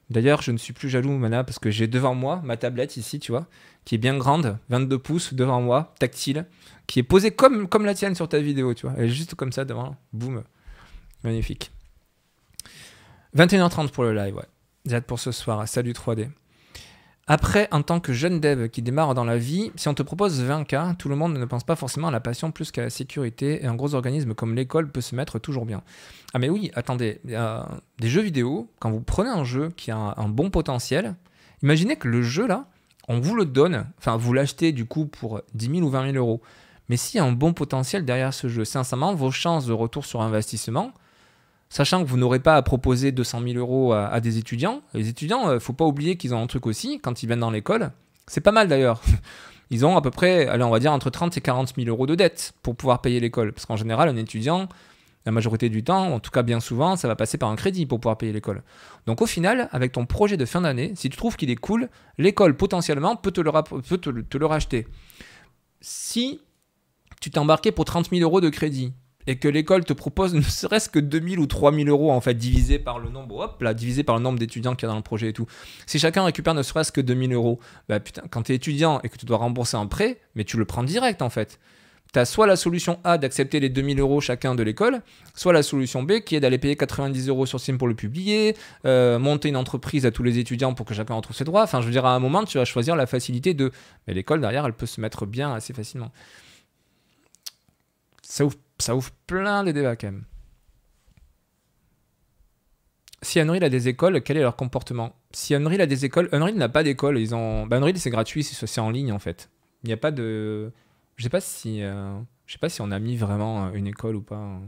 D'ailleurs, je ne suis plus jaloux, Mana, parce que j'ai devant moi ma tablette ici, tu vois, qui est bien grande, 22 pouces devant moi, tactile, qui est posée comme, comme la tienne sur ta vidéo, tu vois. Elle est juste comme ça devant. Boum. Magnifique. 21h30 pour le live, ouais. J'ai hâte pour ce soir. Salut 3D. Après, en tant que jeune dev qui démarre dans la vie, si on te propose 20K, tout le monde ne pense pas forcément à la passion plus qu'à la sécurité et un gros organisme comme l'école peut se mettre toujours bien. Ah mais oui, attendez, euh, des jeux vidéo, quand vous prenez un jeu qui a un, un bon potentiel, imaginez que le jeu là, on vous le donne, enfin vous l'achetez du coup pour 10 000 ou 20 000 euros. Mais s'il y a un bon potentiel derrière ce jeu, sincèrement, vos chances de retour sur investissement, sachant que vous n'aurez pas à proposer 200 000 euros à, des étudiants. Les étudiants, ne euh, faut pas oublier qu'ils ont un truc aussi quand ils viennent dans l'école. C'est pas mal d'ailleurs. Ils ont à peu près, on va dire entre 30 et 40 000 euros de dette pour pouvoir payer l'école. Parce qu'en général, un étudiant, la majorité du temps, en tout cas bien souvent, ça va passer par un crédit pour pouvoir payer l'école. Donc au final, avec ton projet de fin d'année, si tu trouves qu'il est cool, l'école potentiellement peut te le, te le racheter. Si tu t'es embarqué pour 30 000 euros de crédit, et que l'école te propose ne serait-ce que 2000 ou 3000 euros en fait divisé par le nombre hop là divisé par le nombre d'étudiants qu'il y a dans le projet et tout si chacun récupère ne serait-ce que 2000 euros bah putain quand t'es étudiant et que tu dois rembourser un prêt mais tu le prends direct en fait tu as soit la solution A d'accepter les 2000 euros chacun de l'école, soit la solution B qui est d'aller payer 90 euros sur Sim pour le publier, euh, monter une entreprise à tous les étudiants pour que chacun retrouve ses droits. Enfin, je veux dire, à un moment, tu vas choisir la facilité de. Mais l'école derrière, elle peut se mettre bien assez facilement. Ça ouvre ça ouvre plein de débats quand même. Si Unreal a des écoles, quel est leur comportement Si Unreal a des écoles, Unreal n'a pas d'école. Ils ont, bah, Unreal c'est gratuit, c'est en ligne en fait. Il n'y a pas de, je sais pas si, euh, sais pas si on a mis vraiment euh, une école ou pas. Hein.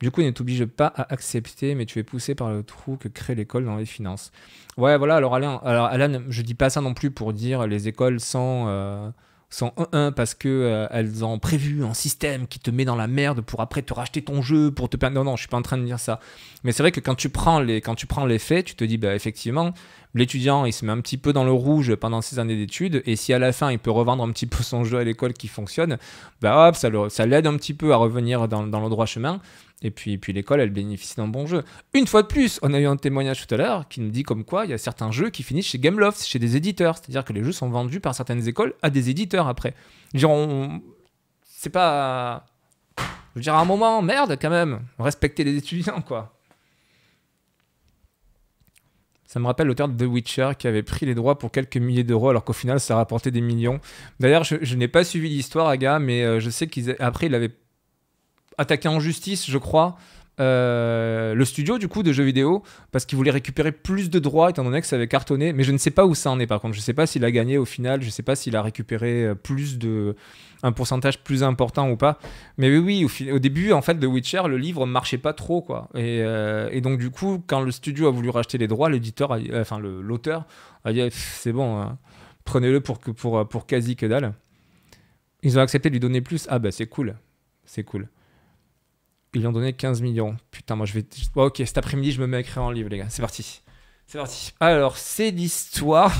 Du coup, il ne obligé pas à accepter, mais tu es poussé par le trou que crée l'école dans les finances. Ouais, voilà. Alors Alain, alors Alan, je dis pas ça non plus pour dire les écoles sont sont 1 parce que euh, elles ont prévu un système qui te met dans la merde pour après te racheter ton jeu pour te non non je suis pas en train de dire ça mais c'est vrai que quand tu prends les quand tu prends les faits tu te dis bah effectivement L'étudiant, il se met un petit peu dans le rouge pendant ses années d'études, et si à la fin, il peut revendre un petit peu son jeu à l'école qui fonctionne, bah ça, l'aide un petit peu à revenir dans, le droit chemin. Et puis, puis l'école, elle bénéficie d'un bon jeu. Une fois de plus, on a eu un témoignage tout à l'heure qui nous dit comme quoi il y a certains jeux qui finissent chez Gameloft, chez des éditeurs. C'est-à-dire que les jeux sont vendus par certaines écoles à des éditeurs après. Genre, c'est pas. Je veux dire, à un moment, merde quand même, respecter les étudiants, quoi. Ça me rappelle l'auteur de The Witcher qui avait pris les droits pour quelques milliers d'euros alors qu'au final ça rapportait des millions. D'ailleurs, je, n'ai pas suivi l'histoire, Aga, mais euh, je sais qu'après il avait attaqué en justice, je crois, euh, le studio du coup de jeux vidéo parce qu'il voulait récupérer plus de droits étant donné que ça avait cartonné mais je ne sais pas où ça en est par contre je ne sais pas s'il a gagné au final je ne sais pas s'il a récupéré euh, plus de un pourcentage plus important ou pas. Mais oui, au, début, en fait, de Witcher, le livre marchait pas trop, quoi. Euh, et, donc, du coup, quand le studio a voulu racheter les droits, l'éditeur, euh, l'auteur a dit c'est bon, hein, prenez-le pour, que, pour, pour quasi que dalle. Ils ont accepté de lui donner plus. Ah, bah, c'est cool. C'est cool. Ils lui ont donné 15 millions. Putain, moi, je vais. Oh, ok, cet après-midi, je me mets à écrire un livre, les gars. C'est parti. C'est parti. Alors, c'est l'histoire.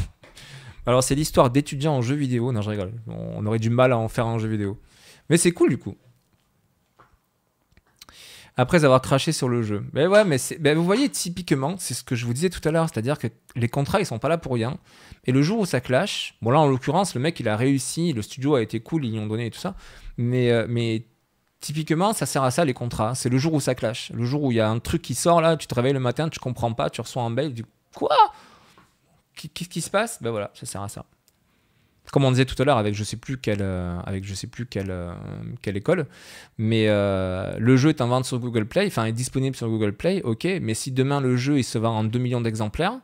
Alors, c'est l'histoire d'étudiants en jeu vidéo. Non, je rigole. On aurait du mal à en faire un jeu vidéo. Mais c'est cool, du coup. Après avoir craché sur le jeu. Mais ouais, mais vous voyez, typiquement, c'est ce que je vous disais tout à l'heure. C'est-à-dire que les contrats, ils sont pas là pour rien. Et le jour où ça clash, bon, là, en l'occurrence, le mec, il a réussi, le studio a été cool, ils lui ont donné et tout ça. Mais, euh, typiquement, ça sert à ça les contrats. C'est le jour où ça clash. Le jour où il y a un truc qui sort là, tu te réveilles le matin, tu comprends pas, tu reçois un mail, tu quoi qu'est-ce qui se passe Ben voilà, ça sert à ça. Comme on disait tout à l'heure avec je sais plus quelle, euh, avec je sais plus quelle, euh, quelle école, mais euh, le jeu est en vente sur Google Play, enfin est disponible sur Google Play, ok, mais si demain le jeu il se vend en 2 millions d'exemplaires,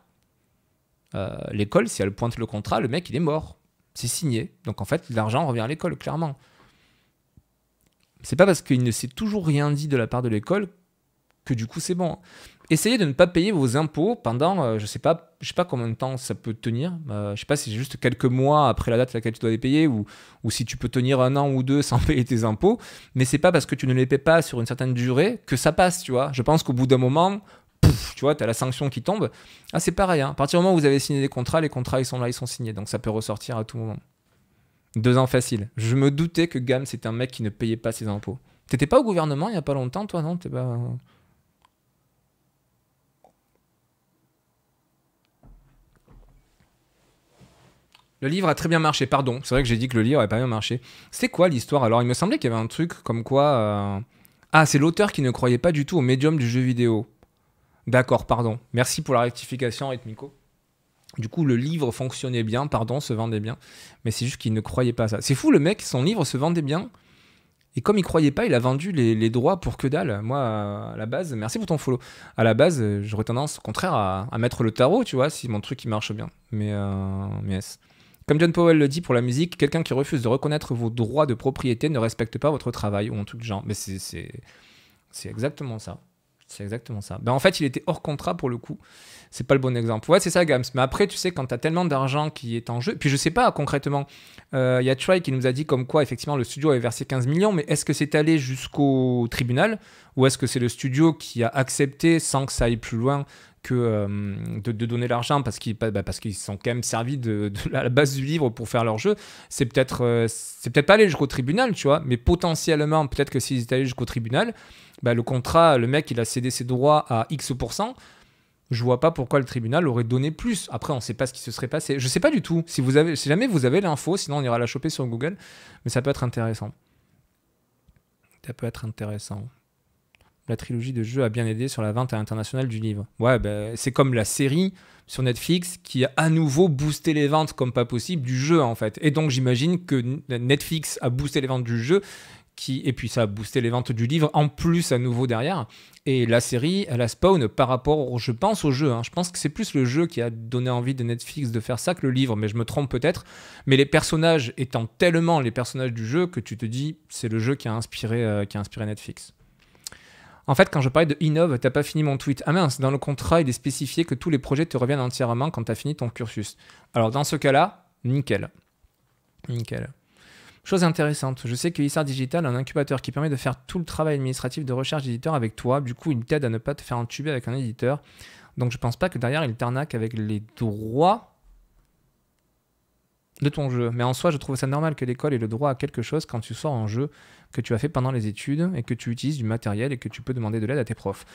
l'école, si elle pointe le contrat, le mec il est mort. C'est signé. Donc en fait, l'argent revient à l'école, clairement. C'est pas parce qu'il ne s'est toujours rien dit de la part de l'école que du coup c'est bon essayez de ne pas payer vos impôts pendant, euh, je sais pas, je sais pas combien de temps ça peut tenir. Je euh, je sais pas si c'est juste quelques mois après la date à laquelle tu dois les payer ou, si tu peux tenir un an ou deux sans payer tes impôts. Mais c'est pas parce que tu ne les paies pas sur une certaine durée que ça passe, tu vois. Je pense qu'au bout d'un moment, tu vois, tu as la sanction qui tombe. Ah, c'est pareil. Hein. À partir du moment où vous avez signé des contrats, les contrats, ils sont là, ils sont signés. Donc ça peut ressortir à tout moment. Deux ans facile. Je me doutais que Gam, c'était un mec qui ne payait pas ses impôts. T'étais pas au gouvernement il y a pas longtemps, toi, non euh, Le livre a très bien marché, pardon. C'est vrai que j'ai dit que le livre n'avait pas bien marché. C'est quoi l'histoire alors Il me semblait qu'il y avait un truc comme quoi. Euh, ah, c'est l'auteur qui ne croyait pas du tout au médium du jeu vidéo. D'accord, pardon. Merci pour la rectification, Rhythmico. Du coup, le livre fonctionnait bien, pardon, se vendait bien. Mais c'est juste qu'il ne croyait pas à ça. C'est fou, le mec, son livre se vendait bien. Et comme il croyait pas, il a vendu les, droits pour que dalle. Moi, à la base, merci pour ton follow. À la base, j'aurais tendance, au contraire, à, mettre le tarot, tu vois, si mon truc il marche bien. Mais, euh, comme John Powell le dit pour la musique, quelqu'un qui refuse de reconnaître vos droits de propriété ne respecte pas votre travail ou en tout genre. Mais c'est exactement ça. C'est exactement ça. Ben, en fait, il était hors contrat pour le coup. C'est pas le bon exemple. Ouais, c'est ça, Gams. Mais après, tu sais, quand t'as tellement d'argent qui est en jeu, puis je sais pas concrètement, il euh, y a qui nous a dit comme quoi, effectivement, le studio avait versé 15 millions, mais est-ce que c'est allé jusqu'au tribunal ou est-ce que c'est le studio qui a accepté sans que ça aille plus loin euh, de, donner l'argent bah, bah, parce qu'ils sont quand même servis de, la base du livre pour faire leur jeu. C'est peut-être euh, c'est peut-être pas aller jusqu'au tribunal, tu vois, mais potentiellement peut-être que s'ils étaient allés jusqu'au tribunal, bah, le contrat, le mec il a cédé ses droits à X je vois pas pourquoi le tribunal aurait donné plus. Après, on sait pas ce qui se serait passé. Je sais pas du tout. Si, vous avez, si jamais vous avez l'info, sinon on ira la choper sur Google. Mais ça peut être intéressant. Ça peut être intéressant. La trilogie de jeux a bien aidé sur la vente internationale du livre. Ouais, ben, c'est comme la série sur Netflix qui a à nouveau boosté les ventes comme pas possible du jeu en fait. Et donc j'imagine que Netflix a boosté les ventes du jeu qui, et puis ça a boosté les ventes du livre en plus à nouveau derrière. Et la série, elle a spawn par rapport, je pense, au jeu. Hein. Je pense que c'est plus le jeu qui a donné envie de Netflix de faire ça que le livre, mais je me trompe peut-être. Mais les personnages étant tellement les personnages du jeu que tu te dis, c'est le jeu qui a inspiré, euh, qui a inspiré Netflix. En fait, quand je parlais de innove, t'as pas fini mon tweet. Ah mince, dans le contrat, il est spécifié que tous les projets te reviennent entièrement quand t'as fini ton cursus. Alors dans ce cas-là, nickel. Nickel. Chose intéressante, je sais que ISAR Digital a un incubateur qui permet de faire tout le travail administratif de recherche d'éditeur avec toi. Du coup, il t'aide à ne pas te faire entuber avec un éditeur. Donc je pense pas que derrière, il t'arnaque avec les droits de ton jeu. Mais en soi, je trouve ça normal que l'école ait le droit à quelque chose quand tu sors en jeu que tu as fait pendant les études et que tu utilises du matériel et que tu peux demander de l'aide à tes profs.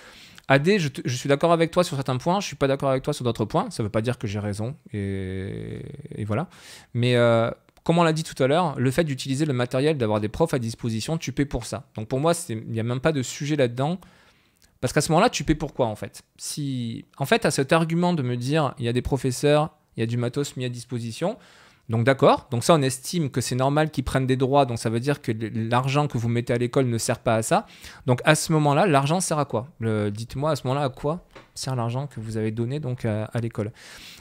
AD, je, suis d'accord avec toi sur certains points, je suis pas d'accord avec toi sur d'autres points, ça veut pas dire que j'ai raison, et, voilà. Mais euh, comme on l'a dit tout à l'heure, le fait d'utiliser le matériel, d'avoir des profs à disposition, tu paies pour ça. Donc pour moi, il n'y a même pas de sujet là-dedans. Parce qu'à ce moment-là, tu paies quoi en fait si, En fait, à cet argument de me dire, il y a des professeurs, il y a du matos mis à disposition, donc d'accord, donc ça on estime que c'est normal qu'ils prennent des droits, donc ça veut dire que l'argent que vous mettez à l'école ne sert pas à ça. Donc à ce moment-là, l'argent sert à quoi Dites-moi à ce moment-là à quoi sert l'argent que vous avez donné donc à, l'école.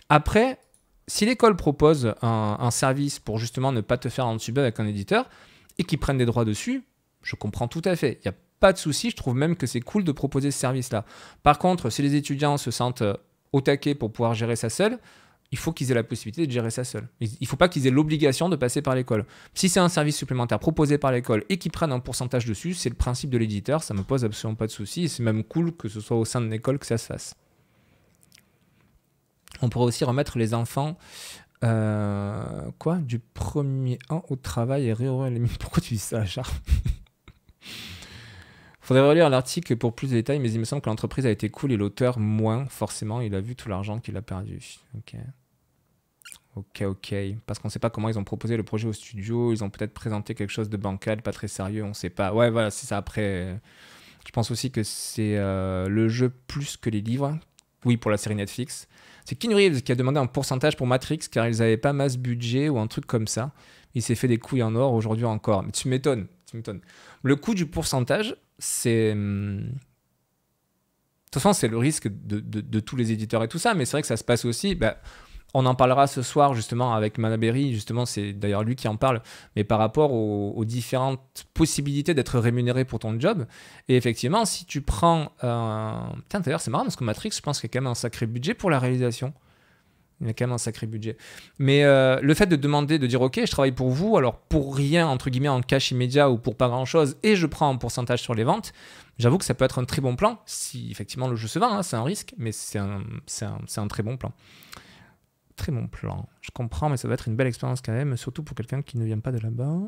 Après, si l'école propose un, service pour justement ne pas te faire un tube avec un éditeur et qu'ils prennent des droits dessus, je comprends tout à fait. Il n'y a pas de souci, je trouve même que c'est cool de proposer ce service-là. Par contre, si les étudiants se sentent euh, au taquet pour pouvoir gérer ça seul, il faut qu'ils aient la possibilité de gérer ça seul. Il ne faut pas qu'ils aient l'obligation de passer par l'école. Si c'est un service supplémentaire proposé par l'école et qu'ils prennent un pourcentage dessus, c'est le principe de l'éditeur, ça me pose absolument pas de souci, c'est même cool que ce soit au sein de l'école que ça se fasse. On pourrait aussi remettre les enfants euh, quoi du premier an au travail et réouvrir Pourquoi tu dis ça, Charles Faudrait relire l'article pour plus de détails, mais il me semble que l'entreprise a été cool et l'auteur moins. Forcément, il a vu tout l'argent qu'il a perdu. Ok. Ok, ok. Parce qu'on ne sait pas comment ils ont proposé le projet au studio. Ils ont peut-être présenté quelque chose de bancal, pas très sérieux, on ne sait pas. Ouais, voilà, c'est ça. Après, euh, je pense aussi que c'est euh, le jeu plus que les livres. Oui, pour la série Netflix. C'est Keanu Reeves qui a demandé un pourcentage pour Matrix car ils n'avaient pas masse budget ou un truc comme ça. Il s'est fait des couilles en or aujourd'hui encore. Mais tu m'étonnes, tu Le coût du pourcentage, c'est. Hum, de toute façon, c'est le risque de, de, tous les éditeurs et tout ça, mais c'est vrai que ça se passe aussi. Bah, on en parlera ce soir justement avec Manaberry, justement c'est d'ailleurs lui qui en parle, mais par rapport aux, différentes possibilités d'être rémunéré pour ton job. Et effectivement, si tu prends... Euh... d'ailleurs c'est marrant parce que Matrix, je pense qu'il y a quand même un sacré budget pour la réalisation. Il y a quand même un sacré budget. Mais euh, le fait de demander, de dire ok, je travaille pour vous, alors pour rien, entre guillemets, en cash immédiat ou pour pas grand-chose, et je prends un pourcentage sur les ventes, j'avoue que ça peut être un très bon plan, si effectivement le jeu se vend, hein, c'est un risque, mais c'est un, un très bon plan très plan. Je comprends, mais ça va être une belle expérience quand même, surtout pour quelqu'un qui ne vient pas de là-bas.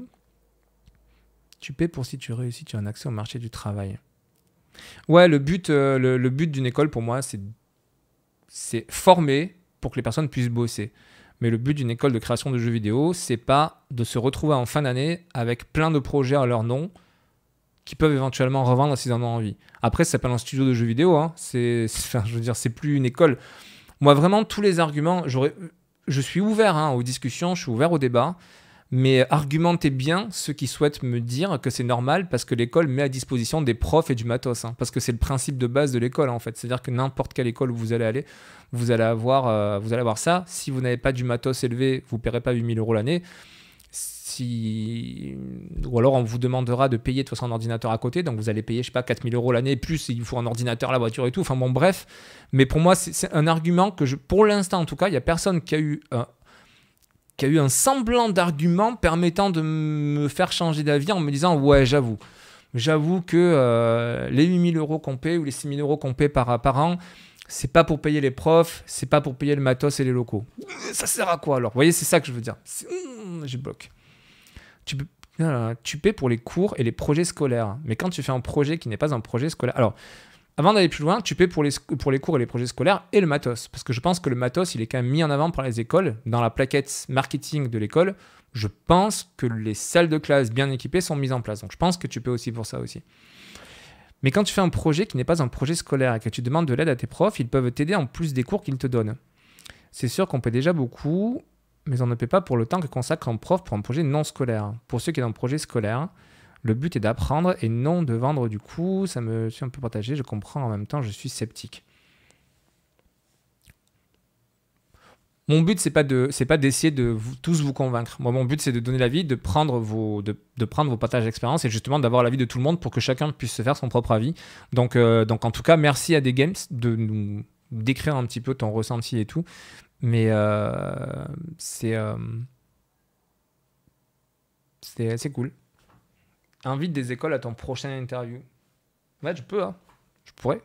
Tu paies pour si tu réussis, tu as un accès au marché du travail. Ouais, le but, euh, le, but d'une école pour moi, c'est c'est former pour que les personnes puissent bosser. Mais le but d'une école de création de jeux vidéo, c'est pas de se retrouver en fin d'année avec plein de projets à leur nom qui peuvent éventuellement revendre s'ils en ont envie. Après, ça s'appelle un studio de jeux vidéo. Hein. C'est, je veux dire, c'est plus une école. Moi, vraiment, tous les arguments, j'aurais, je suis ouvert hein, aux discussions, je suis ouvert au débat, mais argumentez bien ceux qui souhaitent me dire que c'est normal parce que l'école met à disposition des profs et du matos, hein, parce que c'est le principe de base de l'école en fait. C'est-à-dire que n'importe quelle école où vous allez aller, vous allez avoir, euh, vous allez avoir ça. Si vous n'avez pas du matos élevé, vous ne paierez pas 8000 euros l'année si... ou alors on vous demandera de payer de toute façon ordinateur à côté, donc vous allez payer, je sais pas, 4000 euros l'année, plus il faut un ordinateur, la voiture et tout, enfin bon, bref. Mais pour moi, c'est un argument que, pour l'instant en tout cas, il n'y a personne qui a eu un, euh, qui a eu un semblant d'argument permettant de me faire changer d'avis en me disant, ouais, j'avoue. J'avoue que euh, les 8000 euros qu'on paie ou les 6000 euros qu'on paie par, an, c'est pas pour payer les profs, c'est pas pour payer le matos et les locaux. Ça sert à quoi alors Vous voyez, c'est ça que je veux dire. Hum, je bloque tu, paies pour les cours et les projets scolaires. Mais quand tu fais un projet qui n'est pas un projet scolaire. Alors, avant d'aller plus loin, tu paies pour les, pour les cours et les projets scolaires et le matos. Parce que je pense que le matos, il est quand même mis en avant par les écoles. Dans la plaquette marketing de l'école, je pense que les salles de classe bien équipées sont mises en place. Donc je pense que tu paies aussi pour ça aussi. Mais quand tu fais un projet qui n'est pas un projet scolaire et que tu demandes de l'aide à tes profs, ils peuvent t'aider en plus des cours qu'ils te donnent. C'est sûr qu'on paie déjà beaucoup mais on ne paie pas pour le temps que consacre un prof pour un projet non scolaire. Pour ceux qui est un projet scolaire, le but est d'apprendre et non de vendre du coup. Ça me suis un peu partagé, je comprends en même temps, je suis sceptique. Mon but, c'est pas de, c'est pas d'essayer de vous, tous vous convaincre. Moi, mon but, c'est de donner l'avis, de prendre vos, de, prendre vos partages d'expérience et justement d'avoir l'avis de tout le monde pour que chacun puisse se faire son propre avis. Donc, euh, donc en tout cas, merci à des games de nous décrire un petit peu ton ressenti et tout. Mais euh, c'est euh, cool. Invite des écoles à ton prochain interview. Ouais, je peux, hein. je pourrais.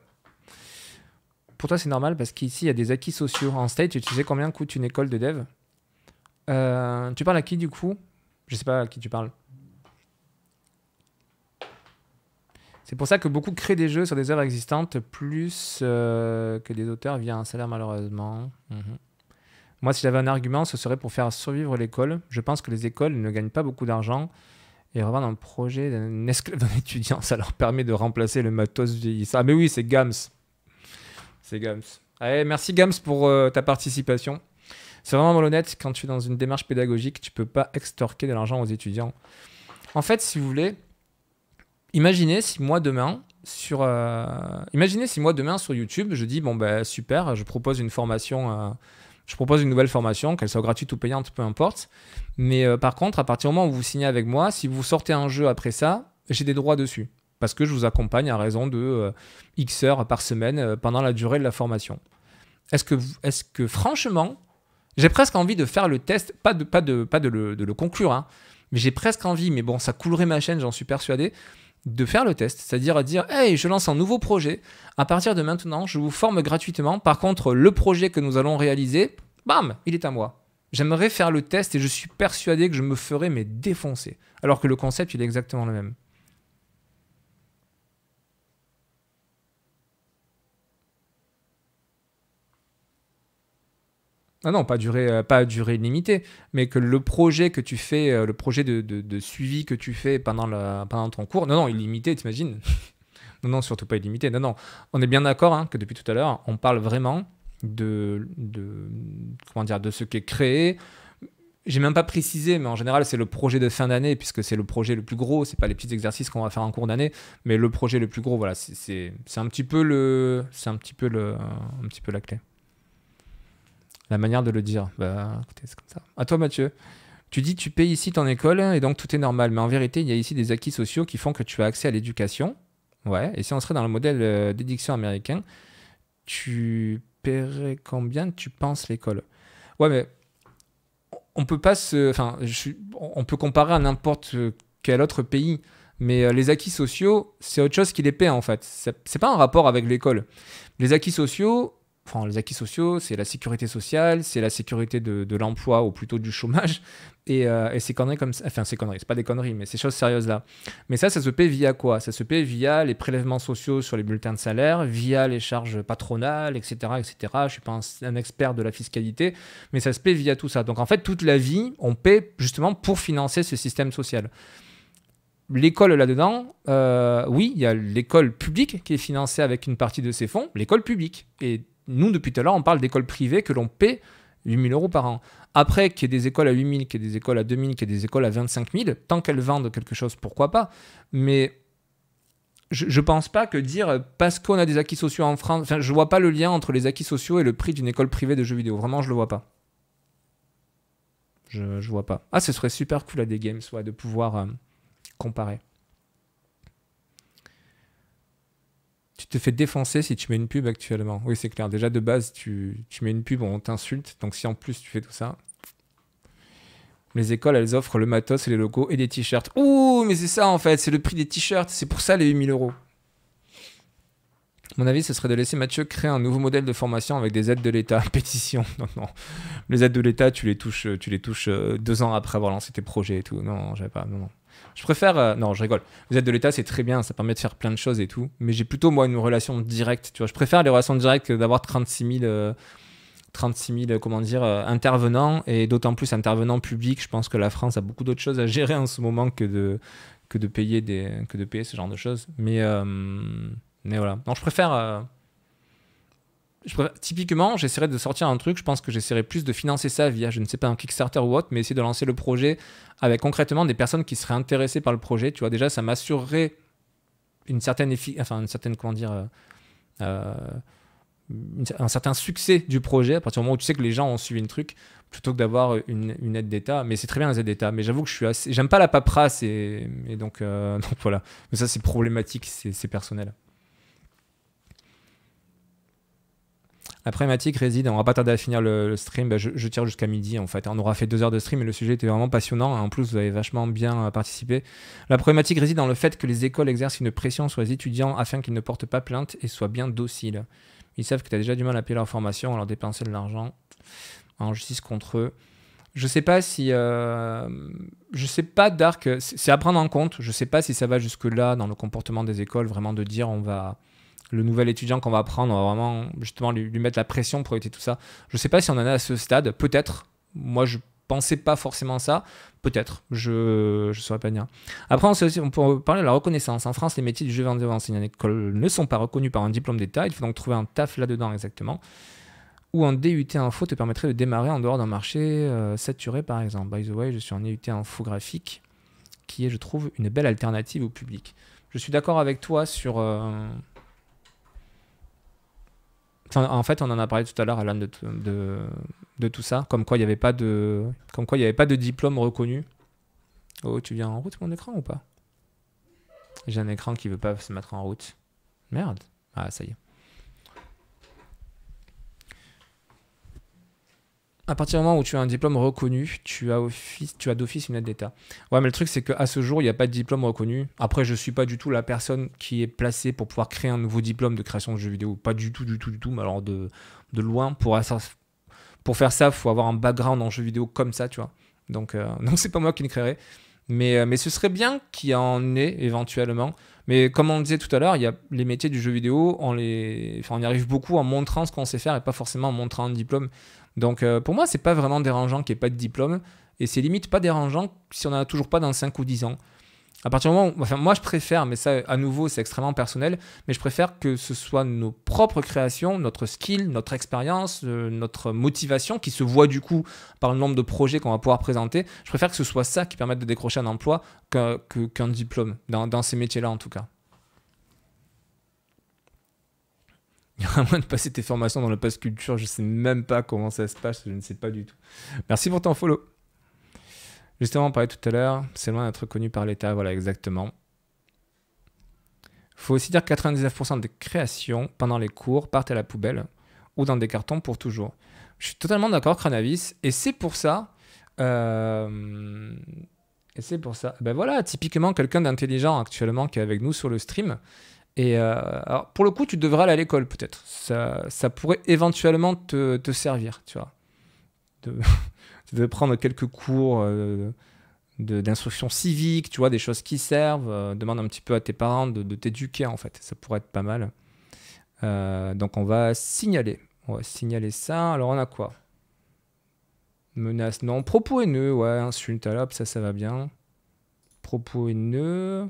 Pour toi, c'est normal parce qu'ici, il y a des acquis sociaux. En state, tu sais combien coûte une école de dev euh, Tu parles à qui du coup Je sais pas à qui tu parles. C'est pour ça que beaucoup créent des jeux sur des œuvres existantes plus que des auteurs via un salaire malheureusement. Mhm. Moi, si j'avais un argument, ce serait pour faire survivre l'école. Je pense que les écoles ne gagnent pas beaucoup d'argent. Et dans le projet d'un esclave d'un étudiant, ça leur permet de remplacer le matos vieillissant. Ah, mais oui, c'est Gams. C'est Gams. Allez, merci Gams pour euh, ta participation. C'est vraiment malhonnête quand tu es dans une démarche pédagogique, tu peux pas extorquer de l'argent aux étudiants. En fait, si vous voulez, imaginez si moi demain sur euh, imaginez si moi demain sur YouTube, je dis bon ben super, je propose une formation euh, je propose une nouvelle formation, qu'elle soit gratuite ou payante, peu importe. Mais euh, par contre, à partir du moment où vous signez avec moi, si vous sortez un jeu après ça, j'ai des droits dessus. Parce que je vous accompagne à raison de euh, X heures par semaine euh, pendant la durée de la formation. Est-ce que, est que franchement, j'ai presque envie de faire le test, pas de, pas de, pas de, le, conclure, hein, mais j'ai presque envie, mais bon, ça coulerait ma chaîne, j'en suis persuadé, de faire le test, c'est-à-dire dire Hey, je lance un nouveau projet. À partir de maintenant, je vous forme gratuitement. Par contre, le projet que nous allons réaliser, bam, il est à moi. J'aimerais faire le test et je suis persuadé que je me ferai mais défoncer. Alors que le concept, il est exactement le même. Non, ah non, pas durée, euh, pas durée limitée, mais que le projet que tu fais, euh, le projet de, suivi que tu fais pendant, la, ton cours, non, non, illimité, t'imagines Non, non, surtout pas illimité. Non, non, on est bien d'accord hein, que depuis tout à l'heure, on parle vraiment de, de, comment dire, de ce qui est créé. J'ai même pas précisé, mais en général, c'est le projet de fin d'année, puisque c'est le projet le plus gros, c'est pas les petits exercices qu'on va faire en cours d'année, mais le projet le plus gros, voilà, c'est un petit peu le. C'est un petit peu le. Un petit peu la clé la manière de le dire. Bah c'est comme ça. À toi Mathieu. Tu dis tu payes ici ton école et donc tout est normal. Mais en vérité, il y a ici des acquis sociaux qui font que tu as accès à l'éducation. Ouais. Et si on serait dans le modèle euh, d'édiction américain, tu paierais combien tu penses l'école Ouais, mais on peut pas se. Enfin, on peut comparer à n'importe quel autre pays. Mais euh, les acquis sociaux, c'est autre chose qui les paie en fait. C'est pas un rapport avec l'école. Les acquis sociaux, enfin, les acquis sociaux, c'est la sécurité sociale, c'est la sécurité de, l'emploi ou plutôt du chômage, euh, et, ces conneries comme ça, enfin ces conneries, c'est pas des conneries, mais ces choses sérieuses là. Mais ça, ça se paie via quoi Ça se paie via les prélèvements sociaux sur les bulletins de salaire, via les charges patronales, etc., etc. Je suis pas un, expert de la fiscalité, mais ça se paie via tout ça. Donc en fait, toute la vie, on paie justement pour financer ce système social l'école là-dedans, euh, oui, il y a l'école publique qui est financée avec une partie de ses fonds, l'école publique. Et nous, depuis tout à l'heure, on parle d'écoles privées que l'on paie 8000 euros par an. Après, qu'il y ait des écoles à 8000, qu'il y ait des écoles à 2000, qu'il y ait des écoles à 25 000, tant qu'elles vendent quelque chose, pourquoi pas Mais je ne pense pas que dire parce qu'on a des acquis sociaux en France, enfin, je vois pas le lien entre les acquis sociaux et le prix d'une école privée de jeux vidéo. Vraiment, je le vois pas. Je, ne vois pas. Ah, ce serait super cool à des games, soit de pouvoir euh, comparer. tu te fais défoncer si tu mets une pub actuellement. Oui, c'est clair. Déjà, de base, tu, mets une pub, on t'insulte. Donc, si en plus tu fais tout ça. Les écoles, elles offrent le matos et les locaux et des t-shirts. Ouh, mais c'est ça en fait, c'est le prix des t-shirts. C'est pour ça les 8000 euros. Mon avis, ce serait de laisser Mathieu créer un nouveau modèle de formation avec des aides de l'État. Pétition. Non, non. Les aides de l'État, tu les touches, tu les touches euh, deux ans après avoir lancé tes projets et tout. Non, j'avais pas. Non, non. Je préfère. Euh, non, je rigole. Vous êtes de l'État, c'est très bien, ça permet de faire plein de choses et tout. Mais j'ai plutôt, moi, une relation directe. Tu vois, je préfère les relations directes que d'avoir 36 000. Euh, euh, comment dire, intervenants et d'autant plus intervenants publics. Je pense que la France a beaucoup d'autres choses à gérer en ce moment que de, que de, payer, des, que de payer ce genre de choses. Mais, mais voilà. Non, je préfère typiquement, j'essaierai de sortir un truc. Je pense que j'essaierai plus de financer ça via, je ne sais pas, un Kickstarter ou autre, mais essayer de lancer le projet avec concrètement des personnes qui seraient intéressées par le projet. Tu vois, déjà, ça m'assurerait une certaine, enfin, une certaine, comment dire, euh, euh, un certain succès du projet à partir du moment où tu sais que les gens ont suivi le truc plutôt que d'avoir une, aide d'État. Mais c'est très bien les aides d'État. Mais j'avoue que je suis assez. J'aime pas la paperasse et, donc, euh, donc, voilà. Mais ça, c'est problématique, c'est personnel. La problématique réside, on va pas tarder à finir le, stream. Bah, je, tire jusqu'à midi en fait. Hein. On aura fait deux heures de stream et le sujet était vraiment passionnant. Hein. En plus, vous avez vachement bien euh, participé. La problématique réside dans le fait que les écoles exercent une pression sur les étudiants afin qu'ils ne portent pas plainte et soient bien dociles. Ils savent que tu as déjà du mal à payer leur formation, à leur dépenser de l'argent en justice contre eux. Je sais pas si. Euh, je sais pas, Dark, c'est à prendre en compte. Je sais pas si ça va jusque-là dans le comportement des écoles, vraiment de dire on va le nouvel étudiant qu'on va prendre, on va vraiment justement lui, mettre la pression pour éviter tout ça. Je ne sais pas si on en est à ce stade, peut-être. Moi, je pensais pas forcément ça, peut-être, je ne saurais pas dire. Après, on, peut parler de la reconnaissance. En France, les métiers du jeu vidéo enseignant en ne sont pas reconnus par un diplôme d'État, il faut donc trouver un taf là-dedans exactement. Ou un DUT info te permettrait de démarrer en dehors d'un marché euh, saturé, par exemple. By the way, je suis en DUT infographique, qui est, je trouve, une belle alternative au public. Je suis d'accord avec toi sur... Euh, en fait, on en a parlé tout à l'heure, à de, de, de, tout ça, comme quoi il n'y avait pas de, comme quoi il y avait pas de diplôme reconnu. Oh, tu viens en route mon écran ou pas J'ai un écran qui veut pas se mettre en route. Merde. Ah, ça y est. à partir du moment où tu as un diplôme reconnu, tu as, tu as d'office une aide d'État. Ouais, mais le truc, c'est qu'à ce jour, il n'y a pas de diplôme reconnu. Après, je ne suis pas du tout la personne qui est placée pour pouvoir créer un nouveau diplôme de création de jeux vidéo. Pas du tout, du tout, du tout. Mais alors, de, de loin, pour, faire ça, il faut avoir un background en jeux vidéo comme ça, tu vois. Donc, non, euh, donc c'est pas moi qui le créerai. Mais, euh, mais ce serait bien qu'il y en ait éventuellement. Mais comme on le disait tout à l'heure, il y les métiers du jeu vidéo, on, les... on y arrive beaucoup en montrant ce qu'on sait faire et pas forcément en montrant un diplôme. Donc euh, pour moi, c'est pas vraiment dérangeant qu'il n'y ait pas de diplôme, et c'est limite pas dérangeant si on n'en a toujours pas dans 5 ou 10 ans. À partir du moment où, moi je préfère, mais ça à nouveau c'est extrêmement personnel, mais je préfère que ce soit nos propres créations, notre skill, notre expérience, euh, notre motivation qui se voit du coup par le nombre de projets qu'on va pouvoir présenter. Je préfère que ce soit ça qui permette de décrocher un emploi qu'un diplôme, dans ces métiers-là en tout cas. À moins de passer tes formations dans le post culture, je sais même pas comment ça se passe, je ne sais pas du tout. Merci pour ton follow. Justement, on parlait tout à l'heure, c'est loin d'être connu par l'État, voilà exactement. Il Faut aussi dire que 99% des créations pendant les cours partent à la poubelle ou dans des cartons pour toujours. Je suis totalement d'accord, Cranavis, et c'est pour ça. Euh, et c'est pour ça. Ben voilà, typiquement quelqu'un d'intelligent actuellement qui est avec nous sur le stream, et euh, alors pour le coup, tu devrais aller à l'école peut-être. Ça, pourrait éventuellement te, servir, tu vois. De, prendre quelques cours euh, d'instruction civique, tu vois, des choses qui servent. Euh, demande un petit peu à tes parents de, t'éduquer en fait. Ça pourrait être pas mal. donc on va signaler. On va signaler ça. Alors on a quoi Menace, non. Propos haineux, ouais. Insulte à l'op, ça, ça va bien. Propos haineux.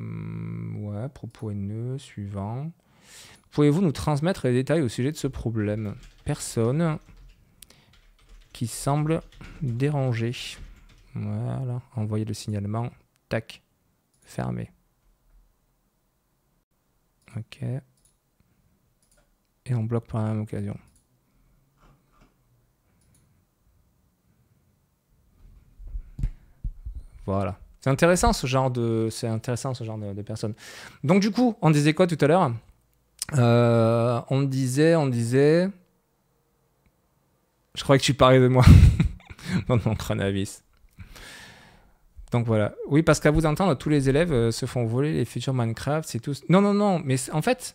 Mm, ouais, propos haineux, suivant. Pouvez-vous nous transmettre les détails au sujet de ce problème Personne qui semble dérangé. Voilà, envoyer le signalement. Tac, fermé. Ok. Et on bloque par la même occasion. Voilà. C'est intéressant ce genre de, c'est intéressant ce genre de, personnes. Donc du coup, on disait quoi tout à l'heure euh, On disait, on disait. Je crois que tu parlais de moi dans mon chronavis. Donc voilà. Oui, parce qu'à vous entendre, tous les élèves euh, se font voler les futurs Minecraft, c'est tout... Non, non, non. Mais en fait,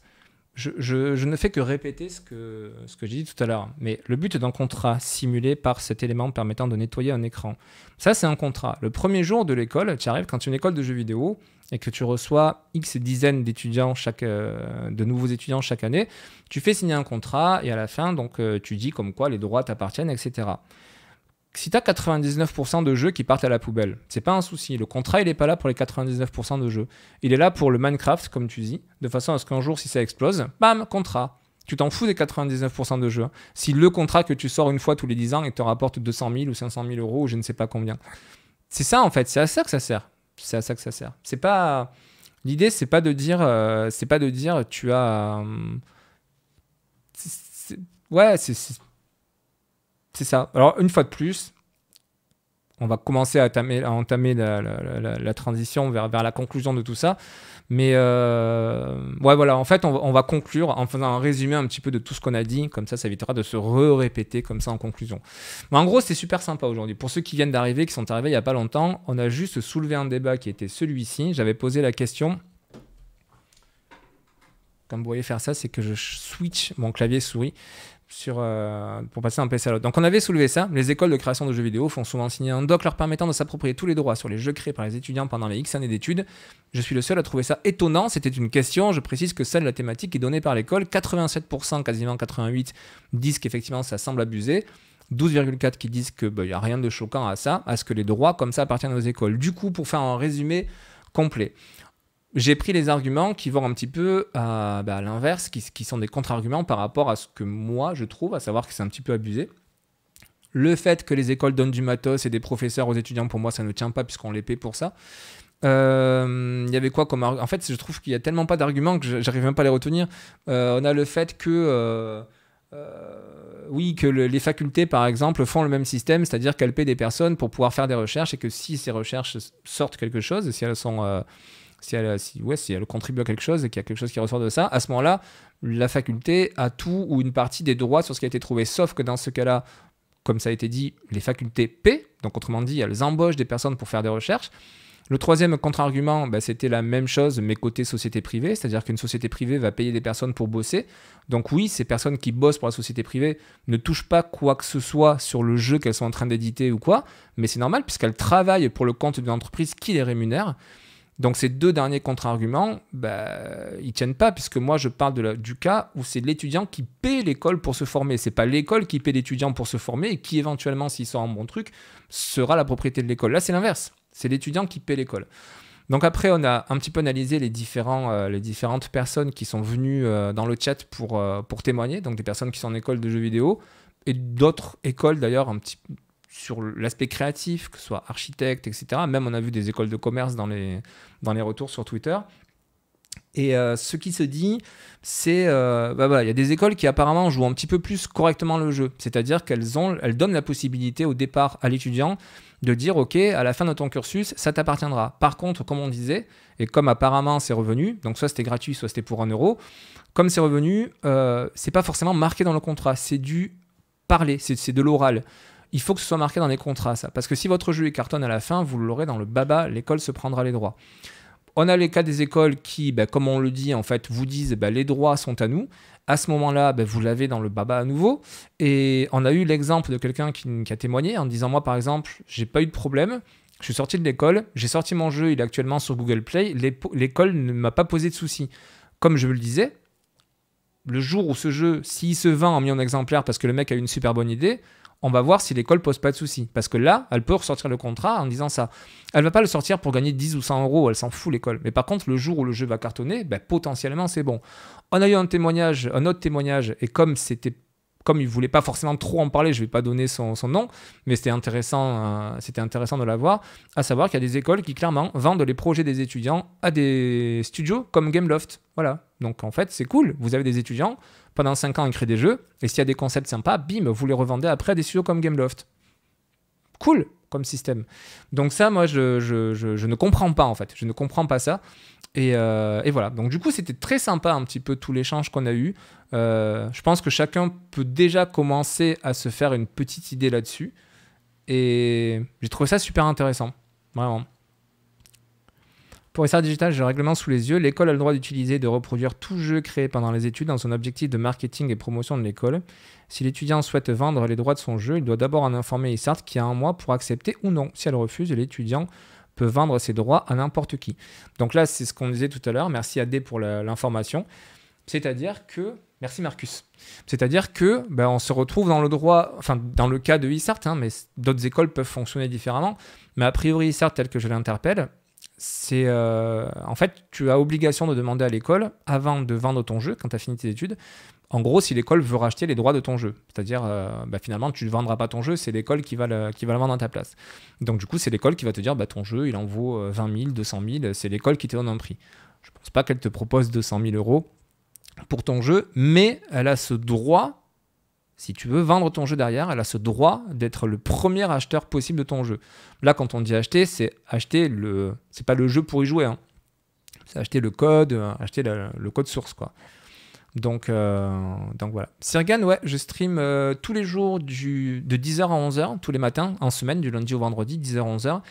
je, ne fais que répéter ce que, j'ai dit tout à l'heure. Mais le but d'un contrat simulé par cet élément permettant de nettoyer un écran. Ça, c'est un contrat. Le premier jour de l'école, tu arrives quand tu es une école de jeux vidéo et que tu reçois X dizaines d'étudiants chaque, euh, de nouveaux étudiants chaque année, tu fais signer un contrat et à la fin, donc, euh, tu dis comme quoi les droits t'appartiennent, etc si tu as 99% de jeux qui partent à la poubelle, c'est pas un souci. Le contrat, il est pas là pour les 99% de jeux. Il est là pour le Minecraft, comme tu dis, de façon à ce qu'un jour, si ça explose, bam, contrat. Tu t'en fous des 99% de jeux. Si le contrat que tu sors une fois tous les 10 ans et te rapporte 200 000 ou 500 000 euros ou je ne sais pas combien. C'est ça en fait, c'est à ça que ça sert. C'est à ça que ça sert. C'est pas. L'idée, c'est pas de dire. Euh, c'est pas de dire tu as. Euh, ouais, c'est c'est ça. Alors, une fois de plus, on va commencer à, entamer la, transition vers, la conclusion de tout ça. Mais euh, ouais, voilà, en fait, on, on, va conclure en faisant un résumé un petit peu de tout ce qu'on a dit. Comme ça, ça évitera de se répéter comme ça en conclusion. Mais en gros, c'est super sympa aujourd'hui. Pour ceux qui viennent d'arriver, qui sont arrivés il n'y a pas longtemps, on a juste soulevé un débat qui était celui-ci. J'avais posé la question. Comme vous voyez faire ça, c'est que je switch mon clavier souris. Euh, pour passer un PC à l'autre. Donc on avait soulevé ça. Les écoles de création de jeux vidéo font souvent signer un doc leur permettant de s'approprier tous les droits sur les jeux créés par les étudiants pendant les X années d'études. Je suis le seul à trouver ça étonnant. C'était une question. Je précise que celle de la thématique est donnée par l'école. 87%, quasiment 88% disent qu'effectivement ça semble abusé. 12,4 qui disent qu'il n'y bah, a rien de choquant à ça, à ce que les droits comme ça appartiennent aux écoles. Du coup, pour faire un résumé complet, j'ai pris les arguments qui vont un petit peu euh, bah, à, l'inverse, qui, sont des contre-arguments par rapport à ce que moi je trouve, à savoir que c'est un petit peu abusé. Le fait que les écoles donnent du matos et des professeurs aux étudiants, pour moi, ça ne tient pas puisqu'on les paie pour ça. Il euh, y avait quoi comme En fait, je trouve qu'il y a tellement pas d'arguments que j'arrive même pas à les retenir. Euh, on a le fait que oui, que les facultés, par exemple, font le même système, c'est-à-dire qu'elles paient des personnes pour pouvoir faire des recherches et que si ces recherches sortent quelque chose, si elles sont si elle, ouais, contribue à quelque chose et qu'il y a quelque chose qui ressort de ça, à ce moment-là, la faculté a tout ou une partie des droits sur ce qui a été trouvé. Sauf que dans ce cas-là, comme ça a été dit, les facultés paient, donc autrement dit, elles embauchent des personnes pour faire des recherches. Le troisième contre-argument, bah, c'était la même chose, mais côté société privée, c'est-à-dire qu'une société privée va payer des personnes pour bosser. Donc oui, ces personnes qui bossent pour la société privée ne touchent pas quoi que ce soit sur le jeu qu'elles sont en train d'éditer ou quoi, mais c'est normal puisqu'elles travaillent pour le compte d'une entreprise qui les rémunère. Donc ces deux derniers contre-arguments, bah, ils tiennent pas, puisque moi je parle de du cas où c'est l'étudiant qui paie l'école pour se former. Ce n'est pas l'école qui paie l'étudiant pour se former et qui éventuellement, s'il sort un bon truc, sera la propriété de l'école. Là c'est l'inverse, c'est l'étudiant qui paie l'école. Donc après, on a un petit peu analysé les, différents, euh, les différentes personnes qui sont venues euh, dans le chat pour, euh, pour témoigner, donc des personnes qui sont en école de jeux vidéo, et d'autres écoles d'ailleurs, un petit sur l'aspect créatif, que ce soit architecte, etc. Même on a vu des écoles de commerce dans les, dans les retours sur Twitter. Et euh, ce qui se dit, c'est Il euh, bah, il y a des écoles qui apparemment jouent un petit peu plus correctement le jeu, c'est-à-dire qu'elles ont, elles donnent la possibilité au départ à l'étudiant de dire ok à la fin de ton cursus ça t'appartiendra. Par contre, comme on disait et comme apparemment c'est revenu, donc soit c'était gratuit, soit c'était pour un euro, comme c'est revenu, euh, c'est pas forcément marqué dans le contrat, c'est du parler, c'est de l'oral il faut que ce soit marqué dans les contrats, ça. Parce que si votre jeu est cartonne à la fin, vous l'aurez dans le baba, l'école se prendra les droits. On a les cas des écoles qui, bah, comme on le dit, en fait, vous disent bah, les droits sont à nous. À ce moment-là, bah, vous l'avez dans le baba à nouveau. Et on a eu l'exemple de quelqu'un qui, qui, a témoigné en disant Moi, par exemple, j'ai pas eu de problème. Je suis sorti de l'école, j'ai sorti mon jeu, il est actuellement sur Google Play. L'école ne m'a pas posé de soucis. Comme je vous le disais, le jour où ce jeu, s'il se vend en millions d'exemplaires parce que le mec a une super bonne idée, on va voir si l'école pose pas de soucis. Parce que là, elle peut ressortir le contrat en disant ça. Elle va pas le sortir pour gagner 10 ou 100 euros, elle s'en fout l'école. Mais par contre, le jour où le jeu va cartonner, ben, potentiellement c'est bon. On a eu un témoignage, un autre témoignage, et comme c'était comme il voulait pas forcément trop en parler, je vais pas donner son, nom, mais c'était intéressant, euh, c'était intéressant de l'avoir, à savoir qu'il y a des écoles qui clairement vendent les projets des étudiants à des studios comme Gameloft. Voilà. Donc en fait, c'est cool. Vous avez des étudiants, pendant 5 ans, ils créent des jeux, et s'il y a des concepts sympas, bim, vous les revendez après à des studios comme Gameloft. Cool comme système. Donc ça, moi, je ne comprends pas en fait. Je ne comprends pas ça. Euh, et, voilà. Donc du coup, c'était très sympa un petit peu tout l'échange qu'on a eu. Euh, je pense que chacun peut déjà commencer à se faire une petite idée là-dessus. Et j'ai trouvé ça super intéressant, vraiment. Pour les digital, j'ai le règlement sous les yeux. L'école a le droit d'utiliser et de reproduire tout jeu créé pendant les études dans son objectif de marketing et promotion de l'école. Si l'étudiant souhaite vendre les droits de son jeu, il doit d'abord en informer ISART qui a un mois pour accepter ou non. Si elle refuse, l'étudiant peut vendre ses droits à n'importe qui. Donc là, c'est ce qu'on disait tout à l'heure. Merci AD pour l'information. C'est-à-dire que Merci Marcus. C'est-à-dire que ben, on se retrouve dans le droit, enfin dans le cas de ISART, hein, mais d'autres écoles peuvent fonctionner différemment. Mais a priori, ISART, tel que je l'interpelle, c'est euh, en fait, tu as obligation de demander à l'école, avant de vendre ton jeu, quand tu as fini tes études, en gros, si l'école veut racheter les droits de ton jeu. C'est-à-dire, euh, bah, finalement, tu ne vendras pas ton jeu, c'est l'école qui, va le, qui va le vendre à ta place. Donc, du coup, c'est l'école qui va te dire bah, ton jeu, il en vaut 20 000, 200 000, c'est l'école qui te donne un prix. Je ne pense pas qu'elle te propose 200 000 euros pour ton jeu, mais elle a ce droit si tu veux vendre ton jeu derrière, elle a ce droit d'être le premier acheteur possible de ton jeu. Là, quand on dit acheter, c'est acheter le. C'est pas le jeu pour y jouer. Hein. C'est acheter le code, euh, acheter le code source, quoi. Donc, euh, donc voilà. Sirgan, ouais, je stream euh, tous les jours de 10h à 11h, tous les matins, en semaine, du lundi au vendredi, 10h à 11h.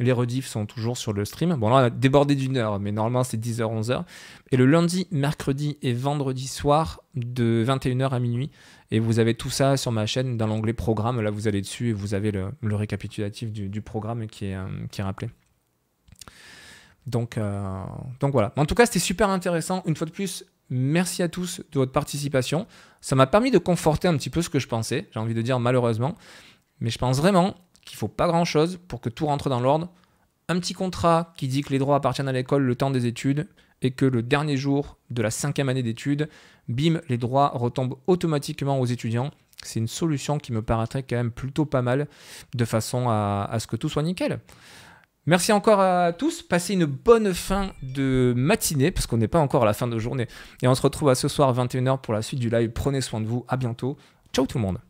Les rediffs sont toujours sur le stream. Bon, là, on a débordé d'une heure, mais normalement, c'est 10h, 11h. Et le lundi, mercredi et vendredi soir, de 21h à minuit. Et vous avez tout ça sur ma chaîne dans l'onglet programme. Là, vous allez dessus et vous avez le, récapitulatif du, programme qui est, euh, qui est rappelé. Donc, euh, donc voilà. En tout cas, c'était super intéressant. Une fois de plus, merci à tous de votre participation. Ça m'a permis de conforter un petit peu ce que je pensais. J'ai envie de dire malheureusement. Mais je pense vraiment qu'il faut pas grand-chose pour que tout rentre dans l'ordre. Un petit contrat qui dit que les droits appartiennent à l'école le temps des études et que le dernier jour de la cinquième année d'études, bim, les droits retombent automatiquement aux étudiants. C'est une solution qui me paraîtrait quand même plutôt pas mal de façon à, à ce que tout soit nickel. Merci encore à tous. Passez une bonne fin de matinée, parce qu'on n'est pas encore à la fin de journée. Et on se retrouve à ce soir 21h pour la suite du live. Prenez soin de vous. À bientôt. Ciao tout le monde.